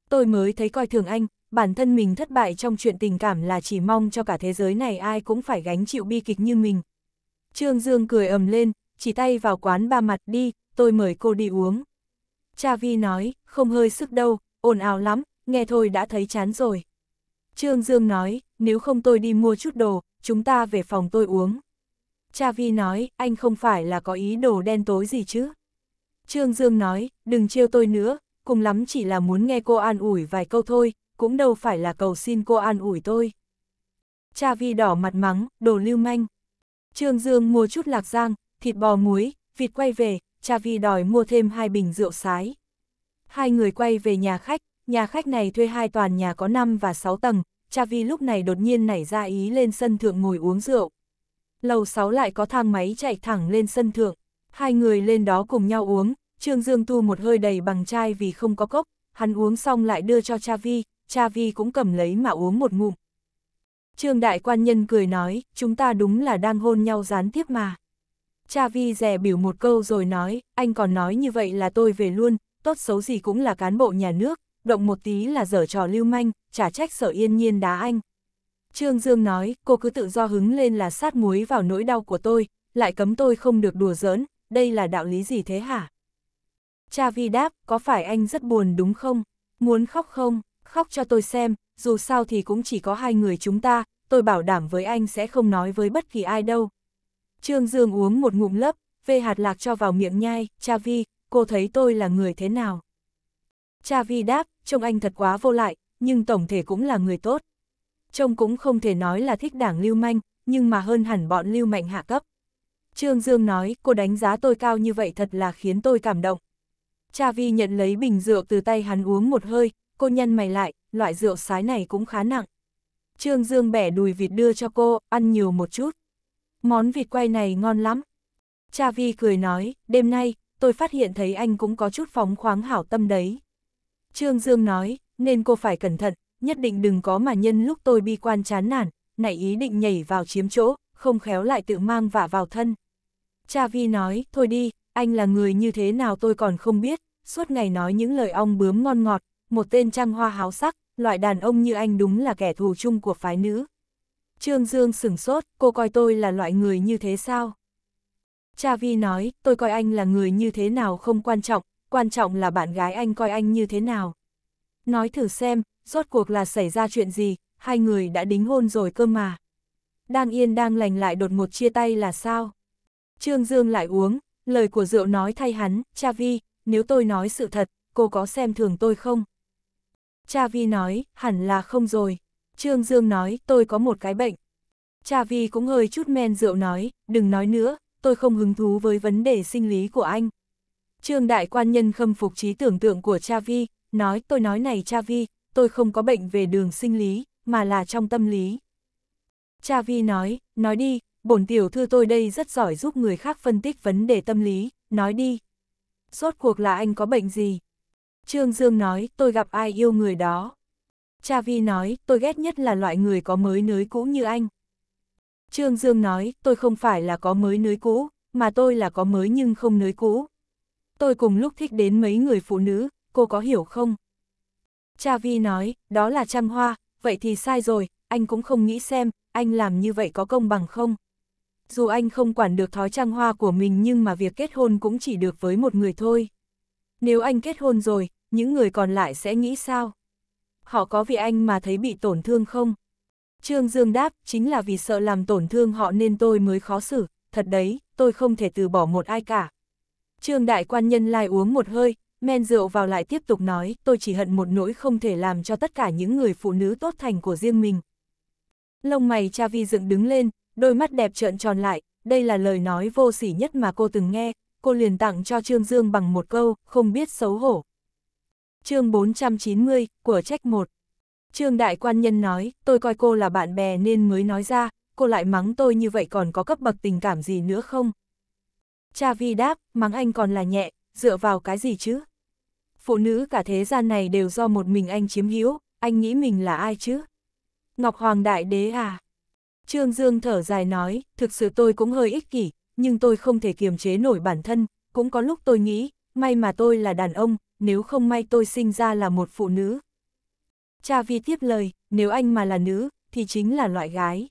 Tôi mới thấy coi thường anh, bản thân mình thất bại trong chuyện tình cảm là chỉ mong cho cả thế giới này ai cũng phải gánh chịu bi kịch như mình. Trương Dương cười ầm lên, chỉ tay vào quán ba mặt đi, tôi mời cô đi uống. Cha Vi nói, không hơi sức đâu, ồn ào lắm, nghe thôi đã thấy chán rồi. Trương Dương nói, nếu không tôi đi mua chút đồ, chúng ta về phòng tôi uống. Cha Vi nói, anh không phải là có ý đồ đen tối gì chứ. Trương Dương nói, đừng trêu tôi nữa, cùng lắm chỉ là muốn nghe cô an ủi vài câu thôi, cũng đâu phải là cầu xin cô an ủi tôi. Cha vi đỏ mặt mắng, đồ lưu manh. Trương Dương mua chút lạc giang, thịt bò muối, vịt quay về, cha vi đòi mua thêm hai bình rượu sái. Hai người quay về nhà khách, nhà khách này thuê hai toàn nhà có 5 và 6 tầng, cha vi lúc này đột nhiên nảy ra ý lên sân thượng ngồi uống rượu. Lầu 6 lại có thang máy chạy thẳng lên sân thượng. Hai người lên đó cùng nhau uống, Trương Dương tu một hơi đầy bằng chai vì không có cốc, hắn uống xong lại đưa cho cha vi, cha vi cũng cầm lấy mà uống một ngụm. Trương đại quan nhân cười nói, chúng ta đúng là đang hôn nhau gián tiếp mà. Cha vi rè biểu một câu rồi nói, anh còn nói như vậy là tôi về luôn, tốt xấu gì cũng là cán bộ nhà nước, động một tí là dở trò lưu manh, trả trách sở yên nhiên đá anh. Trương Dương nói, cô cứ tự do hứng lên là sát muối vào nỗi đau của tôi, lại cấm tôi không được đùa giỡn, đây là đạo lý gì thế hả? Cha Vi đáp, có phải anh rất buồn đúng không? Muốn khóc không? Khóc cho tôi xem, dù sao thì cũng chỉ có hai người chúng ta, tôi bảo đảm với anh sẽ không nói với bất kỳ ai đâu. Trương Dương uống một ngụm lấp, vê hạt lạc cho vào miệng nhai, Cha Vi, cô thấy tôi là người thế nào? Cha Vi đáp, trông anh thật quá vô lại, nhưng tổng thể cũng là người tốt. Trông cũng không thể nói là thích đảng lưu manh, nhưng mà hơn hẳn bọn lưu mạnh hạ cấp. Trương Dương nói, cô đánh giá tôi cao như vậy thật là khiến tôi cảm động. Cha Vi nhận lấy bình rượu từ tay hắn uống một hơi, cô nhân mày lại, loại rượu sái này cũng khá nặng. Trương Dương bẻ đùi vịt đưa cho cô, ăn nhiều một chút. Món vịt quay này ngon lắm. Cha Vi cười nói, đêm nay, tôi phát hiện thấy anh cũng có chút phóng khoáng hảo tâm đấy. Trương Dương nói, nên cô phải cẩn thận, nhất định đừng có mà nhân lúc tôi bi quan chán nản, nảy ý định nhảy vào chiếm chỗ, không khéo lại tự mang vả vào thân. Cha Vi nói, thôi đi, anh là người như thế nào tôi còn không biết, suốt ngày nói những lời ong bướm ngon ngọt, một tên trăng hoa háo sắc, loại đàn ông như anh đúng là kẻ thù chung của phái nữ. Trương Dương sửng sốt, cô coi tôi là loại người như thế sao? Cha Vi nói, tôi coi anh là người như thế nào không quan trọng, quan trọng là bạn gái anh coi anh như thế nào. Nói thử xem, rốt cuộc là xảy ra chuyện gì, hai người đã đính hôn rồi cơ mà. Đang yên đang lành lại đột ngột chia tay là sao? Trương Dương lại uống, lời của rượu nói thay hắn, cha vi, nếu tôi nói sự thật, cô có xem thường tôi không? Cha vi nói, hẳn là không rồi. Trương Dương nói, tôi có một cái bệnh. Cha vi cũng hơi chút men rượu nói, đừng nói nữa, tôi không hứng thú với vấn đề sinh lý của anh. Trương đại quan nhân khâm phục trí tưởng tượng của cha vi, nói tôi nói này cha vi, tôi không có bệnh về đường sinh lý, mà là trong tâm lý. Cha vi nói, nói đi, bổn tiểu thư tôi đây rất giỏi giúp người khác phân tích vấn đề tâm lý, nói đi. Rốt cuộc là anh có bệnh gì? Trương Dương nói, tôi gặp ai yêu người đó. Cha Vi nói, tôi ghét nhất là loại người có mới nới cũ như anh. Trương Dương nói, tôi không phải là có mới nới cũ, mà tôi là có mới nhưng không nới cũ. Tôi cùng lúc thích đến mấy người phụ nữ, cô có hiểu không? Cha Vi nói, đó là trăm hoa, vậy thì sai rồi, anh cũng không nghĩ xem, anh làm như vậy có công bằng không? dù anh không quản được thói trang hoa của mình nhưng mà việc kết hôn cũng chỉ được với một người thôi. Nếu anh kết hôn rồi, những người còn lại sẽ nghĩ sao? Họ có vì anh mà thấy bị tổn thương không? Trương Dương đáp, chính là vì sợ làm tổn thương họ nên tôi mới khó xử, thật đấy, tôi không thể từ bỏ một ai cả. Trương Đại Quan Nhân lai uống một hơi, men rượu vào lại tiếp tục nói, tôi chỉ hận một nỗi không thể làm cho tất cả những người phụ nữ tốt thành của riêng mình. Lông mày cha vi dựng đứng lên, đôi mắt đẹp trợn tròn lại, đây là lời nói vô sỉ nhất mà cô từng nghe, cô liền tặng cho Trương Dương bằng một câu, không biết xấu hổ. chương 490, của trách 1 Trương Đại Quan Nhân nói, tôi coi cô là bạn bè nên mới nói ra, cô lại mắng tôi như vậy còn có cấp bậc tình cảm gì nữa không? Cha Vi đáp, mắng anh còn là nhẹ, dựa vào cái gì chứ? Phụ nữ cả thế gian này đều do một mình anh chiếm hữu, anh nghĩ mình là ai chứ? Ngọc Hoàng Đại Đế à? Trương Dương thở dài nói, thực sự tôi cũng hơi ích kỷ, nhưng tôi không thể kiềm chế nổi bản thân, cũng có lúc tôi nghĩ, may mà tôi là đàn ông, nếu không may tôi sinh ra là một phụ nữ. Cha Vi tiếp lời, nếu anh mà là nữ, thì chính là loại gái.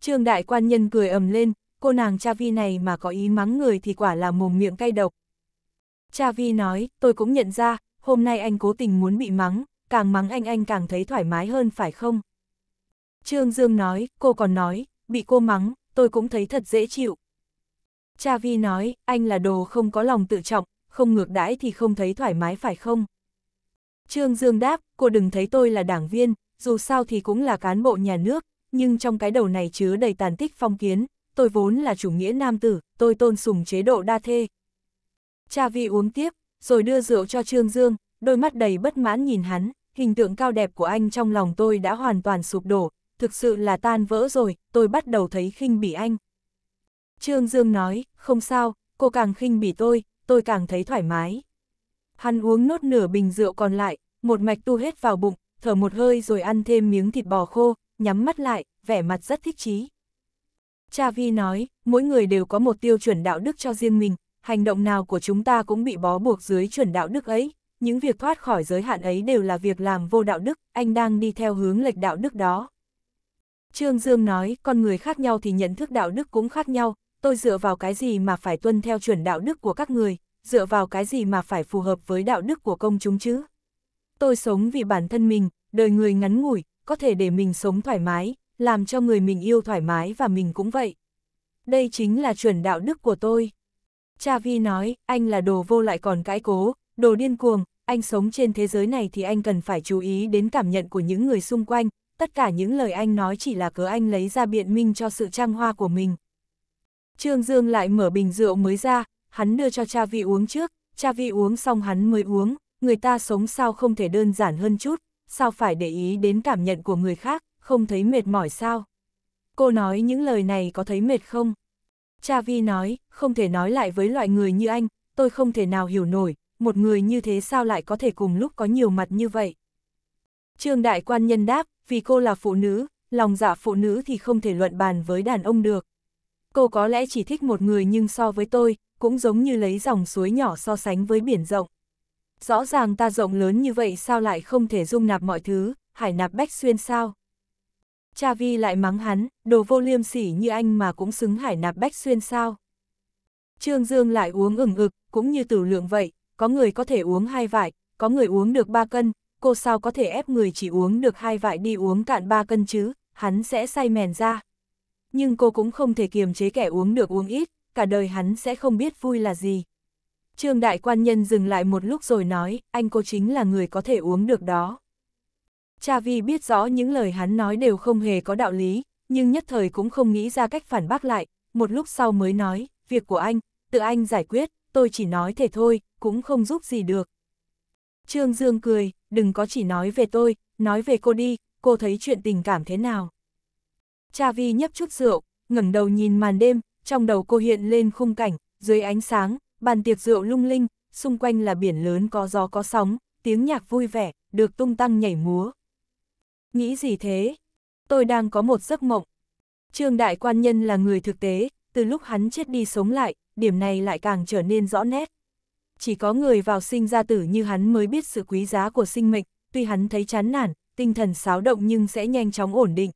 Trương đại quan nhân cười ầm lên, cô nàng Cha Vi này mà có ý mắng người thì quả là mồm miệng cay độc. Cha Vi nói, tôi cũng nhận ra, hôm nay anh cố tình muốn bị mắng, càng mắng anh anh càng thấy thoải mái hơn phải không? Trương Dương nói, cô còn nói, bị cô mắng, tôi cũng thấy thật dễ chịu. Cha Vi nói, anh là đồ không có lòng tự trọng, không ngược đãi thì không thấy thoải mái phải không? Trương Dương đáp, cô đừng thấy tôi là đảng viên, dù sao thì cũng là cán bộ nhà nước, nhưng trong cái đầu này chứa đầy tàn tích phong kiến, tôi vốn là chủ nghĩa nam tử, tôi tôn sùng chế độ đa thê. Cha Vi uống tiếp, rồi đưa rượu cho Trương Dương, đôi mắt đầy bất mãn nhìn hắn, hình tượng cao đẹp của anh trong lòng tôi đã hoàn toàn sụp đổ, thực sự là tan vỡ rồi, tôi bắt đầu thấy khinh bỉ anh. Trương Dương nói, không sao, cô càng khinh bỉ tôi, tôi càng thấy thoải mái. Hắn uống nốt nửa bình rượu còn lại, một mạch tu hết vào bụng, thở một hơi rồi ăn thêm miếng thịt bò khô, nhắm mắt lại, vẻ mặt rất thích chí. Cha Vi nói, mỗi người đều có một tiêu chuẩn đạo đức cho riêng mình, hành động nào của chúng ta cũng bị bó buộc dưới chuẩn đạo đức ấy, những việc thoát khỏi giới hạn ấy đều là việc làm vô đạo đức, anh đang đi theo hướng lệch đạo đức đó. Trương Dương nói, con người khác nhau thì nhận thức đạo đức cũng khác nhau, tôi dựa vào cái gì mà phải tuân theo chuẩn đạo đức của các người, dựa vào cái gì mà phải phù hợp với đạo đức của công chúng chứ. Tôi sống vì bản thân mình, đời người ngắn ngủi, có thể để mình sống thoải mái, làm cho người mình yêu thoải mái và mình cũng vậy. Đây chính là chuẩn đạo đức của tôi. Cha Vi nói, anh là đồ vô lại còn cãi cố, đồ điên cuồng, anh sống trên thế giới này thì anh cần phải chú ý đến cảm nhận của những người xung quanh, tất cả những lời anh nói chỉ là cớ anh lấy ra biện minh cho sự trang hoa của mình. Trương Dương lại mở bình rượu mới ra, hắn đưa cho cha vị uống trước, cha vị uống xong hắn mới uống, người ta sống sao không thể đơn giản hơn chút, sao phải để ý đến cảm nhận của người khác, không thấy mệt mỏi sao. Cô nói những lời này có thấy mệt không? Cha Vi nói, không thể nói lại với loại người như anh, tôi không thể nào hiểu nổi, một người như thế sao lại có thể cùng lúc có nhiều mặt như vậy. Trương Đại Quan Nhân đáp, vì cô là phụ nữ, lòng dạ phụ nữ thì không thể luận bàn với đàn ông được. Cô có lẽ chỉ thích một người nhưng so với tôi, cũng giống như lấy dòng suối nhỏ so sánh với biển rộng. Rõ ràng ta rộng lớn như vậy sao lại không thể dung nạp mọi thứ, hải nạp bách xuyên sao? Cha Vi lại mắng hắn, đồ vô liêm sỉ như anh mà cũng xứng hải nạp bách xuyên sao? Trương Dương lại uống ửng ực, cũng như tử lượng vậy, có người có thể uống hai vải, có người uống được ba cân, cô sao có thể ép người chỉ uống được hai vại đi uống cạn ba cân chứ, hắn sẽ say mèn ra. Nhưng cô cũng không thể kiềm chế kẻ uống được uống ít, cả đời hắn sẽ không biết vui là gì. Trương đại quan nhân dừng lại một lúc rồi nói, anh cô chính là người có thể uống được đó. Cha Vi biết rõ những lời hắn nói đều không hề có đạo lý, nhưng nhất thời cũng không nghĩ ra cách phản bác lại, một lúc sau mới nói, việc của anh, tự anh giải quyết, tôi chỉ nói thể thôi, cũng không giúp gì được. Trương Dương cười, đừng có chỉ nói về tôi, nói về cô đi, cô thấy chuyện tình cảm thế nào. Cha Vi nhấp chút rượu, ngẩng đầu nhìn màn đêm, trong đầu cô hiện lên khung cảnh, dưới ánh sáng, bàn tiệc rượu lung linh, xung quanh là biển lớn có gió có sóng, tiếng nhạc vui vẻ, được tung tăng nhảy múa. Nghĩ gì thế? Tôi đang có một giấc mộng. Trương Đại Quan Nhân là người thực tế, từ lúc hắn chết đi sống lại, điểm này lại càng trở nên rõ nét chỉ có người vào sinh ra tử như hắn mới biết sự quý giá của sinh mệnh, tuy hắn thấy chán nản, tinh thần xáo động nhưng sẽ nhanh chóng ổn định.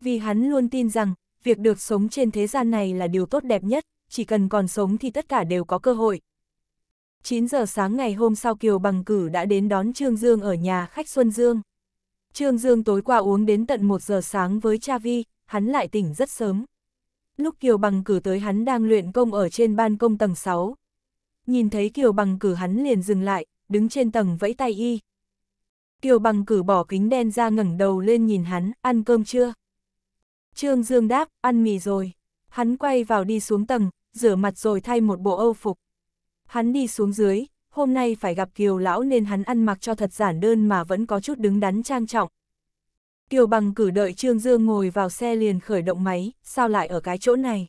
Vì hắn luôn tin rằng, việc được sống trên thế gian này là điều tốt đẹp nhất, chỉ cần còn sống thì tất cả đều có cơ hội. 9 giờ sáng ngày hôm sau Kiều Bằng Cử đã đến đón Trương Dương ở nhà khách Xuân Dương. Trương Dương tối qua uống đến tận 1 giờ sáng với Cha Vi, hắn lại tỉnh rất sớm. Lúc Kiều Bằng Cử tới hắn đang luyện công ở trên ban công tầng 6, nhìn thấy Kiều Bằng cử hắn liền dừng lại, đứng trên tầng vẫy tay y. Kiều Bằng cử bỏ kính đen ra ngẩng đầu lên nhìn hắn, ăn cơm chưa? Trương Dương đáp, ăn mì rồi. Hắn quay vào đi xuống tầng, rửa mặt rồi thay một bộ âu phục. Hắn đi xuống dưới, hôm nay phải gặp Kiều Lão nên hắn ăn mặc cho thật giản đơn mà vẫn có chút đứng đắn trang trọng. Kiều Bằng cử đợi Trương Dương ngồi vào xe liền khởi động máy, sao lại ở cái chỗ này?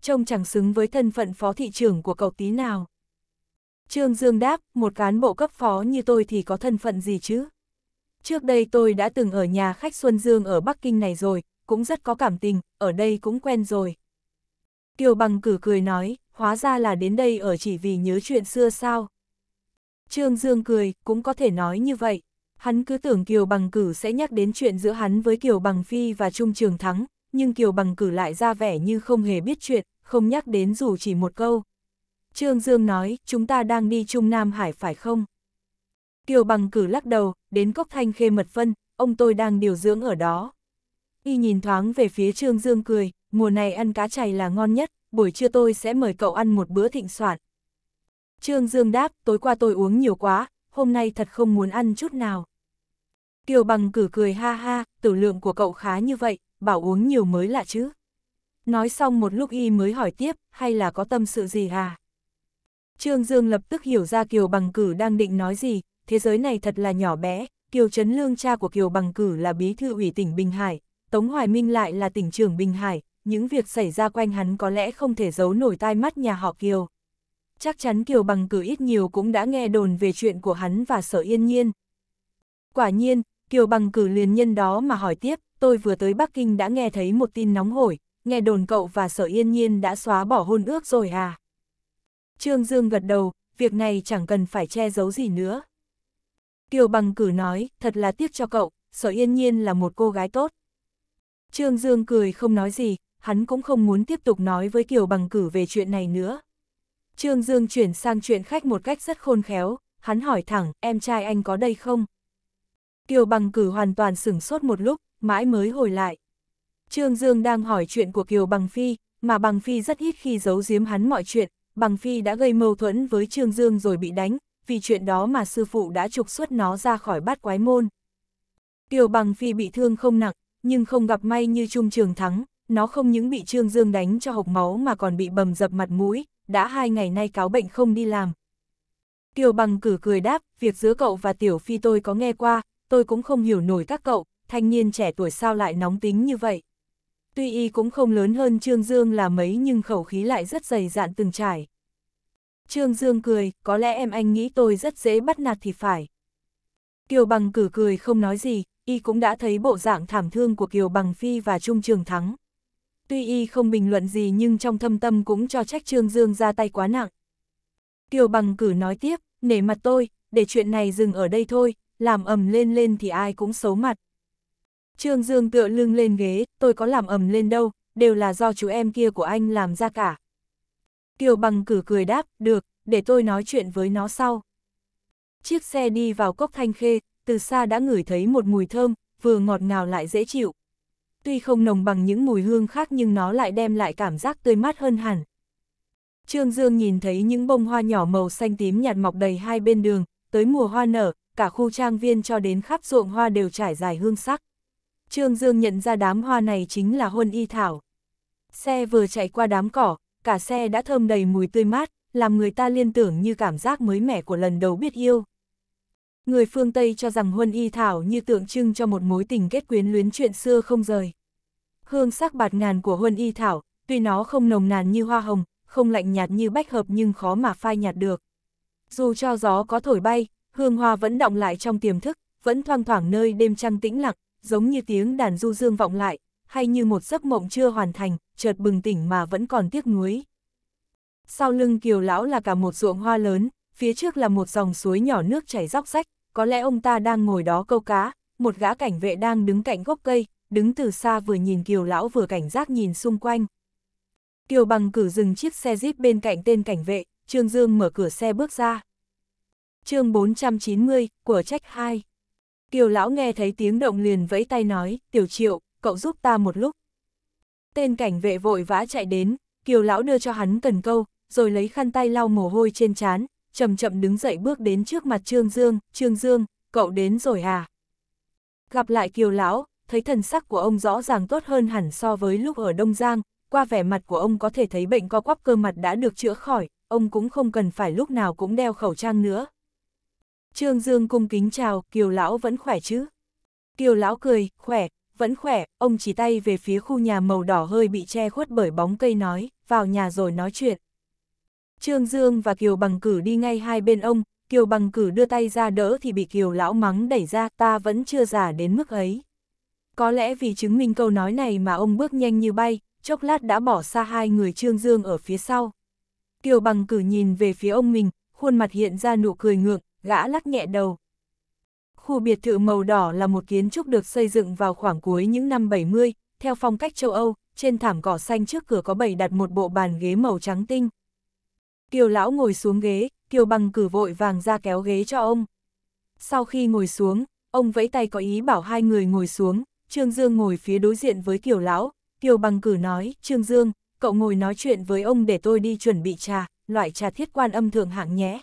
Trông chẳng xứng với thân phận phó thị trưởng của cậu tí nào. Trương Dương đáp, một cán bộ cấp phó như tôi thì có thân phận gì chứ? Trước đây tôi đã từng ở nhà khách Xuân Dương ở Bắc Kinh này rồi, cũng rất có cảm tình, ở đây cũng quen rồi. Kiều Bằng cử cười nói, hóa ra là đến đây ở chỉ vì nhớ chuyện xưa sao. Trương Dương cười, cũng có thể nói như vậy. Hắn cứ tưởng Kiều Bằng cử sẽ nhắc đến chuyện giữa hắn với Kiều Bằng Phi và Trung Trường Thắng, nhưng Kiều Bằng cử lại ra vẻ như không hề biết chuyện, không nhắc đến dù chỉ một câu. Trương Dương nói, chúng ta đang đi Trung Nam Hải phải không? Kiều bằng cử lắc đầu, đến cốc thanh khê mật phân, ông tôi đang điều dưỡng ở đó. Y nhìn thoáng về phía Trương Dương cười, mùa này ăn cá chày là ngon nhất, buổi trưa tôi sẽ mời cậu ăn một bữa thịnh soạn. Trương Dương đáp, tối qua tôi uống nhiều quá, hôm nay thật không muốn ăn chút nào. Kiều bằng cử cười ha ha, tử lượng của cậu khá như vậy, bảo uống nhiều mới lạ chứ. Nói xong một lúc y mới hỏi tiếp, hay là có tâm sự gì à? Trương Dương lập tức hiểu ra Kiều Bằng Cử đang định nói gì, thế giới này thật là nhỏ bé, Kiều Trấn Lương cha của Kiều Bằng Cử là bí thư ủy tỉnh Bình Hải, Tống Hoài Minh lại là tỉnh trưởng Bình Hải, những việc xảy ra quanh hắn có lẽ không thể giấu nổi tai mắt nhà họ Kiều. Chắc chắn Kiều Bằng Cử ít nhiều cũng đã nghe đồn về chuyện của hắn và sở yên nhiên. Quả nhiên, Kiều Bằng Cử liền nhân đó mà hỏi tiếp, tôi vừa tới Bắc Kinh đã nghe thấy một tin nóng hổi, nghe đồn cậu và sở yên nhiên đã xóa bỏ hôn ước rồi à. Trương Dương gật đầu, việc này chẳng cần phải che giấu gì nữa. Kiều bằng cử nói, thật là tiếc cho cậu, sở yên nhiên là một cô gái tốt. Trương Dương cười không nói gì, hắn cũng không muốn tiếp tục nói với Kiều bằng cử về chuyện này nữa. Trương Dương chuyển sang chuyện khách một cách rất khôn khéo, hắn hỏi thẳng, em trai anh có đây không? Kiều bằng cử hoàn toàn sửng sốt một lúc, mãi mới hồi lại. Trương Dương đang hỏi chuyện của Kiều bằng phi, mà bằng phi rất ít khi giấu giếm hắn mọi chuyện, bằng phi đã gây mâu thuẫn với Trương Dương rồi bị đánh, vì chuyện đó mà sư phụ đã trục xuất nó ra khỏi bát quái môn. Tiểu bằng phi bị thương không nặng, nhưng không gặp may như Trung Trường Thắng, nó không những bị Trương Dương đánh cho hộc máu mà còn bị bầm dập mặt mũi, đã hai ngày nay cáo bệnh không đi làm. Kiều bằng cử cười đáp, việc giữa cậu và Tiểu Phi tôi có nghe qua, tôi cũng không hiểu nổi các cậu, thanh niên trẻ tuổi sao lại nóng tính như vậy tuy y cũng không lớn hơn Trương Dương là mấy nhưng khẩu khí lại rất dày dạn từng trải. Trương Dương cười, có lẽ em anh nghĩ tôi rất dễ bắt nạt thì phải. Kiều Bằng cử cười không nói gì, y cũng đã thấy bộ dạng thảm thương của Kiều Bằng Phi và Trung Trường Thắng. Tuy y không bình luận gì nhưng trong thâm tâm cũng cho trách Trương Dương ra tay quá nặng. Kiều Bằng cử nói tiếp, nể mặt tôi, để chuyện này dừng ở đây thôi, làm ầm lên lên thì ai cũng xấu mặt. Trương Dương tựa lưng lên ghế, tôi có làm ầm lên đâu, đều là do chú em kia của anh làm ra cả. Kiều bằng cử cười đáp, được, để tôi nói chuyện với nó sau. Chiếc xe đi vào cốc thanh khê, từ xa đã ngửi thấy một mùi thơm, vừa ngọt ngào lại dễ chịu. Tuy không nồng bằng những mùi hương khác nhưng nó lại đem lại cảm giác tươi mát hơn hẳn. Trương Dương nhìn thấy những bông hoa nhỏ màu xanh tím nhạt mọc đầy hai bên đường, tới mùa hoa nở, cả khu trang viên cho đến khắp ruộng hoa đều trải dài hương sắc. Trương Dương nhận ra đám hoa này chính là huân y thảo. Xe vừa chạy qua đám cỏ, cả xe đã thơm đầy mùi tươi mát, làm người ta liên tưởng như cảm giác mới mẻ của lần đầu biết yêu. Người phương Tây cho rằng huân y thảo như tượng trưng cho một mối tình kết quyến luyến chuyện xưa không rời. Hương sắc bạt ngàn của huân y thảo, tuy nó không nồng nàn như hoa hồng, không lạnh nhạt như bách hợp nhưng khó mà phai nhạt được. Dù cho gió có thổi bay, hương hoa vẫn động lại trong tiềm thức, vẫn thoang thoảng nơi đêm trăng tĩnh lặng, giống như tiếng đàn du dương vọng lại, hay như một giấc mộng chưa hoàn thành, chợt bừng tỉnh mà vẫn còn tiếc nuối. Sau lưng kiều lão là cả một ruộng hoa lớn, phía trước là một dòng suối nhỏ nước chảy róc rách, có lẽ ông ta đang ngồi đó câu cá, một gã cảnh vệ đang đứng cạnh gốc cây, đứng từ xa vừa nhìn kiều lão vừa cảnh giác nhìn xung quanh. Kiều bằng cử dừng chiếc xe jeep bên cạnh tên cảnh vệ, Trương Dương mở cửa xe bước ra. chương 490, của trách 2 Kiều lão nghe thấy tiếng động liền vẫy tay nói, tiểu triệu, cậu giúp ta một lúc. Tên cảnh vệ vội vã chạy đến, kiều lão đưa cho hắn cần câu, rồi lấy khăn tay lau mồ hôi trên trán, chậm chậm đứng dậy bước đến trước mặt Trương Dương, Trương Dương, cậu đến rồi à? Gặp lại kiều lão, thấy thần sắc của ông rõ ràng tốt hơn hẳn so với lúc ở Đông Giang, qua vẻ mặt của ông có thể thấy bệnh co quắp cơ mặt đã được chữa khỏi, ông cũng không cần phải lúc nào cũng đeo khẩu trang nữa. Trương Dương cung kính chào, Kiều Lão vẫn khỏe chứ? Kiều Lão cười, khỏe, vẫn khỏe, ông chỉ tay về phía khu nhà màu đỏ hơi bị che khuất bởi bóng cây nói, vào nhà rồi nói chuyện. Trương Dương và Kiều Bằng Cử đi ngay hai bên ông, Kiều Bằng Cử đưa tay ra đỡ thì bị Kiều Lão mắng đẩy ra, ta vẫn chưa già đến mức ấy. Có lẽ vì chứng minh câu nói này mà ông bước nhanh như bay, chốc lát đã bỏ xa hai người Trương Dương ở phía sau. Kiều Bằng Cử nhìn về phía ông mình, khuôn mặt hiện ra nụ cười ngượng, gã lắc nhẹ đầu. Khu biệt thự màu đỏ là một kiến trúc được xây dựng vào khoảng cuối những năm 70, theo phong cách châu Âu, trên thảm cỏ xanh trước cửa có bày đặt một bộ bàn ghế màu trắng tinh. Kiều lão ngồi xuống ghế, Kiều bằng cử vội vàng ra kéo ghế cho ông. Sau khi ngồi xuống, ông vẫy tay có ý bảo hai người ngồi xuống, Trương Dương ngồi phía đối diện với Kiều lão, Kiều bằng cử nói, Trương Dương, cậu ngồi nói chuyện với ông để tôi đi chuẩn bị trà, loại trà thiết quan âm thượng hạng nhé.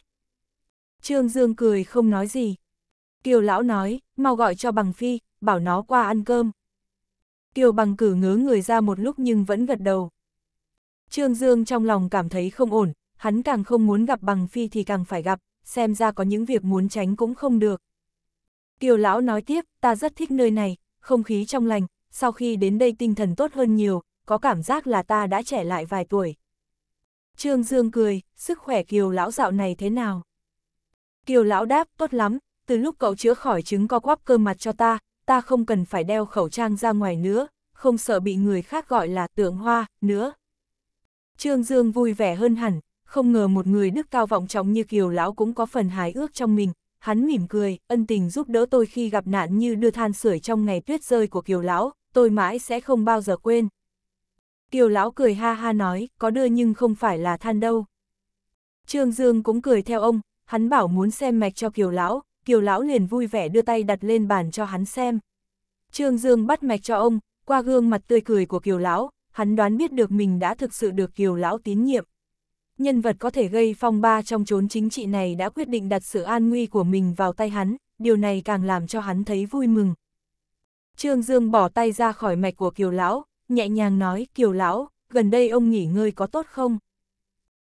Trương Dương cười không nói gì. Kiều lão nói, mau gọi cho bằng phi, bảo nó qua ăn cơm. Kiều bằng cử ngớ người ra một lúc nhưng vẫn gật đầu. Trương Dương trong lòng cảm thấy không ổn, hắn càng không muốn gặp bằng phi thì càng phải gặp, xem ra có những việc muốn tránh cũng không được. Kiều lão nói tiếp, ta rất thích nơi này, không khí trong lành, sau khi đến đây tinh thần tốt hơn nhiều, có cảm giác là ta đã trẻ lại vài tuổi. Trương Dương cười, sức khỏe kiều lão dạo này thế nào? Kiều lão đáp, tốt lắm, từ lúc cậu chữa khỏi chứng co quắp cơ mặt cho ta, ta không cần phải đeo khẩu trang ra ngoài nữa, không sợ bị người khác gọi là tượng hoa, nữa. Trương Dương vui vẻ hơn hẳn, không ngờ một người đức cao vọng trọng như Kiều lão cũng có phần hài ước trong mình, hắn mỉm cười, ân tình giúp đỡ tôi khi gặp nạn như đưa than sưởi trong ngày tuyết rơi của Kiều lão, tôi mãi sẽ không bao giờ quên. Kiều lão cười ha ha nói, có đưa nhưng không phải là than đâu. Trương Dương cũng cười theo ông, hắn bảo muốn xem mạch cho Kiều Lão, Kiều Lão liền vui vẻ đưa tay đặt lên bàn cho hắn xem. Trương Dương bắt mạch cho ông, qua gương mặt tươi cười của Kiều Lão, hắn đoán biết được mình đã thực sự được Kiều Lão tín nhiệm. Nhân vật có thể gây phong ba trong chốn chính trị này đã quyết định đặt sự an nguy của mình vào tay hắn, điều này càng làm cho hắn thấy vui mừng. Trương Dương bỏ tay ra khỏi mạch của Kiều Lão, nhẹ nhàng nói, Kiều Lão, gần đây ông nghỉ ngơi có tốt không?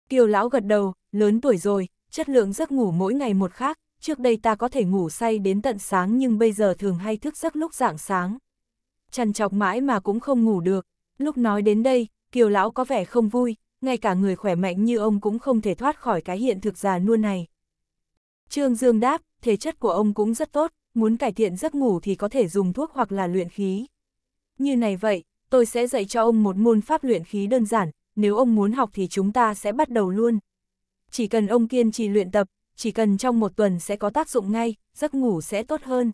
Kiều Lão gật đầu, lớn tuổi rồi, chất lượng giấc ngủ mỗi ngày một khác, trước đây ta có thể ngủ say đến tận sáng nhưng bây giờ thường hay thức giấc lúc rạng sáng. chăn chọc mãi mà cũng không ngủ được, lúc nói đến đây, kiều lão có vẻ không vui, ngay cả người khỏe mạnh như ông cũng không thể thoát khỏi cái hiện thực già nua này. Trương Dương đáp, thể chất của ông cũng rất tốt, muốn cải thiện giấc ngủ thì có thể dùng thuốc hoặc là luyện khí. Như này vậy, tôi sẽ dạy cho ông một môn pháp luyện khí đơn giản, nếu ông muốn học thì chúng ta sẽ bắt đầu luôn. Chỉ cần ông kiên trì luyện tập, chỉ cần trong một tuần sẽ có tác dụng ngay, giấc ngủ sẽ tốt hơn.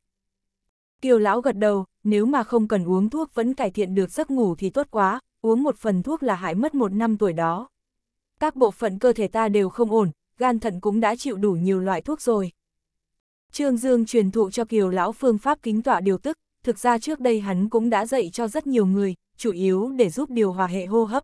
Kiều lão gật đầu, nếu mà không cần uống thuốc vẫn cải thiện được giấc ngủ thì tốt quá, uống một phần thuốc là hại mất một năm tuổi đó. Các bộ phận cơ thể ta đều không ổn, gan thận cũng đã chịu đủ nhiều loại thuốc rồi. Trương Dương truyền thụ cho Kiều lão phương pháp kính tọa điều tức, thực ra trước đây hắn cũng đã dạy cho rất nhiều người, chủ yếu để giúp điều hòa hệ hô hấp.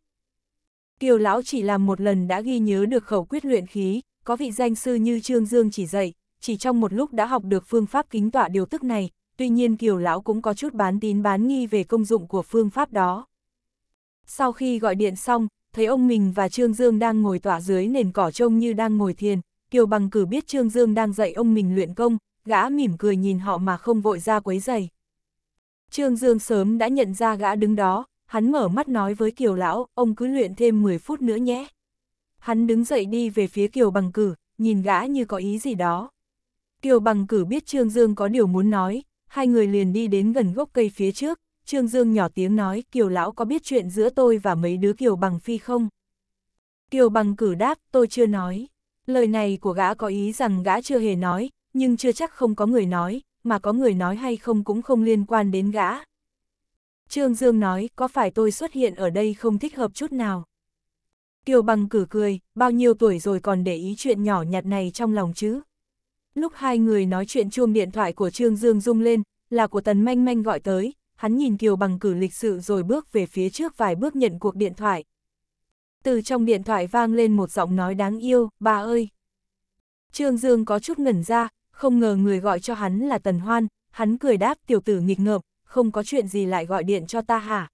Kiều lão chỉ làm một lần đã ghi nhớ được khẩu quyết luyện khí, có vị danh sư như Trương Dương chỉ dạy, chỉ trong một lúc đã học được phương pháp kính tọa điều tức này, tuy nhiên Kiều lão cũng có chút bán tín bán nghi về công dụng của phương pháp đó. Sau khi gọi điện xong, thấy ông mình và Trương Dương đang ngồi tỏa dưới nền cỏ trông như đang ngồi thiền, Kiều bằng cử biết Trương Dương đang dạy ông mình luyện công, gã mỉm cười nhìn họ mà không vội ra quấy giày. Trương Dương sớm đã nhận ra gã đứng đó, hắn mở mắt nói với Kiều Lão, ông cứ luyện thêm 10 phút nữa nhé. Hắn đứng dậy đi về phía Kiều Bằng Cử, nhìn gã như có ý gì đó. Kiều Bằng Cử biết Trương Dương có điều muốn nói, hai người liền đi đến gần gốc cây phía trước, Trương Dương nhỏ tiếng nói Kiều Lão có biết chuyện giữa tôi và mấy đứa Kiều Bằng Phi không? Kiều Bằng Cử đáp, tôi chưa nói. Lời này của gã có ý rằng gã chưa hề nói, nhưng chưa chắc không có người nói, mà có người nói hay không cũng không liên quan đến gã. Trương Dương nói, có phải tôi xuất hiện ở đây không thích hợp chút nào? Kiều Bằng cử cười, bao nhiêu tuổi rồi còn để ý chuyện nhỏ nhặt này trong lòng chứ? Lúc hai người nói chuyện chuông điện thoại của Trương Dương rung lên, là của Tần Manh Manh gọi tới, hắn nhìn Kiều Bằng cử lịch sự rồi bước về phía trước vài bước nhận cuộc điện thoại. Từ trong điện thoại vang lên một giọng nói đáng yêu, bà ơi. Trương Dương có chút ngẩn ra, không ngờ người gọi cho hắn là Tần Hoan, hắn cười đáp tiểu tử nghịch ngợm, không có chuyện gì lại gọi điện cho ta hả?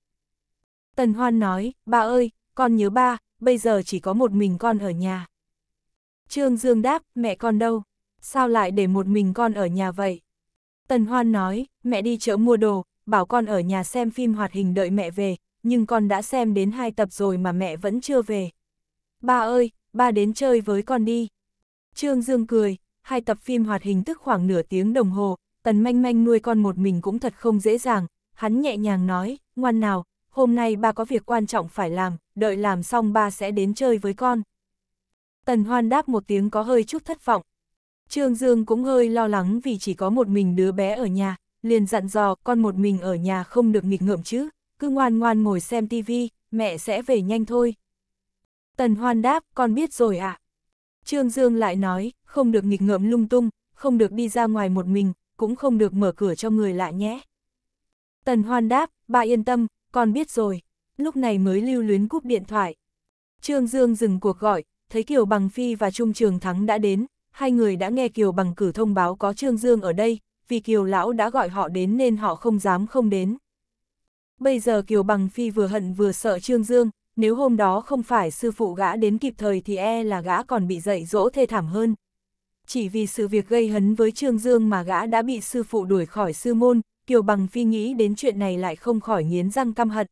Tần Hoan nói, ba ơi, con nhớ ba, bây giờ chỉ có một mình con ở nhà. Trương Dương đáp, mẹ con đâu? Sao lại để một mình con ở nhà vậy? Tần Hoan nói, mẹ đi chợ mua đồ, bảo con ở nhà xem phim hoạt hình đợi mẹ về, nhưng con đã xem đến hai tập rồi mà mẹ vẫn chưa về. Ba ơi, ba đến chơi với con đi. Trương Dương cười, hai tập phim hoạt hình tức khoảng nửa tiếng đồng hồ, tần manh manh nuôi con một mình cũng thật không dễ dàng, hắn nhẹ nhàng nói, ngoan nào, hôm nay ba có việc quan trọng phải làm, đợi làm xong ba sẽ đến chơi với con. Tần hoan đáp một tiếng có hơi chút thất vọng. Trương Dương cũng hơi lo lắng vì chỉ có một mình đứa bé ở nhà, liền dặn dò con một mình ở nhà không được nghịch ngợm chứ, cứ ngoan ngoan ngồi xem tivi, mẹ sẽ về nhanh thôi. Tần hoan đáp, con biết rồi ạ. Trương Dương lại nói, không được nghịch ngợm lung tung, không được đi ra ngoài một mình, cũng không được mở cửa cho người lạ nhé. Tần Hoan đáp, bà yên tâm, con biết rồi, lúc này mới lưu luyến cúp điện thoại. Trương Dương dừng cuộc gọi, thấy Kiều Bằng Phi và Trung Trường Thắng đã đến, hai người đã nghe Kiều Bằng cử thông báo có Trương Dương ở đây, vì Kiều Lão đã gọi họ đến nên họ không dám không đến. Bây giờ Kiều Bằng Phi vừa hận vừa sợ Trương Dương, nếu hôm đó không phải sư phụ gã đến kịp thời thì e là gã còn bị dạy dỗ thê thảm hơn, chỉ vì sự việc gây hấn với Trương Dương mà gã đã bị sư phụ đuổi khỏi sư môn, Kiều Bằng Phi nghĩ đến chuyện này lại không khỏi nghiến răng căm hận.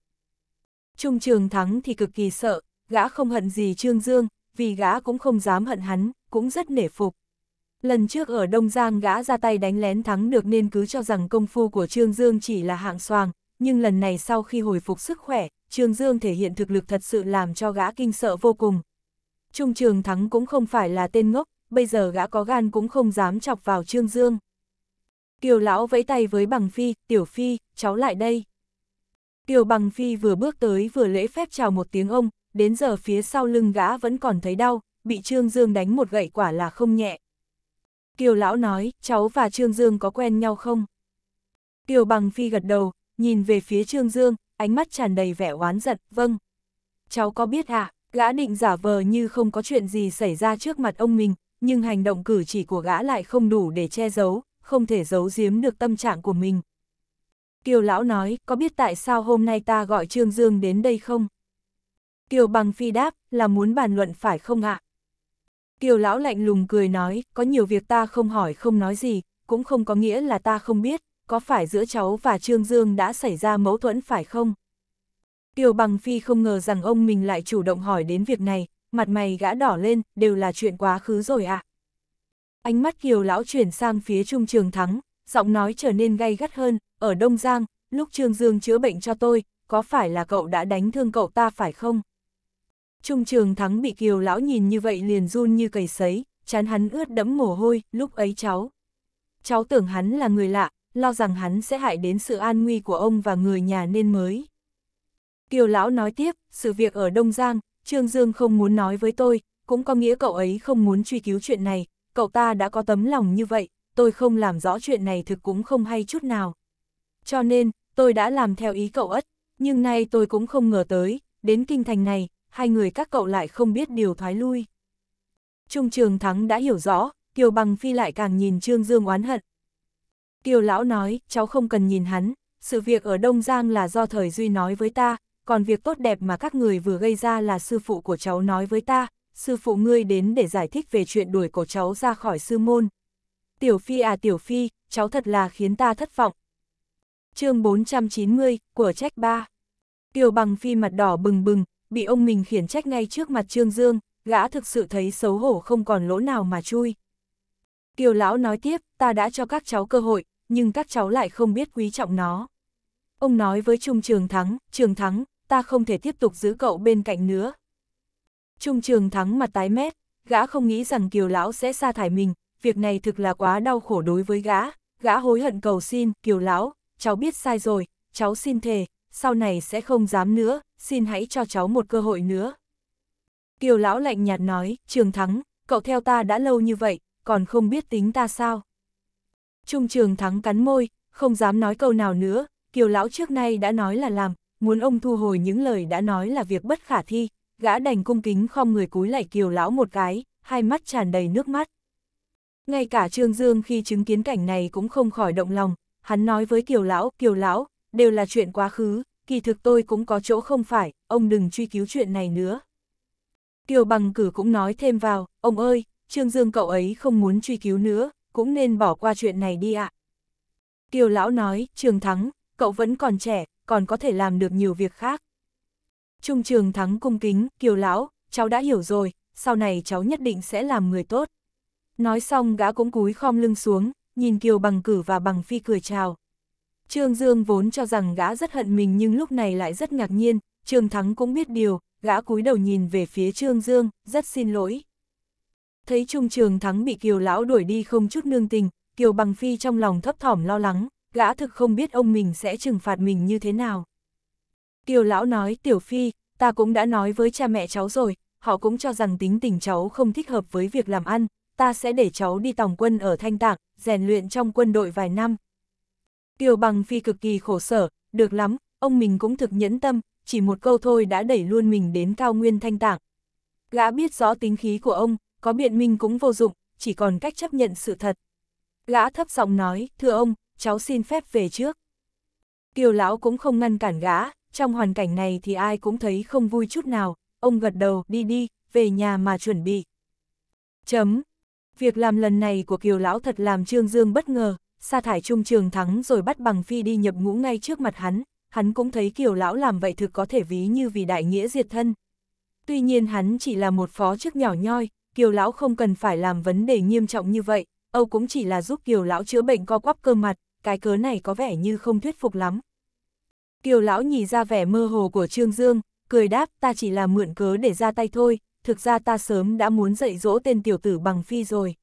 Trung Trường Thắng thì cực kỳ sợ, gã không hận gì Trương Dương, vì gã cũng không dám hận hắn, cũng rất nể phục. Lần trước ở Đông Giang gã ra tay đánh lén thắng được nên cứ cho rằng công phu của Trương Dương chỉ là hạng soàng, nhưng lần này sau khi hồi phục sức khỏe, Trương Dương thể hiện thực lực thật sự làm cho gã kinh sợ vô cùng. Trung Trường Thắng cũng không phải là tên ngốc, bây giờ gã có gan cũng không dám chọc vào Trương Dương. Kiều lão vẫy tay với bằng phi, tiểu phi, cháu lại đây. Kiều bằng phi vừa bước tới vừa lễ phép chào một tiếng ông, đến giờ phía sau lưng gã vẫn còn thấy đau, bị Trương Dương đánh một gậy quả là không nhẹ. Kiều lão nói, cháu và Trương Dương có quen nhau không? Kiều bằng phi gật đầu, nhìn về phía Trương Dương, ánh mắt tràn đầy vẻ oán giận, vâng. Cháu có biết à? gã định giả vờ như không có chuyện gì xảy ra trước mặt ông mình, nhưng hành động cử chỉ của gã lại không đủ để che giấu, không thể giấu giếm được tâm trạng của mình. Kiều Lão nói, có biết tại sao hôm nay ta gọi Trương Dương đến đây không? Kiều Bằng Phi đáp, là muốn bàn luận phải không ạ? À? Kiều Lão lạnh lùng cười nói, có nhiều việc ta không hỏi không nói gì, cũng không có nghĩa là ta không biết, có phải giữa cháu và Trương Dương đã xảy ra mâu thuẫn phải không? Kiều Bằng Phi không ngờ rằng ông mình lại chủ động hỏi đến việc này, mặt mày gã đỏ lên, đều là chuyện quá khứ rồi ạ. À. Ánh mắt kiều lão chuyển sang phía Trung Trường Thắng, giọng nói trở nên gay gắt hơn, ở Đông Giang, lúc Trương Dương chữa bệnh cho tôi, có phải là cậu đã đánh thương cậu ta phải không? Trung Trường Thắng bị kiều lão nhìn như vậy liền run như cầy sấy, chán hắn ướt đẫm mồ hôi, lúc ấy cháu. Cháu tưởng hắn là người lạ, lo rằng hắn sẽ hại đến sự an nguy của ông và người nhà nên mới. Kiều lão nói tiếp, sự việc ở Đông Giang, Trương Dương không muốn nói với tôi, cũng có nghĩa cậu ấy không muốn truy cứu chuyện này, cậu ta đã có tấm lòng như vậy, tôi không làm rõ chuyện này thực cũng không hay chút nào. Cho nên, tôi đã làm theo ý cậu ất, nhưng nay tôi cũng không ngờ tới, đến kinh thành này, hai người các cậu lại không biết điều thoái lui. Trung Trường Thắng đã hiểu rõ, Kiều Bằng Phi lại càng nhìn Trương Dương oán hận. Kiều Lão nói, cháu không cần nhìn hắn, sự việc ở Đông Giang là do thời Duy nói với ta, còn việc tốt đẹp mà các người vừa gây ra là sư phụ của cháu nói với ta, sư phụ ngươi đến để giải thích về chuyện đuổi cổ cháu ra khỏi sư môn. Tiểu Phi à Tiểu Phi, cháu thật là khiến ta thất vọng. chương 490, của trách ba. Tiểu Bằng Phi mặt đỏ bừng bừng, bị ông mình khiển trách ngay trước mặt Trương Dương, gã thực sự thấy xấu hổ không còn lỗ nào mà chui. Kiều Lão nói tiếp, ta đã cho các cháu cơ hội, nhưng các cháu lại không biết quý trọng nó. Ông nói với Trung Trường Thắng, Trường Thắng, ta không thể tiếp tục giữ cậu bên cạnh nữa. Trung trường thắng mặt tái mét, gã không nghĩ rằng kiều lão sẽ sa thải mình, việc này thực là quá đau khổ đối với gã, gã hối hận cầu xin, kiều lão, cháu biết sai rồi, cháu xin thề, sau này sẽ không dám nữa, xin hãy cho cháu một cơ hội nữa. Kiều lão lạnh nhạt nói, trường thắng, cậu theo ta đã lâu như vậy, còn không biết tính ta sao. Trung trường thắng cắn môi, không dám nói câu nào nữa, kiều lão trước nay đã nói là làm, muốn ông thu hồi những lời đã nói là việc bất khả thi, gã đành cung kính khom người cúi lạy kiều lão một cái, hai mắt tràn đầy nước mắt. Ngay cả Trương Dương khi chứng kiến cảnh này cũng không khỏi động lòng, hắn nói với kiều lão, kiều lão, đều là chuyện quá khứ, kỳ thực tôi cũng có chỗ không phải, ông đừng truy cứu chuyện này nữa. Kiều bằng cử cũng nói thêm vào, ông ơi, Trương Dương cậu ấy không muốn truy cứu nữa, cũng nên bỏ qua chuyện này đi ạ. Kiều lão nói, Trương Thắng, cậu vẫn còn trẻ, còn có thể làm được nhiều việc khác. Trung trường thắng cung kính, kiều lão, cháu đã hiểu rồi, sau này cháu nhất định sẽ làm người tốt. Nói xong gã cũng cúi khom lưng xuống, nhìn kiều bằng cử và bằng phi cười chào. Trương Dương vốn cho rằng gã rất hận mình nhưng lúc này lại rất ngạc nhiên, Trương Thắng cũng biết điều, gã cúi đầu nhìn về phía Trương Dương, rất xin lỗi. Thấy Trung Trường Thắng bị Kiều Lão đuổi đi không chút nương tình, Kiều Bằng Phi trong lòng thấp thỏm lo lắng, gã thực không biết ông mình sẽ trừng phạt mình như thế nào. Kiều lão nói, Tiểu Phi, ta cũng đã nói với cha mẹ cháu rồi, họ cũng cho rằng tính tình cháu không thích hợp với việc làm ăn, ta sẽ để cháu đi tòng quân ở Thanh Tạng, rèn luyện trong quân đội vài năm. Kiều Bằng Phi cực kỳ khổ sở, được lắm, ông mình cũng thực nhẫn tâm, chỉ một câu thôi đã đẩy luôn mình đến cao nguyên Thanh Tạng. Gã biết rõ tính khí của ông, có biện minh cũng vô dụng, chỉ còn cách chấp nhận sự thật. Gã thấp giọng nói, thưa ông, cháu xin phép về trước. Kiều lão cũng không ngăn cản gã, trong hoàn cảnh này thì ai cũng thấy không vui chút nào, ông gật đầu đi đi, về nhà mà chuẩn bị. Chấm. Việc làm lần này của Kiều lão thật làm Trương Dương bất ngờ, sa thải trung trường thắng rồi bắt bằng phi đi nhập ngũ ngay trước mặt hắn, hắn cũng thấy Kiều lão làm vậy thực có thể ví như vì đại nghĩa diệt thân. Tuy nhiên hắn chỉ là một phó chức nhỏ nhoi, Kiều lão không cần phải làm vấn đề nghiêm trọng như vậy, Âu cũng chỉ là giúp Kiều lão chữa bệnh co quắp cơ mặt, cái cớ này có vẻ như không thuyết phục lắm. Kiều lão nhì ra vẻ mơ hồ của Trương Dương, cười đáp ta chỉ là mượn cớ để ra tay thôi, thực ra ta sớm đã muốn dạy dỗ tên tiểu tử bằng phi rồi.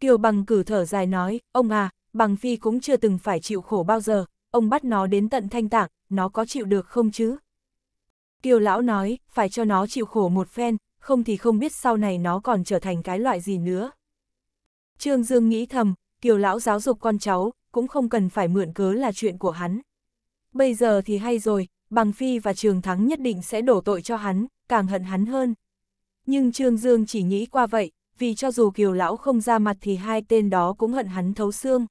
Kiều bằng cử thở dài nói, ông à, bằng phi cũng chưa từng phải chịu khổ bao giờ, ông bắt nó đến tận thanh tạng, nó có chịu được không chứ? Kiều lão nói, phải cho nó chịu khổ một phen, không thì không biết sau này nó còn trở thành cái loại gì nữa. Trương Dương nghĩ thầm, kiều lão giáo dục con cháu, cũng không cần phải mượn cớ là chuyện của hắn. Bây giờ thì hay rồi, Bằng Phi và Trường Thắng nhất định sẽ đổ tội cho hắn, càng hận hắn hơn. Nhưng Trương Dương chỉ nghĩ qua vậy, vì cho dù Kiều Lão không ra mặt thì hai tên đó cũng hận hắn thấu xương.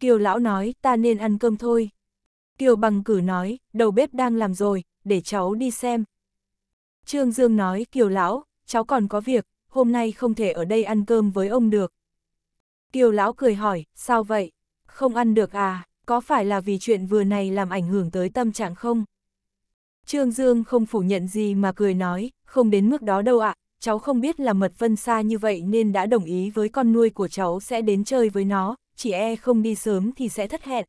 Kiều Lão nói, ta nên ăn cơm thôi. Kiều Bằng cử nói, đầu bếp đang làm rồi, để cháu đi xem. Trương Dương nói, Kiều Lão, cháu còn có việc, hôm nay không thể ở đây ăn cơm với ông được. Kiều Lão cười hỏi, sao vậy? không ăn được à, có phải là vì chuyện vừa này làm ảnh hưởng tới tâm trạng không? Trương Dương không phủ nhận gì mà cười nói, không đến mức đó đâu ạ, cháu không biết là mật vân xa như vậy nên đã đồng ý với con nuôi của cháu sẽ đến chơi với nó, chỉ e không đi sớm thì sẽ thất hẹn.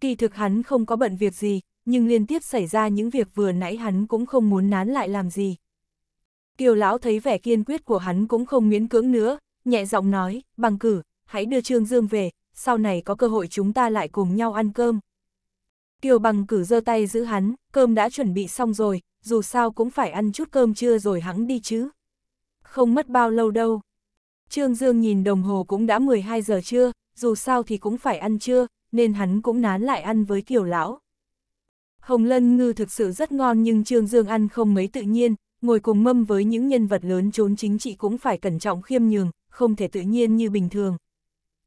Kỳ thực hắn không có bận việc gì, nhưng liên tiếp xảy ra những việc vừa nãy hắn cũng không muốn nán lại làm gì. Kiều lão thấy vẻ kiên quyết của hắn cũng không miễn cưỡng nữa, nhẹ giọng nói, bằng cử, hãy đưa Trương Dương về, sau này có cơ hội chúng ta lại cùng nhau ăn cơm. Kiều bằng cử giơ tay giữ hắn, cơm đã chuẩn bị xong rồi, dù sao cũng phải ăn chút cơm trưa rồi hắn đi chứ. Không mất bao lâu đâu. Trương Dương nhìn đồng hồ cũng đã 12 giờ trưa, dù sao thì cũng phải ăn trưa, nên hắn cũng nán lại ăn với Kiều lão. Hồng lân ngư thực sự rất ngon nhưng Trương Dương ăn không mấy tự nhiên, ngồi cùng mâm với những nhân vật lớn trốn chính trị cũng phải cẩn trọng khiêm nhường, không thể tự nhiên như bình thường,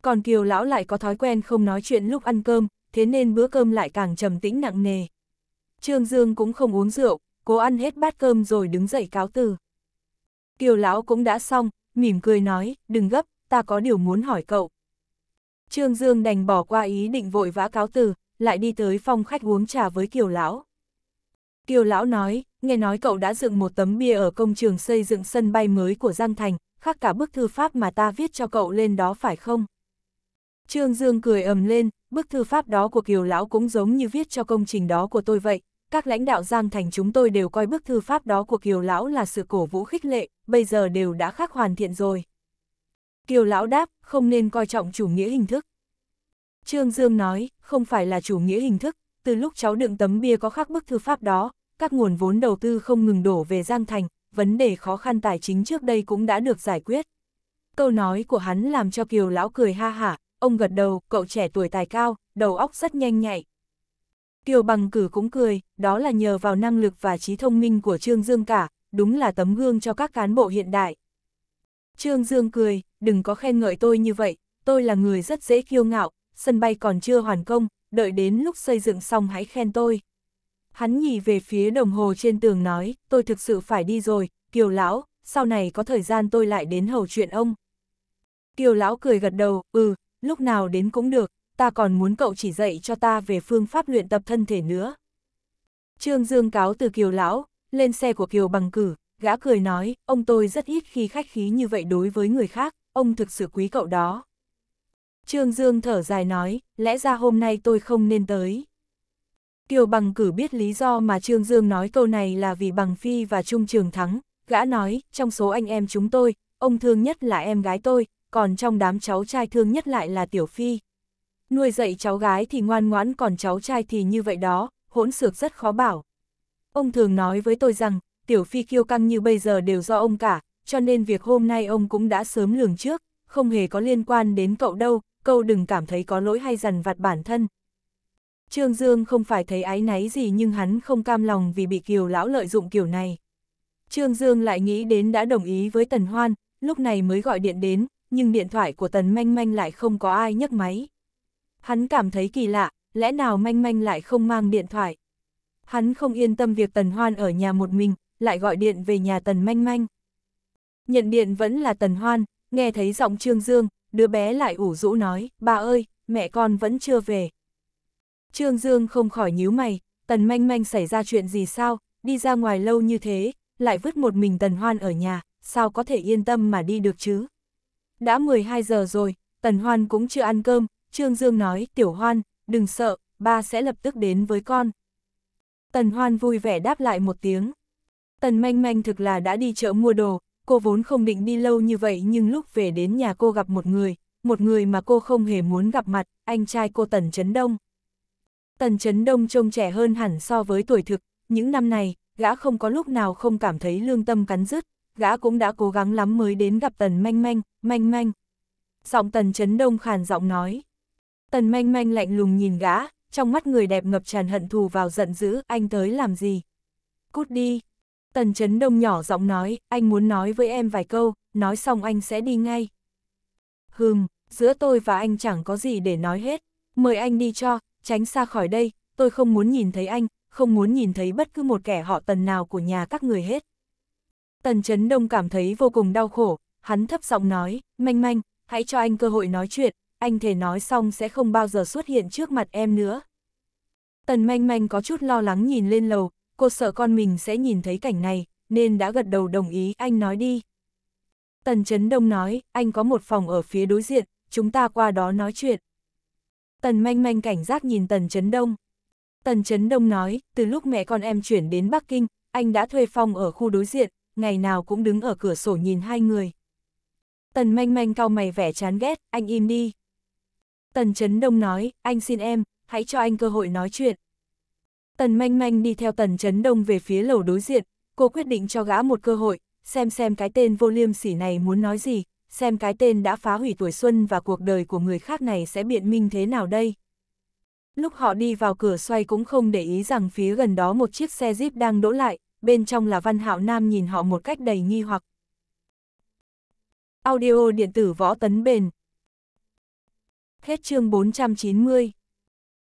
còn Kiều Lão lại có thói quen không nói chuyện lúc ăn cơm, thế nên bữa cơm lại càng trầm tĩnh nặng nề. Trương Dương cũng không uống rượu, cố ăn hết bát cơm rồi đứng dậy cáo từ. Kiều Lão cũng đã xong, mỉm cười nói, đừng gấp, ta có điều muốn hỏi cậu. Trương Dương đành bỏ qua ý định vội vã cáo từ, lại đi tới phòng khách uống trà với Kiều Lão. Kiều Lão nói, nghe nói cậu đã dựng một tấm bia ở công trường xây dựng sân bay mới của Giang Thành, khác cả bức thư pháp mà ta viết cho cậu lên đó phải không? Trương Dương cười ầm lên, bức thư pháp đó của Kiều Lão cũng giống như viết cho công trình đó của tôi vậy. Các lãnh đạo Giang Thành chúng tôi đều coi bức thư pháp đó của Kiều Lão là sự cổ vũ khích lệ, bây giờ đều đã khắc hoàn thiện rồi. Kiều Lão đáp, không nên coi trọng chủ nghĩa hình thức. Trương Dương nói, không phải là chủ nghĩa hình thức, từ lúc cháu đựng tấm bia có khắc bức thư pháp đó, các nguồn vốn đầu tư không ngừng đổ về Giang Thành, vấn đề khó khăn tài chính trước đây cũng đã được giải quyết. Câu nói của hắn làm cho Kiều Lão cười ha hả, ông gật đầu, cậu trẻ tuổi tài cao, đầu óc rất nhanh nhạy. Kiều bằng cử cũng cười, đó là nhờ vào năng lực và trí thông minh của Trương Dương cả, đúng là tấm gương cho các cán bộ hiện đại. Trương Dương cười, đừng có khen ngợi tôi như vậy, tôi là người rất dễ kiêu ngạo, sân bay còn chưa hoàn công, đợi đến lúc xây dựng xong hãy khen tôi. Hắn nhì về phía đồng hồ trên tường nói, tôi thực sự phải đi rồi, Kiều Lão, sau này có thời gian tôi lại đến hầu chuyện ông. Kiều Lão cười gật đầu, ừ, lúc nào đến cũng được, ta còn muốn cậu chỉ dạy cho ta về phương pháp luyện tập thân thể nữa. Trương Dương cáo từ Kiều Lão, lên xe của Kiều bằng cử, gã cười nói, ông tôi rất ít khi khách khí như vậy đối với người khác, ông thực sự quý cậu đó. Trương Dương thở dài nói, lẽ ra hôm nay tôi không nên tới. Kiều bằng cử biết lý do mà Trương Dương nói câu này là vì bằng phi và Trung Trường thắng, gã nói, trong số anh em chúng tôi, ông thương nhất là em gái tôi, còn trong đám cháu trai thương nhất lại là Tiểu Phi. Nuôi dạy cháu gái thì ngoan ngoãn còn cháu trai thì như vậy đó, hỗn xược rất khó bảo. Ông thường nói với tôi rằng, Tiểu Phi kiêu căng như bây giờ đều do ông cả, cho nên việc hôm nay ông cũng đã sớm lường trước, không hề có liên quan đến cậu đâu, cậu đừng cảm thấy có lỗi hay dằn vặt bản thân. Trương Dương không phải thấy ái náy gì nhưng hắn không cam lòng vì bị kiều lão lợi dụng kiểu này. Trương Dương lại nghĩ đến đã đồng ý với Tần Hoan, lúc này mới gọi điện đến, nhưng điện thoại của Tần Manh Manh lại không có ai nhấc máy. Hắn cảm thấy kỳ lạ, lẽ nào Manh Manh lại không mang điện thoại? Hắn không yên tâm việc Tần Hoan ở nhà một mình, lại gọi điện về nhà Tần Manh Manh. Nhận điện vẫn là Tần Hoan, nghe thấy giọng Trương Dương, đứa bé lại ủ rũ nói, bà ơi, mẹ con vẫn chưa về. Trương Dương không khỏi nhíu mày, Tần Manh Manh xảy ra chuyện gì sao, đi ra ngoài lâu như thế, lại vứt một mình Tần Hoan ở nhà, sao có thể yên tâm mà đi được chứ? đã 12 giờ rồi, Tần Hoan cũng chưa ăn cơm, Trương Dương nói, Tiểu Hoan, đừng sợ, ba sẽ lập tức đến với con. Tần Hoan vui vẻ đáp lại một tiếng. Tần Manh Manh thực là đã đi chợ mua đồ, cô vốn không định đi lâu như vậy nhưng lúc về đến nhà cô gặp một người, một người mà cô không hề muốn gặp mặt, anh trai cô Tần Trấn Đông. Tần Trấn Đông trông trẻ hơn hẳn so với tuổi thực, những năm này, gã không có lúc nào không cảm thấy lương tâm cắn rứt, gã cũng đã cố gắng lắm mới đến gặp tần manh manh, manh manh. Giọng tần chấn đông khàn giọng nói. Tần manh manh lạnh lùng nhìn gã, trong mắt người đẹp ngập tràn hận thù vào giận dữ, anh tới làm gì? Cút đi. Tần chấn đông nhỏ giọng nói, anh muốn nói với em vài câu, nói xong anh sẽ đi ngay. Hừm, giữa tôi và anh chẳng có gì để nói hết, mời anh đi cho, tránh xa khỏi đây, tôi không muốn nhìn thấy anh, không muốn nhìn thấy bất cứ một kẻ họ tần nào của nhà các người hết. Tần Chấn Đông cảm thấy vô cùng đau khổ, hắn thấp giọng nói, manh manh, hãy cho anh cơ hội nói chuyện, anh thể nói xong sẽ không bao giờ xuất hiện trước mặt em nữa. Tần manh manh có chút lo lắng nhìn lên lầu, cô sợ con mình sẽ nhìn thấy cảnh này, nên đã gật đầu đồng ý, anh nói đi. Tần Chấn Đông nói, anh có một phòng ở phía đối diện, chúng ta qua đó nói chuyện. Tần manh manh cảnh giác nhìn Tần Chấn Đông. Tần Chấn Đông nói, từ lúc mẹ con em chuyển đến Bắc Kinh, anh đã thuê phòng ở khu đối diện, ngày nào cũng đứng ở cửa sổ nhìn hai người. Tần manh manh cau mày vẻ chán ghét, anh im đi. Tần Trấn Đông nói, anh xin em, hãy cho anh cơ hội nói chuyện. Tần manh manh đi theo Tần Trấn Đông về phía lầu đối diện, cô quyết định cho gã một cơ hội, xem xem cái tên vô liêm sỉ này muốn nói gì, xem cái tên đã phá hủy tuổi xuân và cuộc đời của người khác này sẽ biện minh thế nào đây. Lúc họ đi vào cửa xoay cũng không để ý rằng phía gần đó một chiếc xe Jeep đang đỗ lại, bên trong là Văn Hạo Nam nhìn họ một cách đầy nghi hoặc. Audio điện tử võ tấn bền. Hết chương 490